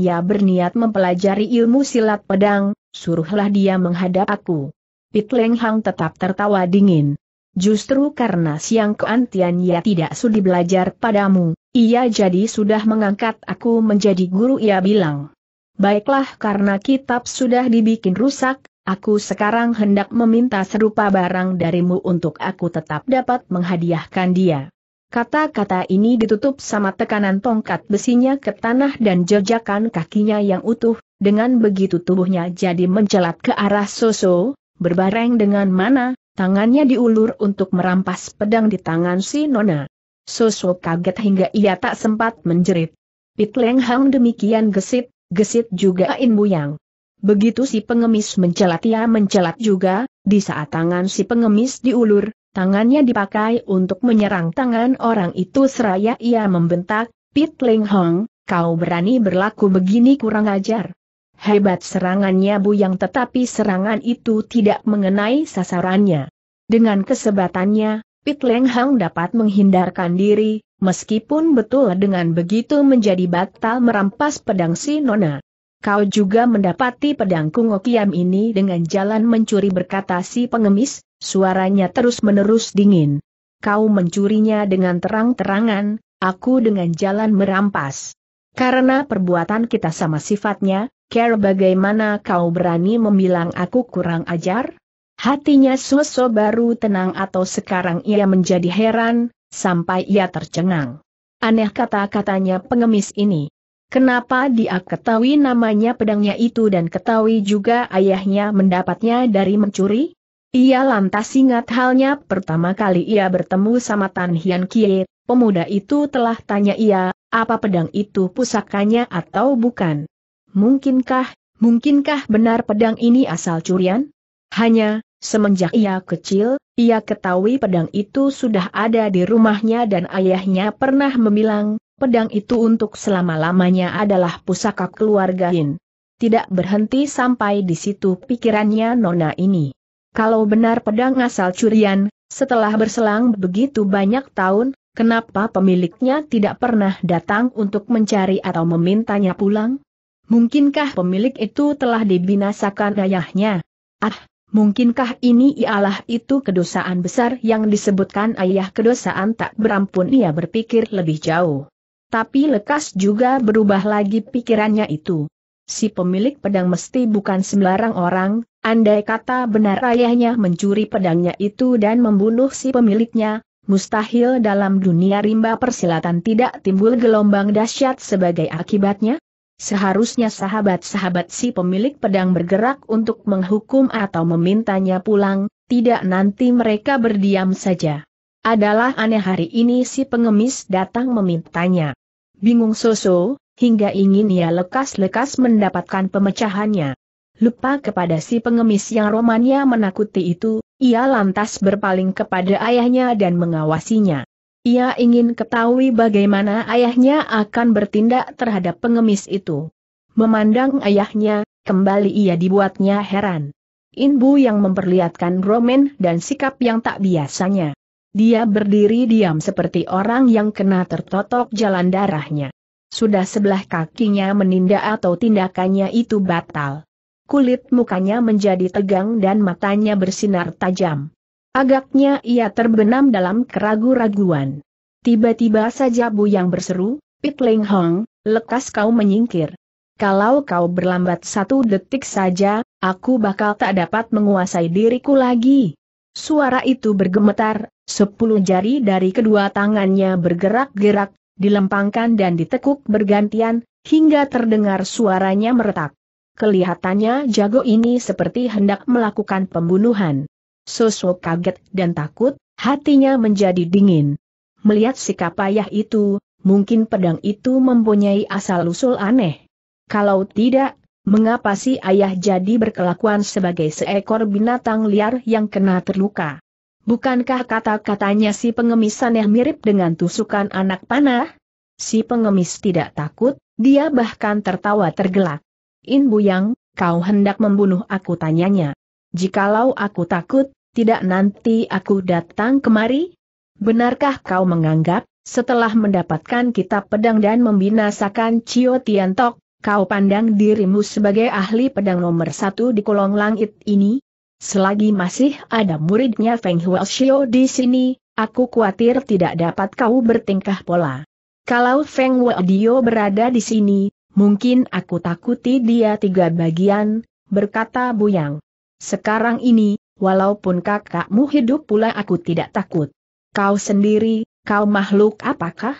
ya berniat mempelajari ilmu silat pedang, suruhlah dia menghadap aku. Pit Leng Hang tetap tertawa dingin. Justru karena siang ya tidak sudi belajar padamu, ia jadi sudah mengangkat aku menjadi guru ia bilang. Baiklah karena kitab sudah dibikin rusak, aku sekarang hendak meminta serupa barang darimu untuk aku tetap dapat menghadiahkan dia. Kata-kata ini ditutup sama tekanan tongkat besinya ke tanah dan jejakan kakinya yang utuh, dengan begitu tubuhnya jadi mencelat ke arah Soso, berbareng dengan mana, tangannya diulur untuk merampas pedang di tangan si Nona. Soso kaget hingga ia tak sempat menjerit. Pit Leng Hang demikian gesit, Gesit juga In Buyang. Begitu si pengemis mencelat ia mencelat juga, di saat tangan si pengemis diulur, tangannya dipakai untuk menyerang tangan orang itu seraya ia membentak, Pit Ling Hong, kau berani berlaku begini kurang ajar. Hebat serangannya Buyang tetapi serangan itu tidak mengenai sasarannya. Dengan kesebatannya, Pit Leng Hang dapat menghindarkan diri, meskipun betul dengan begitu menjadi batal merampas pedang si Nona. Kau juga mendapati pedang Kungo ini dengan jalan mencuri berkata si pengemis, suaranya terus-menerus dingin. Kau mencurinya dengan terang-terangan, aku dengan jalan merampas. Karena perbuatan kita sama sifatnya, care bagaimana kau berani membilang aku kurang ajar? Hatinya Soso baru tenang atau sekarang ia menjadi heran, sampai ia tercengang. Aneh kata-katanya pengemis ini. Kenapa dia ketahui namanya pedangnya itu dan ketahui juga ayahnya mendapatnya dari mencuri? Ia lantas ingat halnya pertama kali ia bertemu sama Tan Hian Kie, pemuda itu telah tanya ia, apa pedang itu pusakanya atau bukan? Mungkinkah, mungkinkah benar pedang ini asal curian? Hanya, Semenjak ia kecil, ia ketahui pedang itu sudah ada di rumahnya dan ayahnya pernah memilang, pedang itu untuk selama-lamanya adalah pusaka keluarga Hin. Tidak berhenti sampai di situ pikirannya nona ini. Kalau benar pedang asal curian, setelah berselang begitu banyak tahun, kenapa pemiliknya tidak pernah datang untuk mencari atau memintanya pulang? Mungkinkah pemilik itu telah dibinasakan ayahnya? Ah, Mungkinkah ini ialah itu kedosaan besar yang disebutkan ayah kedosaan tak berampun ia berpikir lebih jauh. Tapi lekas juga berubah lagi pikirannya itu. Si pemilik pedang mesti bukan sembarang orang, andai kata benar ayahnya mencuri pedangnya itu dan membunuh si pemiliknya, mustahil dalam dunia rimba persilatan tidak timbul gelombang dahsyat sebagai akibatnya? Seharusnya sahabat-sahabat si pemilik pedang bergerak untuk menghukum atau memintanya pulang, tidak nanti mereka berdiam saja. Adalah aneh hari ini si pengemis datang memintanya. Bingung Soso, hingga ingin ia lekas-lekas mendapatkan pemecahannya. Lupa kepada si pengemis yang romannya menakuti itu, ia lantas berpaling kepada ayahnya dan mengawasinya. Ia ingin ketahui bagaimana ayahnya akan bertindak terhadap pengemis itu. Memandang ayahnya, kembali ia dibuatnya heran. Inbu yang memperlihatkan romen dan sikap yang tak biasanya. Dia berdiri diam seperti orang yang kena tertotok jalan darahnya. Sudah sebelah kakinya menindak atau tindakannya itu batal. Kulit mukanya menjadi tegang dan matanya bersinar tajam. Agaknya ia terbenam dalam keragu-raguan. Tiba-tiba saja Bu yang berseru, Pit Leng Hong, lekas kau menyingkir. Kalau kau berlambat satu detik saja, aku bakal tak dapat menguasai diriku lagi. Suara itu bergemetar, sepuluh jari dari kedua tangannya bergerak-gerak, dilempangkan dan ditekuk bergantian, hingga terdengar suaranya meretak. Kelihatannya jago ini seperti hendak melakukan pembunuhan. Soso kaget dan takut, hatinya menjadi dingin. Melihat sikap ayah itu, mungkin pedang itu mempunyai asal-usul aneh. Kalau tidak, mengapa si ayah jadi berkelakuan sebagai seekor binatang liar yang kena terluka? Bukankah kata-katanya si pengemis aneh mirip dengan tusukan anak panah? Si pengemis tidak takut, dia bahkan tertawa tergelak. In Buyang, kau hendak membunuh aku tanyanya. Jikalau aku takut, tidak nanti aku datang kemari? Benarkah kau menganggap, setelah mendapatkan kitab pedang dan membinasakan Cio Tian Tok, kau pandang dirimu sebagai ahli pedang nomor satu di kolong langit ini? Selagi masih ada muridnya Feng Xiao di sini, aku khawatir tidak dapat kau bertingkah pola. Kalau Feng Hua Dio berada di sini, mungkin aku takuti dia tiga bagian, berkata Buyang. Sekarang ini, walaupun kakakmu hidup pula aku tidak takut. Kau sendiri, kau makhluk apakah?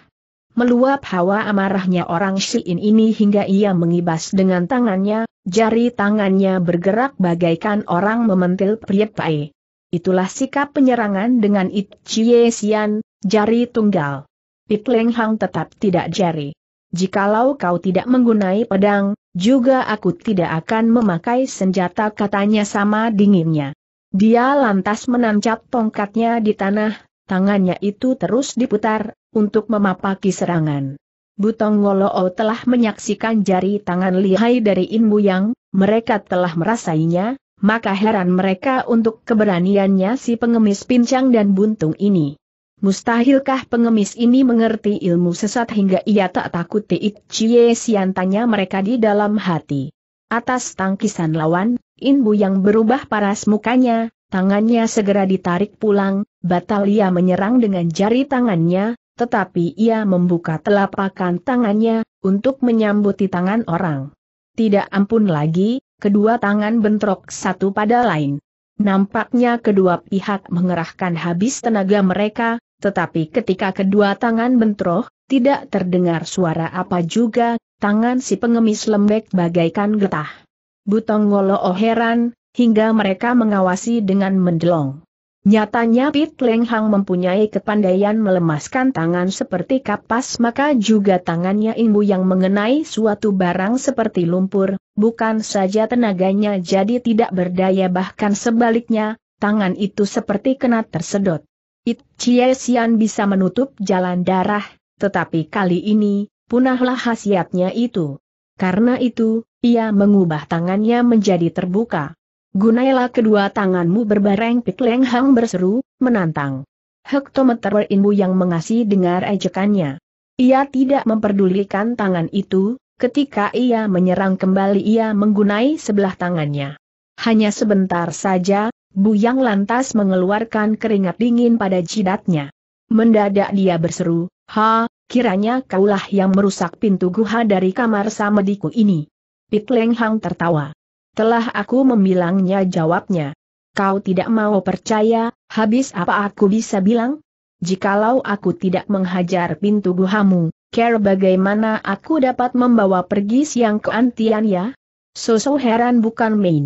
Meluap hawa amarahnya orang Syiin ini hingga ia mengibas dengan tangannya, jari tangannya bergerak bagaikan orang mementil priepai. Itulah sikap penyerangan dengan It Chie Sian, jari tunggal. Pip Leng Hang tetap tidak jari. Jikalau kau tidak menggunai pedang, juga aku tidak akan memakai senjata katanya sama dinginnya. Dia lantas menancap tongkatnya di tanah, tangannya itu terus diputar, untuk memapaki serangan. Butong Woloo telah menyaksikan jari tangan lihai dari Inbu Yang, mereka telah merasainya, maka heran mereka untuk keberaniannya si pengemis pincang dan buntung ini. Mustahilkah pengemis ini mengerti ilmu sesat hingga ia tak takut Tiit Chie Sian mereka di dalam hati. Atas tangkisan lawan, Inbu yang berubah paras mukanya, tangannya segera ditarik pulang, batal ia menyerang dengan jari tangannya, tetapi ia membuka telapakan tangannya, untuk menyambuti tangan orang. Tidak ampun lagi, kedua tangan bentrok satu pada lain. Nampaknya kedua pihak mengerahkan habis tenaga mereka, tetapi ketika kedua tangan bentrok, tidak terdengar suara apa juga, tangan si pengemis lembek bagaikan getah. Butong Ngolo oh heran, hingga mereka mengawasi dengan mendelong. Nyatanya Pit Leng Hang mempunyai kepandaian melemaskan tangan seperti kapas maka juga tangannya imbu yang mengenai suatu barang seperti lumpur, bukan saja tenaganya jadi tidak berdaya bahkan sebaliknya, tangan itu seperti kena tersedot. It Chie Sian bisa menutup jalan darah, tetapi kali ini, punahlah khasiatnya itu. Karena itu, ia mengubah tangannya menjadi terbuka. Gunailah kedua tanganmu berbareng Pik Leng Hang berseru, menantang. Hektometer berinbu yang mengasih dengar ejekannya. Ia tidak memperdulikan tangan itu, ketika ia menyerang kembali ia menggunai sebelah tangannya. Hanya sebentar saja, Bu yang lantas mengeluarkan keringat dingin pada jidatnya. Mendadak dia berseru, Ha, kiranya kaulah yang merusak pintu guha dari kamar samediku ini. Pik Leng Hang tertawa. Telah aku membilangnya jawabnya. Kau tidak mau percaya, habis apa aku bisa bilang? Jikalau aku tidak menghajar pintu guhamu, care bagaimana aku dapat membawa pergi siang ke Antian ya? Soso heran bukan main.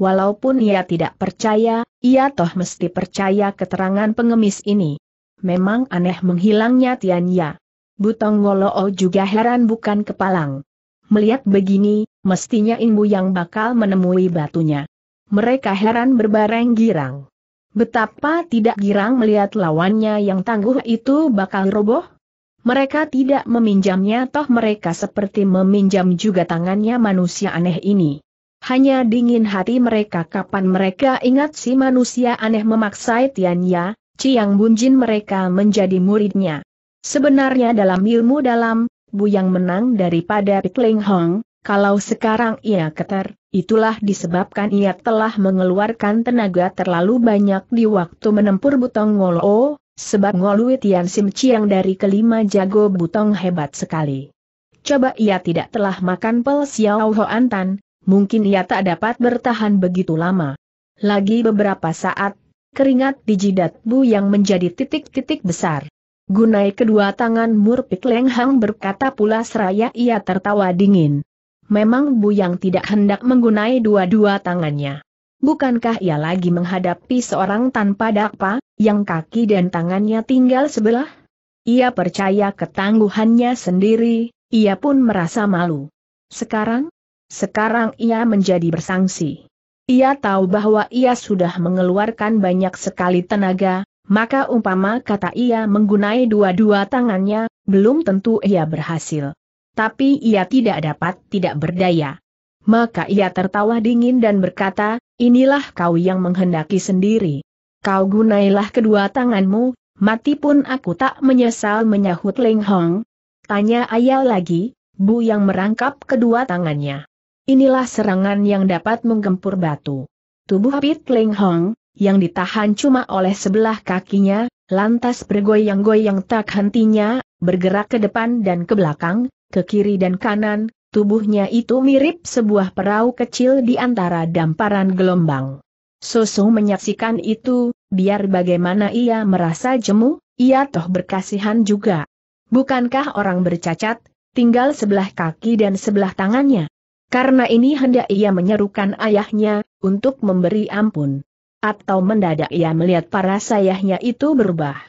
Walaupun ia tidak percaya, ia toh mesti percaya keterangan pengemis ini. Memang aneh menghilangnya Tian Ya. Butong Ngolo juga heran bukan kepalang. Melihat begini, mestinya Inbu yang bakal menemui batunya. Mereka heran berbareng girang. Betapa tidak girang melihat lawannya yang tangguh itu bakal roboh? Mereka tidak meminjamnya toh mereka seperti meminjam juga tangannya manusia aneh ini. Hanya dingin hati mereka kapan mereka ingat si manusia aneh memaksa Tianya, Ciang Bunjin mereka menjadi muridnya. Sebenarnya dalam ilmu dalam, Bu yang menang daripada Pikling Hong, kalau sekarang ia keter, itulah disebabkan ia telah mengeluarkan tenaga terlalu banyak di waktu menempur Butong Ngolo, sebab Ngolui Tian Sim Chiang dari kelima jago Butong hebat sekali. Coba ia tidak telah makan pel Xiao Ho Antan, mungkin ia tak dapat bertahan begitu lama. Lagi beberapa saat, keringat di jidat Bu yang menjadi titik-titik besar. Gunai kedua tangan murpik Lenghang berkata pula seraya ia tertawa dingin. Memang bu yang tidak hendak menggunai dua-dua tangannya. Bukankah ia lagi menghadapi seorang tanpa dakpa, yang kaki dan tangannya tinggal sebelah? Ia percaya ketangguhannya sendiri, ia pun merasa malu. Sekarang? Sekarang ia menjadi bersangsi. Ia tahu bahwa ia sudah mengeluarkan banyak sekali tenaga, maka umpama kata ia menggunai dua-dua tangannya, belum tentu ia berhasil. Tapi ia tidak dapat tidak berdaya. Maka ia tertawa dingin dan berkata, inilah kau yang menghendaki sendiri. Kau gunailah kedua tanganmu, mati pun aku tak menyesal menyahut Leng Hong. Tanya ayah lagi, Bu yang merangkap kedua tangannya. Inilah serangan yang dapat menggempur batu. Tubuh Pit Leng Hong, yang ditahan cuma oleh sebelah kakinya, lantas bergoyang-goyang tak hentinya, bergerak ke depan dan ke belakang, ke kiri dan kanan, tubuhnya itu mirip sebuah perahu kecil di antara damparan gelombang. Susu menyaksikan itu, biar bagaimana ia merasa jemu, ia toh berkasihan juga. Bukankah orang bercacat, tinggal sebelah kaki dan sebelah tangannya? Karena ini hendak ia menyerukan ayahnya, untuk memberi ampun. Atau mendadak ia melihat para sayahnya itu berubah.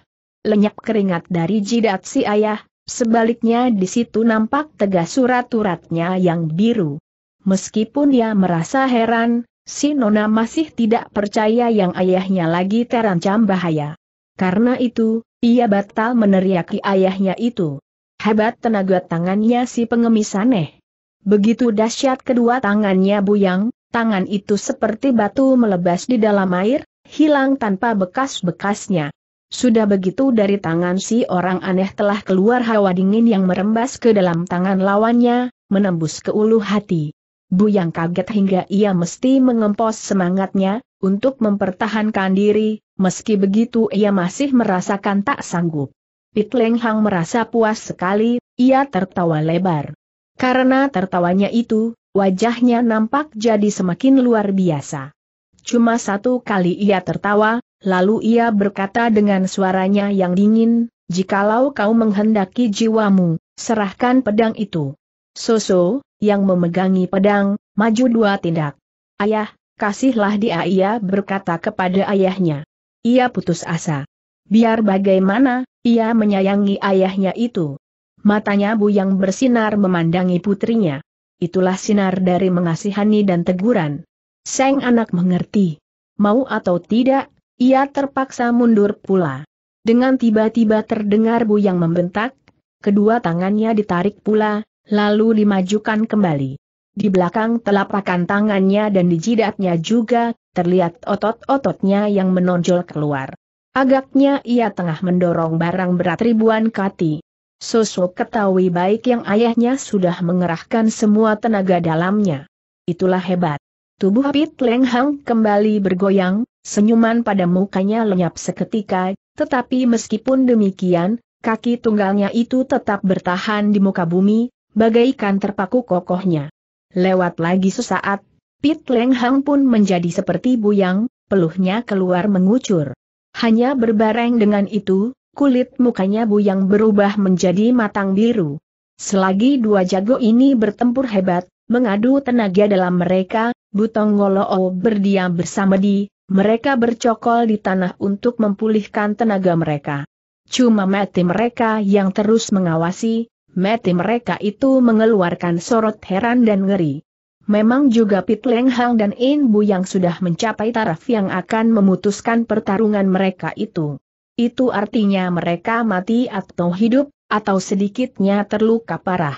Lenyap keringat dari jidat si ayah, sebaliknya di situ nampak tegas surat-suratnya yang biru. Meskipun ia merasa heran, si Nona masih tidak percaya yang ayahnya lagi terancam bahaya. Karena itu, ia batal meneriaki ayahnya itu. Hebat tenaga tangannya si pengemis aneh. Begitu dahsyat kedua tangannya buyang, tangan itu seperti batu melebas di dalam air, hilang tanpa bekas-bekasnya. Sudah begitu dari tangan si orang aneh telah keluar hawa dingin yang merembas ke dalam tangan lawannya, menembus ke ulu hati. Bu yang kaget hingga ia mesti mengempos semangatnya, untuk mempertahankan diri, meski begitu ia masih merasakan tak sanggup. Pit Leng Hang merasa puas sekali, ia tertawa lebar. Karena tertawanya itu, Wajahnya nampak jadi semakin luar biasa. Cuma satu kali ia tertawa, lalu ia berkata dengan suaranya yang dingin, Jikalau kau menghendaki jiwamu, serahkan pedang itu. Soso, yang memegangi pedang, maju dua tindak. Ayah, kasihlah dia ia berkata kepada ayahnya. Ia putus asa. Biar bagaimana, ia menyayangi ayahnya itu. Matanya bu yang bersinar memandangi putrinya itulah sinar dari mengasihani dan teguran. Seng anak mengerti. Mau atau tidak, ia terpaksa mundur pula. Dengan tiba-tiba terdengar Bu yang membentak, kedua tangannya ditarik pula, lalu dimajukan kembali. Di belakang telapakan tangannya dan di jidatnya juga, terlihat otot-ototnya yang menonjol keluar. Agaknya ia tengah mendorong barang berat ribuan kati. Sosok ketahui baik yang ayahnya sudah mengerahkan semua tenaga dalamnya. Itulah hebat. Tubuh Pit Leng Hang kembali bergoyang, senyuman pada mukanya lenyap seketika, tetapi meskipun demikian, kaki tunggalnya itu tetap bertahan di muka bumi, bagaikan terpaku kokohnya. Lewat lagi sesaat, Pit Leng Hang pun menjadi seperti buyang, peluhnya keluar mengucur. Hanya berbareng dengan itu, kulit mukanya Bu yang berubah menjadi matang biru. Selagi dua jago ini bertempur hebat, mengadu tenaga dalam mereka, Butong Ngoloo berdiam bersama di, mereka bercokol di tanah untuk mempulihkan tenaga mereka. Cuma mati mereka yang terus mengawasi, mati mereka itu mengeluarkan sorot heran dan ngeri. Memang juga Pit Leng Hang dan In Bu yang sudah mencapai taraf yang akan memutuskan pertarungan mereka itu. Itu artinya mereka mati atau hidup, atau sedikitnya terluka parah.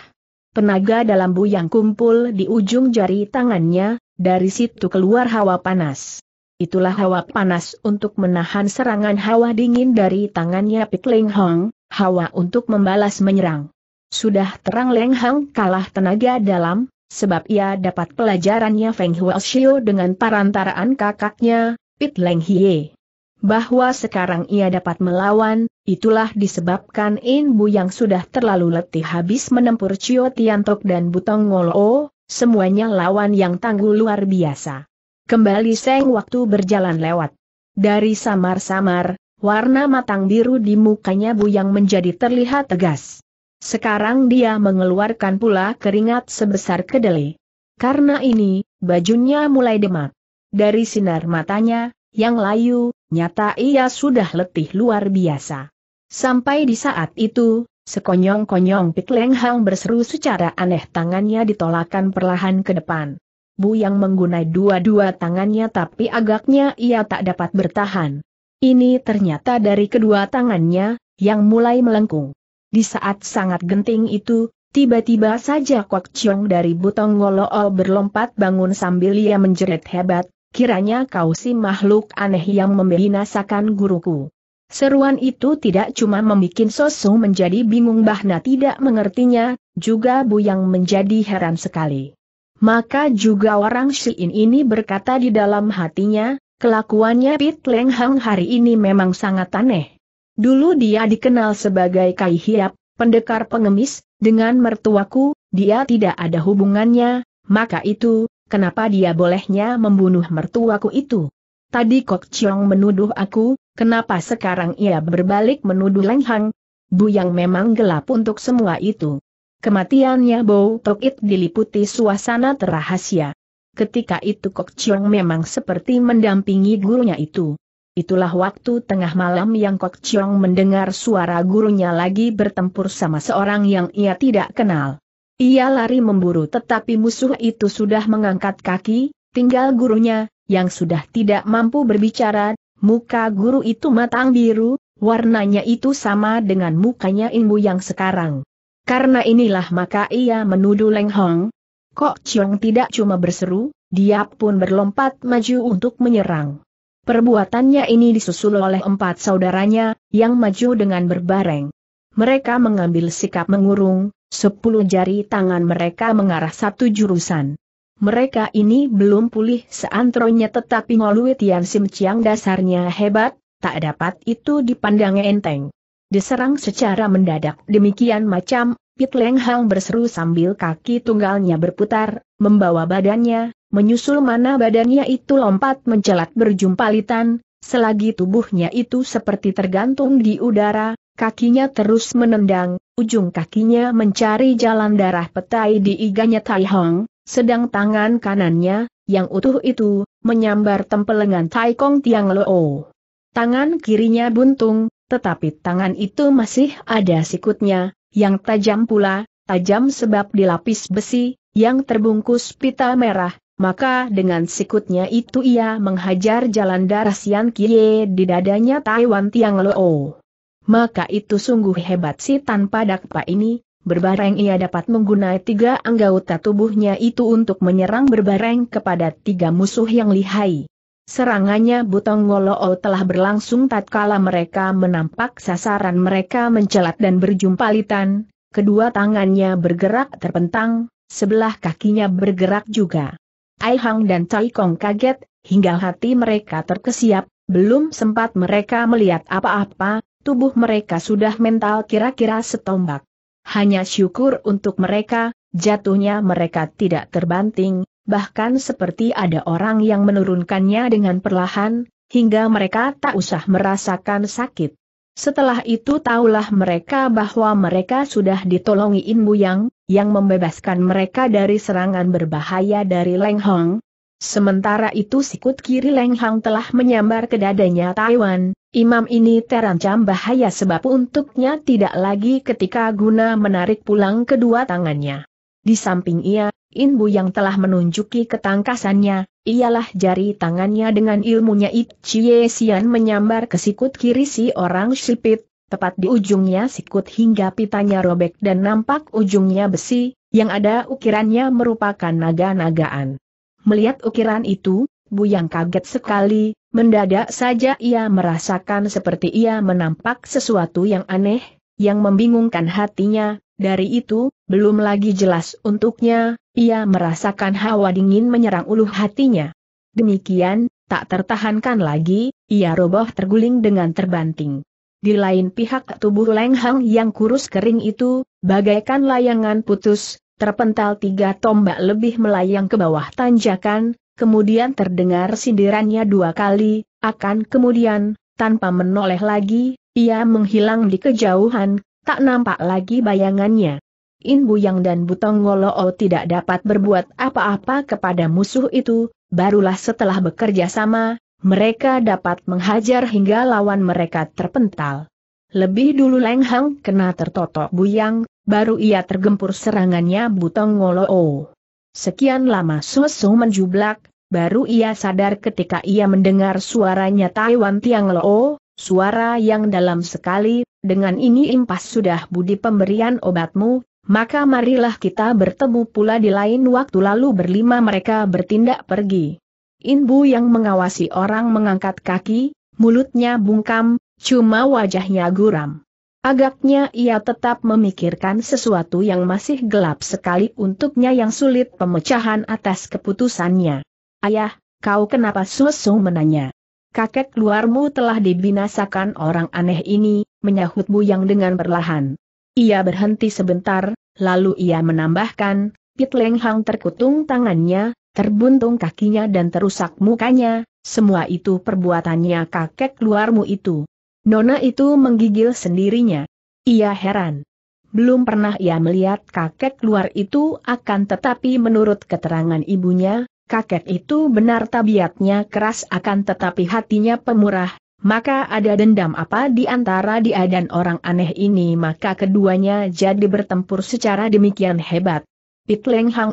Tenaga dalam bu yang kumpul di ujung jari tangannya, dari situ keluar hawa panas. Itulah hawa panas untuk menahan serangan hawa dingin dari tangannya Pik Leng Hong, hawa untuk membalas menyerang. Sudah terang Leng Hong kalah tenaga dalam, sebab ia dapat pelajarannya Feng Huo Xiu dengan perantaraan kakaknya, Pit Leng Hie bahwa sekarang ia dapat melawan, itulah disebabkan In Bu yang sudah terlalu letih habis menempur Cio Tiantok dan Butong Ngolo, semuanya lawan yang tangguh luar biasa. Kembali seng waktu berjalan lewat. Dari samar-samar, warna matang biru di mukanya Bu yang menjadi terlihat tegas. Sekarang dia mengeluarkan pula keringat sebesar kedelai. Karena ini, bajunya mulai demak. Dari sinar matanya, yang layu, nyata ia sudah letih luar biasa. Sampai di saat itu, sekonyong-konyong Pik Leng Hang berseru secara aneh tangannya ditolakkan perlahan ke depan. Bu yang menggunai dua-dua tangannya tapi agaknya ia tak dapat bertahan. Ini ternyata dari kedua tangannya, yang mulai melengkung. Di saat sangat genting itu, tiba-tiba saja Kok Chiong dari butong ngolool berlompat bangun sambil ia menjerit hebat, kiranya kau si makhluk aneh yang membinasakan guruku. Seruan itu tidak cuma membuat Sosu menjadi bingung bahna tidak mengertinya, juga bu yang menjadi heran sekali. Maka juga orang Syin ini berkata di dalam hatinya, kelakuannya Pit Leng Hang hari ini memang sangat aneh. Dulu dia dikenal sebagai Kai Hiap, pendekar pengemis, dengan mertuaku, dia tidak ada hubungannya, maka itu, kenapa dia bolehnya membunuh mertuaku itu? Tadi Kok Chiong menuduh aku, kenapa sekarang ia berbalik menuduh Leng Hang? Bu yang memang gelap untuk semua itu. Kematiannya Bo Tokit diliputi suasana terahasia. Ketika itu Kok Chiong memang seperti mendampingi gurunya itu. Itulah waktu tengah malam yang Kok Chiong mendengar suara gurunya lagi bertempur sama seorang yang ia tidak kenal. Ia lari memburu tetapi musuh itu sudah mengangkat kaki, tinggal gurunya, yang sudah tidak mampu berbicara, muka guru itu matang biru, warnanya itu sama dengan mukanya Imbu yang sekarang. Karena inilah maka ia menuduh Leng Hong. Kok Chiong tidak cuma berseru, dia pun berlompat maju untuk menyerang. Perbuatannya ini disusul oleh empat saudaranya, yang maju dengan berbareng. Mereka mengambil sikap mengurung, Sepuluh jari tangan mereka mengarah satu jurusan. Mereka ini belum pulih seantronya tetapi Ngolui Tian Sim Chiang dasarnya hebat, tak dapat itu dipandang enteng. Diserang secara mendadak demikian macam, Pit Leng Hang berseru sambil kaki tunggalnya berputar, membawa badannya, menyusul mana badannya itu lompat mencelat berjumpalitan, selagi tubuhnya itu seperti tergantung di udara, Kakinya terus menendang, ujung kakinya mencari jalan darah petai di iganya Tai Hong, sedang tangan kanannya, yang utuh itu, menyambar tempelengan Tai Kong Tiang Lo. Tangan kirinya buntung, tetapi tangan itu masih ada sikutnya, yang tajam pula, tajam sebab dilapis besi, yang terbungkus pita merah, maka dengan sikutnya itu ia menghajar jalan darah Sian Kie di dadanya Taiwan Tiang Lo. Maka itu sungguh hebat si tanpa dakpa ini, berbareng ia dapat menggunai tiga anggota tubuhnya itu untuk menyerang berbareng kepada tiga musuh yang lihai. Serangannya Butong telah berlangsung tatkala mereka menampak sasaran mereka mencelat dan berjumpa litan. kedua tangannya bergerak terpentang, sebelah kakinya bergerak juga. Ai Hang dan Tai Kong kaget, hingga hati mereka terkesiap, belum sempat mereka melihat apa-apa, tubuh mereka sudah mental kira-kira setombak. Hanya syukur untuk mereka, jatuhnya mereka tidak terbanting, bahkan seperti ada orang yang menurunkannya dengan perlahan, hingga mereka tak usah merasakan sakit. Setelah itu taulah mereka bahwa mereka sudah ditolongi Inbu Yang, yang membebaskan mereka dari serangan berbahaya dari Leng Hong, Sementara itu sikut kiri Leng Hang telah menyambar ke dadanya Taiwan, imam ini terancam bahaya sebab untuknya tidak lagi ketika guna menarik pulang kedua tangannya. Di samping ia, Inbu yang telah menunjuki ketangkasannya, ialah jari tangannya dengan ilmunya It Chie Sian menyambar ke sikut kiri si orang sipit, tepat di ujungnya sikut hingga pitanya robek dan nampak ujungnya besi, yang ada ukirannya merupakan naga-nagaan. Melihat ukiran itu, Bu yang kaget sekali, mendadak saja ia merasakan seperti ia menampak sesuatu yang aneh, yang membingungkan hatinya, dari itu, belum lagi jelas untuknya, ia merasakan hawa dingin menyerang ulu hatinya. Demikian, tak tertahankan lagi, ia roboh terguling dengan terbanting. Di lain pihak tubuh lenghang yang kurus kering itu, bagaikan layangan putus, terpental tiga tombak lebih melayang ke bawah tanjakan, kemudian terdengar sindirannya dua kali, akan kemudian, tanpa menoleh lagi, ia menghilang di kejauhan, tak nampak lagi bayangannya. In Buyang dan Butong Ngoloo tidak dapat berbuat apa-apa kepada musuh itu, barulah setelah bekerja sama, mereka dapat menghajar hingga lawan mereka terpental. Lebih dulu Leng Hang kena tertotok Buyang, baru ia tergempur serangannya Butong Ngoloo. Sekian lama Soso menjublak, baru ia sadar ketika ia mendengar suaranya Taiwan Tiang Lo, suara yang dalam sekali, dengan ini impas sudah budi pemberian obatmu, maka marilah kita bertemu pula di lain waktu lalu berlima mereka bertindak pergi. Inbu yang mengawasi orang mengangkat kaki, mulutnya bungkam, cuma wajahnya guram. Agaknya ia tetap memikirkan sesuatu yang masih gelap sekali untuknya yang sulit pemecahan atas keputusannya. Ayah, kau kenapa susu menanya? Kakek luarmu telah dibinasakan orang aneh ini, menyahut yang dengan perlahan. Ia berhenti sebentar, lalu ia menambahkan, Pit Leng Hang terkutung tangannya, terbuntung kakinya dan terusak mukanya, semua itu perbuatannya kakek luarmu itu. Nona itu menggigil sendirinya. Ia heran. Belum pernah ia melihat kakek luar itu akan tetapi menurut keterangan ibunya, kakek itu benar tabiatnya keras akan tetapi hatinya pemurah, maka ada dendam apa di antara dia dan orang aneh ini maka keduanya jadi bertempur secara demikian hebat. Pit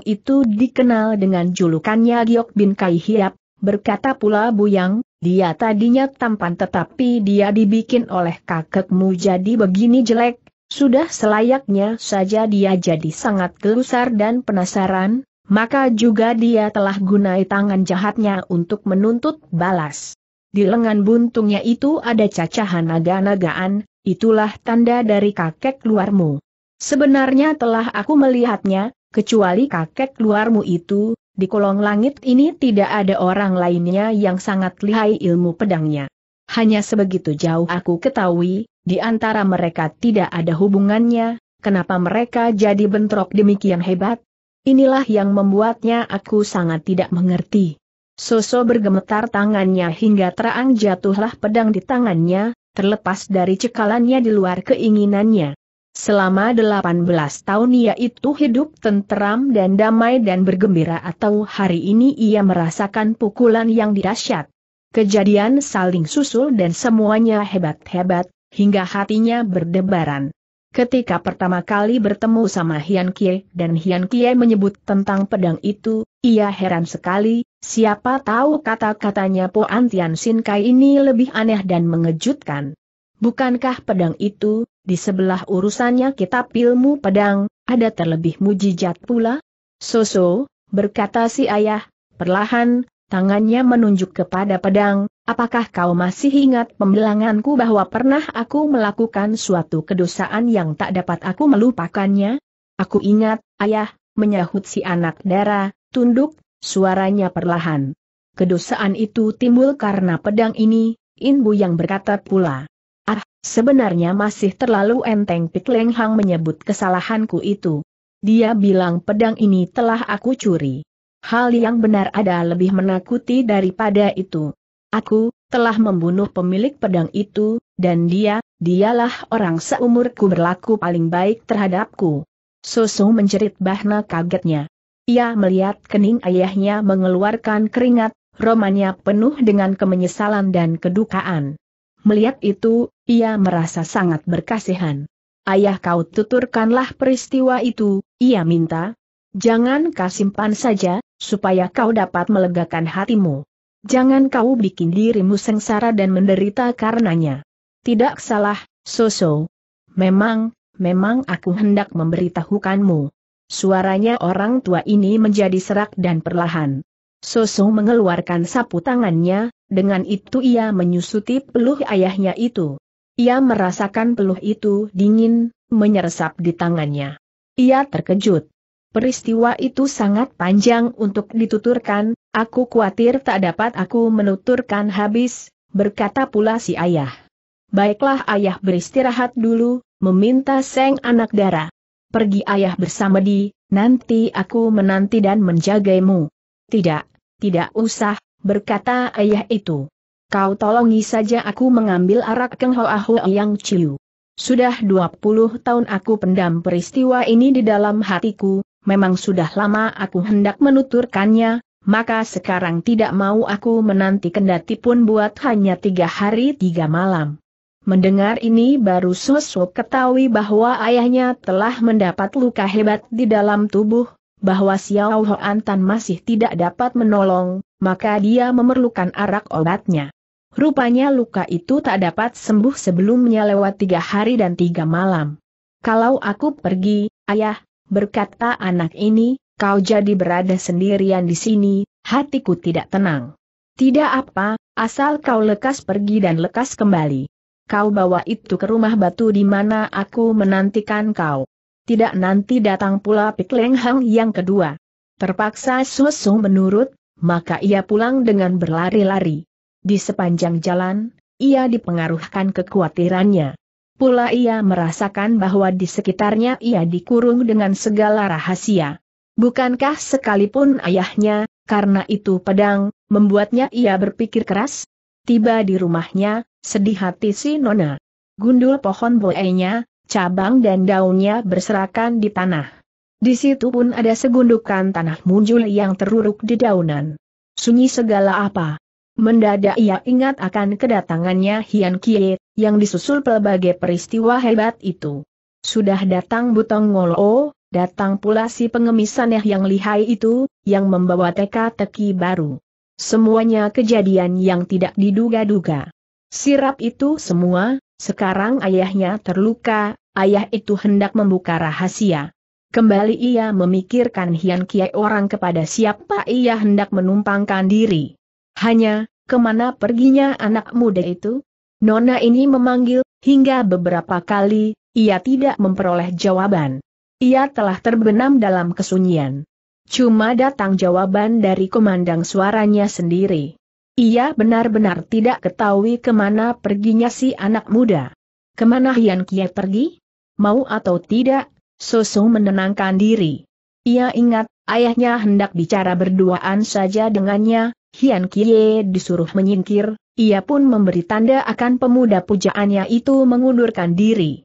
itu dikenal dengan julukannya Giok Bin Kai Hiap, Berkata pula Buyang, dia tadinya tampan tetapi dia dibikin oleh kakekmu jadi begini jelek, sudah selayaknya saja dia jadi sangat gelusar dan penasaran, maka juga dia telah gunai tangan jahatnya untuk menuntut balas. Di lengan buntungnya itu ada cacahan naga-nagaan, itulah tanda dari kakek luarmu. Sebenarnya telah aku melihatnya, kecuali kakek luarmu itu, di kolong langit ini tidak ada orang lainnya yang sangat lihai ilmu pedangnya. Hanya sebegitu jauh aku ketahui, di antara mereka tidak ada hubungannya, kenapa mereka jadi bentrok demikian hebat? Inilah yang membuatnya aku sangat tidak mengerti. Soso bergemetar tangannya hingga terang jatuhlah pedang di tangannya, terlepas dari cekalannya di luar keinginannya. Selama 18 tahun ia itu hidup tenteram dan damai dan bergembira atau hari ini ia merasakan pukulan yang dirasyat. Kejadian saling susul dan semuanya hebat-hebat, hingga hatinya berdebaran. Ketika pertama kali bertemu sama Hian Kie dan Hian Kie menyebut tentang pedang itu, ia heran sekali, siapa tahu kata-katanya Po Antian Sin Kai ini lebih aneh dan mengejutkan. Bukankah pedang itu, di sebelah urusannya kitab ilmu pedang, ada terlebih mujizat pula. Soso, berkata si ayah, perlahan, tangannya menunjuk kepada pedang, apakah kau masih ingat pembelanganku bahwa pernah aku melakukan suatu kedosaan yang tak dapat aku melupakannya? Aku ingat, ayah, menyahut si anak dara, tunduk, suaranya perlahan. Kedosaan itu timbul karena pedang ini, Inbu yang berkata pula. Sebenarnya masih terlalu enteng Pik Leng Hang menyebut kesalahanku itu. Dia bilang pedang ini telah aku curi. Hal yang benar ada lebih menakuti daripada itu. Aku, telah membunuh pemilik pedang itu, dan dia, dialah orang seumurku berlaku paling baik terhadapku. Susu menjerit Bahna kagetnya. Ia melihat kening ayahnya mengeluarkan keringat, romannya penuh dengan kemenyesalan dan kedukaan. Melihat itu, ia merasa sangat berkasihan. Ayah kau tuturkanlah peristiwa itu, ia minta. Jangan kau simpan saja, supaya kau dapat melegakan hatimu. Jangan kau bikin dirimu sengsara dan menderita karenanya. Tidak salah, Soso. Memang, memang aku hendak memberitahukanmu. Suaranya orang tua ini menjadi serak dan perlahan. Soso mengeluarkan sapu tangannya, dengan itu ia menyusuti peluh ayahnya itu. Ia merasakan peluh itu dingin, menyerap di tangannya. Ia terkejut. Peristiwa itu sangat panjang untuk dituturkan, aku khawatir tak dapat aku menuturkan habis, berkata pula si ayah. Baiklah ayah beristirahat dulu, meminta seng anak darah. Pergi ayah bersama di, nanti aku menanti dan menjagaimu. Tidak, tidak usah, berkata ayah itu. Kau tolongi saja aku mengambil arak Keng Hoa Hoa Yang Ciu. Sudah 20 tahun aku pendam peristiwa ini di dalam hatiku, memang sudah lama aku hendak menuturkannya, maka sekarang tidak mau aku menanti kendati pun buat hanya tiga hari tiga malam. Mendengar ini baru Sosok ketahui bahwa ayahnya telah mendapat luka hebat di dalam tubuh, bahwa Xiao Hoan Tan masih tidak dapat menolong, maka dia memerlukan arak obatnya. Rupanya luka itu tak dapat sembuh sebelumnya lewat tiga hari dan tiga malam. Kalau aku pergi, ayah, berkata anak ini, kau jadi berada sendirian di sini, hatiku tidak tenang. Tidak apa, asal kau lekas pergi dan lekas kembali. Kau bawa itu ke rumah batu di mana aku menantikan kau. Tidak nanti datang pula Pik Leng Hang yang kedua. Terpaksa Susung menurut, maka ia pulang dengan berlari-lari. Di sepanjang jalan, ia dipengaruhkan kekhawatirannya. Pula ia merasakan bahwa di sekitarnya ia dikurung dengan segala rahasia. Bukankah sekalipun ayahnya, karena itu pedang, membuatnya ia berpikir keras? Tiba di rumahnya, sedih hati si Nona. Gundul pohon boenya, cabang dan daunnya berserakan di tanah. Di situ pun ada segundukan tanah muncul yang teruruk di daunan. Sunyi segala apa. Mendadak ia ingat akan kedatangannya Hian Kie, yang disusul pelbagai peristiwa hebat itu. Sudah datang Butong Ngolo, oh, datang pula si pengemis yang lihai itu, yang membawa teka-teki baru. Semuanya kejadian yang tidak diduga-duga. Sirap itu semua, sekarang ayahnya terluka, ayah itu hendak membuka rahasia. Kembali ia memikirkan Hian Kiai orang kepada siapa ia hendak menumpangkan diri. Hanya, kemana perginya anak muda itu? Nona ini memanggil, hingga beberapa kali, ia tidak memperoleh jawaban. Ia telah terbenam dalam kesunyian. Cuma datang jawaban dari komandang suaranya sendiri. Ia benar-benar tidak ketahui kemana perginya si anak muda. Kemana Hian Kie pergi? Mau atau tidak, Soso menenangkan diri. Ia ingat, ayahnya hendak bicara berduaan saja dengannya, Hian Kie disuruh menyingkir, ia pun memberi tanda akan pemuda pujaannya itu mengundurkan diri.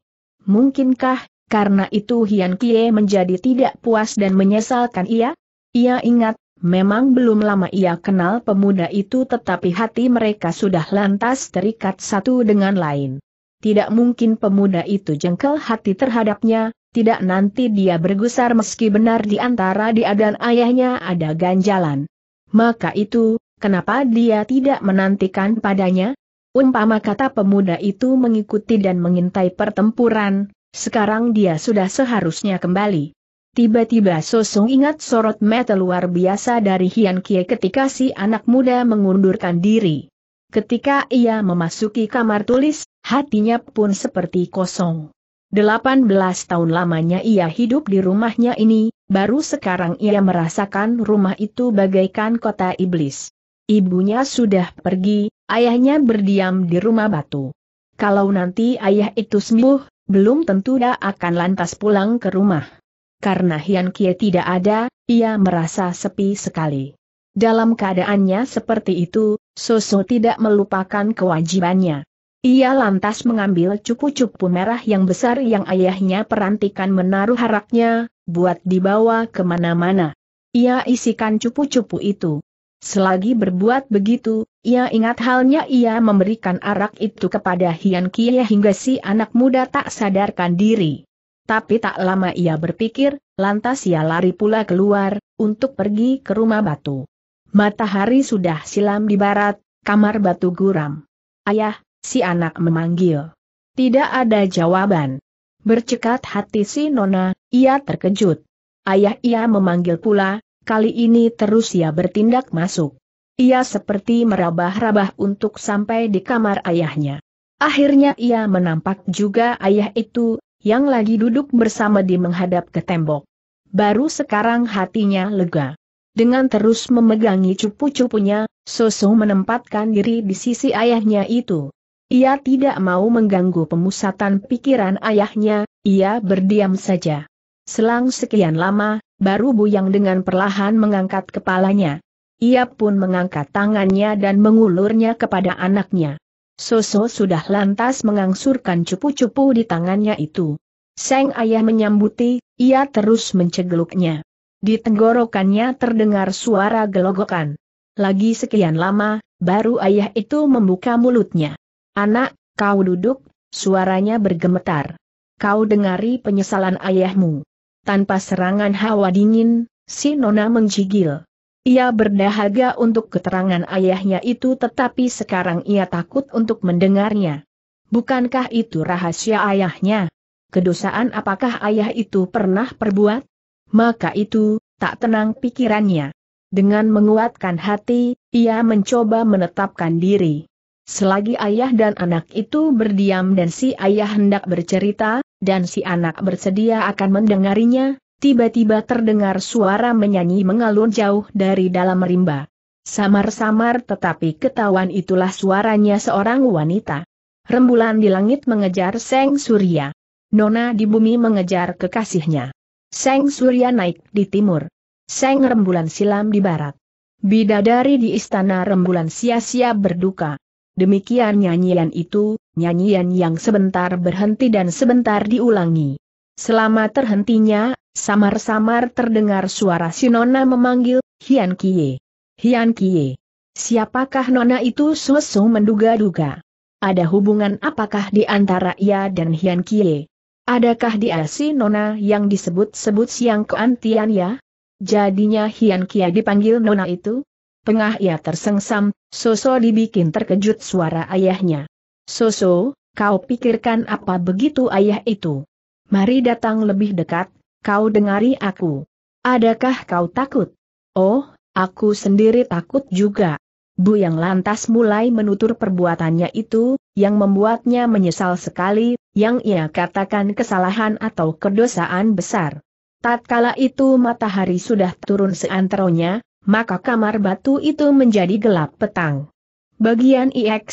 Mungkinkah, karena itu Hian Kie menjadi tidak puas dan menyesalkan ia? Ia ingat, Memang belum lama ia kenal pemuda itu tetapi hati mereka sudah lantas terikat satu dengan lain. Tidak mungkin pemuda itu jengkel hati terhadapnya, tidak nanti dia bergusar meski benar di antara dia dan ayahnya ada ganjalan. Maka itu, kenapa dia tidak menantikan padanya? Umpama kata pemuda itu mengikuti dan mengintai pertempuran, sekarang dia sudah seharusnya kembali. Tiba-tiba Sosong ingat sorot mata luar biasa dari Hian Kie ketika si anak muda mengundurkan diri. Ketika ia memasuki kamar tulis, hatinya pun seperti kosong. 18 tahun lamanya ia hidup di rumahnya ini, baru sekarang ia merasakan rumah itu bagaikan kota iblis. Ibunya sudah pergi, ayahnya berdiam di rumah batu. Kalau nanti ayah itu sembuh, belum tentu dia akan lantas pulang ke rumah karena Hian Kie tidak ada, ia merasa sepi sekali. Dalam keadaannya seperti itu, Soso tidak melupakan kewajibannya. Ia lantas mengambil cupu-cupu merah yang besar yang ayahnya perantikan menaruh haraknya, buat dibawa kemana-mana. Ia isikan cupu-cupu itu. Selagi berbuat begitu, ia ingat halnya ia memberikan arak itu kepada Hian Kie hingga si anak muda tak sadarkan diri. Tapi tak lama ia berpikir, lantas ia lari pula keluar, untuk pergi ke rumah batu. Matahari sudah silam di barat, kamar batu guram. Ayah, si anak memanggil. Tidak ada jawaban. Bercekat hati si Nona, ia terkejut. Ayah ia memanggil pula, kali ini terus ia bertindak masuk. Ia seperti merabah-rabah untuk sampai di kamar ayahnya. Akhirnya ia menampak juga ayah itu, yang lagi duduk bersama di menghadap ke tembok. Baru sekarang hatinya lega. Dengan terus memegangi cupu-cupunya, Soso menempatkan diri di sisi ayahnya itu. Ia tidak mau mengganggu pemusatan pikiran ayahnya, ia berdiam saja. Selang sekian lama, baru Buyang dengan perlahan mengangkat kepalanya. Ia pun mengangkat tangannya dan mengulurnya kepada anaknya. Soso sudah lantas mengangsurkan cupu-cupu di tangannya itu. Seng ayah menyambuti, ia terus mencegeluknya. Di tenggorokannya terdengar suara gelogokan. Lagi sekian lama, baru ayah itu membuka mulutnya. Anak, kau duduk, suaranya bergemetar. Kau dengari penyesalan ayahmu. Tanpa serangan hawa dingin, si Nona menjigil. Ia berdahaga untuk keterangan ayahnya itu tetapi sekarang ia takut untuk mendengarnya. Bukankah itu rahasia ayahnya? Kedosaan apakah ayah itu pernah perbuat? Maka itu, tak tenang pikirannya. Dengan menguatkan hati, ia mencoba menetapkan diri. Selagi ayah dan anak itu berdiam dan si ayah hendak bercerita, dan si anak bersedia akan mendengarinya, tiba-tiba terdengar suara menyanyi mengalun jauh dari dalam rimba. Samar-samar tetapi ketahuan itulah suaranya seorang wanita. Rembulan di langit mengejar Seng Surya. Nona di bumi mengejar kekasihnya. Seng Surya naik di timur. Seng Rembulan silam di barat. Bidadari di istana Rembulan sia-sia berduka. Demikian nyanyian itu, nyanyian yang sebentar berhenti dan sebentar diulangi. Selama terhentinya, samar-samar terdengar suara si Nona memanggil, Hian Kie. Hian Kie. Siapakah Nona itu Susu menduga-duga? Ada hubungan apakah di antara ia dan Hian Kie? Adakah dia si Nona yang disebut-sebut siang keantian ya? Jadinya Hian Kie dipanggil Nona itu? Pengah ia tersengsam, Soso dibikin terkejut suara ayahnya. Soso, kau pikirkan apa begitu ayah itu? Mari datang lebih dekat, kau dengari aku. Adakah kau takut? Oh, aku sendiri takut juga. Bu yang lantas mulai menutur perbuatannya itu, yang membuatnya menyesal sekali, yang ia katakan kesalahan atau kedosaan besar. Tatkala itu matahari sudah turun seanteronya, maka kamar batu itu menjadi gelap petang. Bagian IX,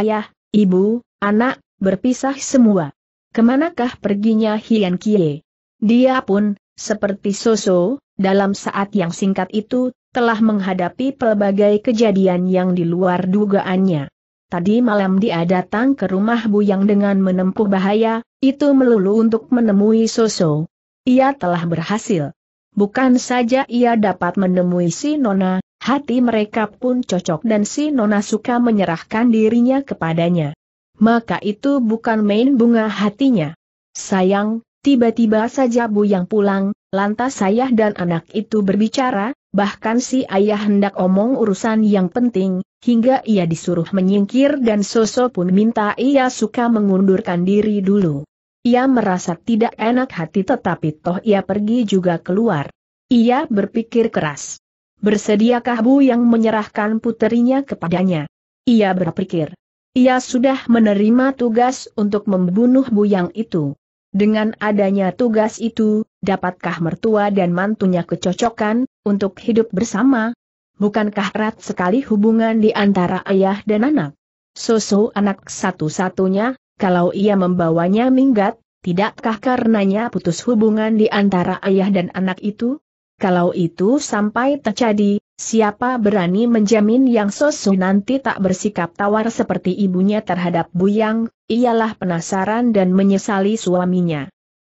ayah, ibu, anak, berpisah semua. Kemanakah perginya Hian Kie? Dia pun, seperti Soso, dalam saat yang singkat itu, telah menghadapi pelbagai kejadian yang di luar dugaannya. Tadi malam dia datang ke rumah Bu Yang dengan menempuh bahaya, itu melulu untuk menemui Soso. Ia telah berhasil. Bukan saja ia dapat menemui si Nona, hati mereka pun cocok dan si Nona suka menyerahkan dirinya kepadanya maka itu bukan main bunga hatinya. Sayang, tiba-tiba saja Bu yang pulang, lantas ayah dan anak itu berbicara, bahkan si ayah hendak omong urusan yang penting, hingga ia disuruh menyingkir dan Soso pun minta ia suka mengundurkan diri dulu. Ia merasa tidak enak hati tetapi toh ia pergi juga keluar. Ia berpikir keras. Bersediakah Bu yang menyerahkan puterinya kepadanya? Ia berpikir. Ia sudah menerima tugas untuk membunuh buyang itu. Dengan adanya tugas itu, dapatkah mertua dan mantunya kecocokan untuk hidup bersama? Bukankah erat sekali hubungan di antara ayah dan anak? Soso anak satu-satunya, kalau ia membawanya minggat, tidakkah karenanya putus hubungan di antara ayah dan anak itu? Kalau itu sampai terjadi, Siapa berani menjamin Yang Sosu nanti tak bersikap tawar seperti ibunya terhadap Buyang, ialah penasaran dan menyesali suaminya.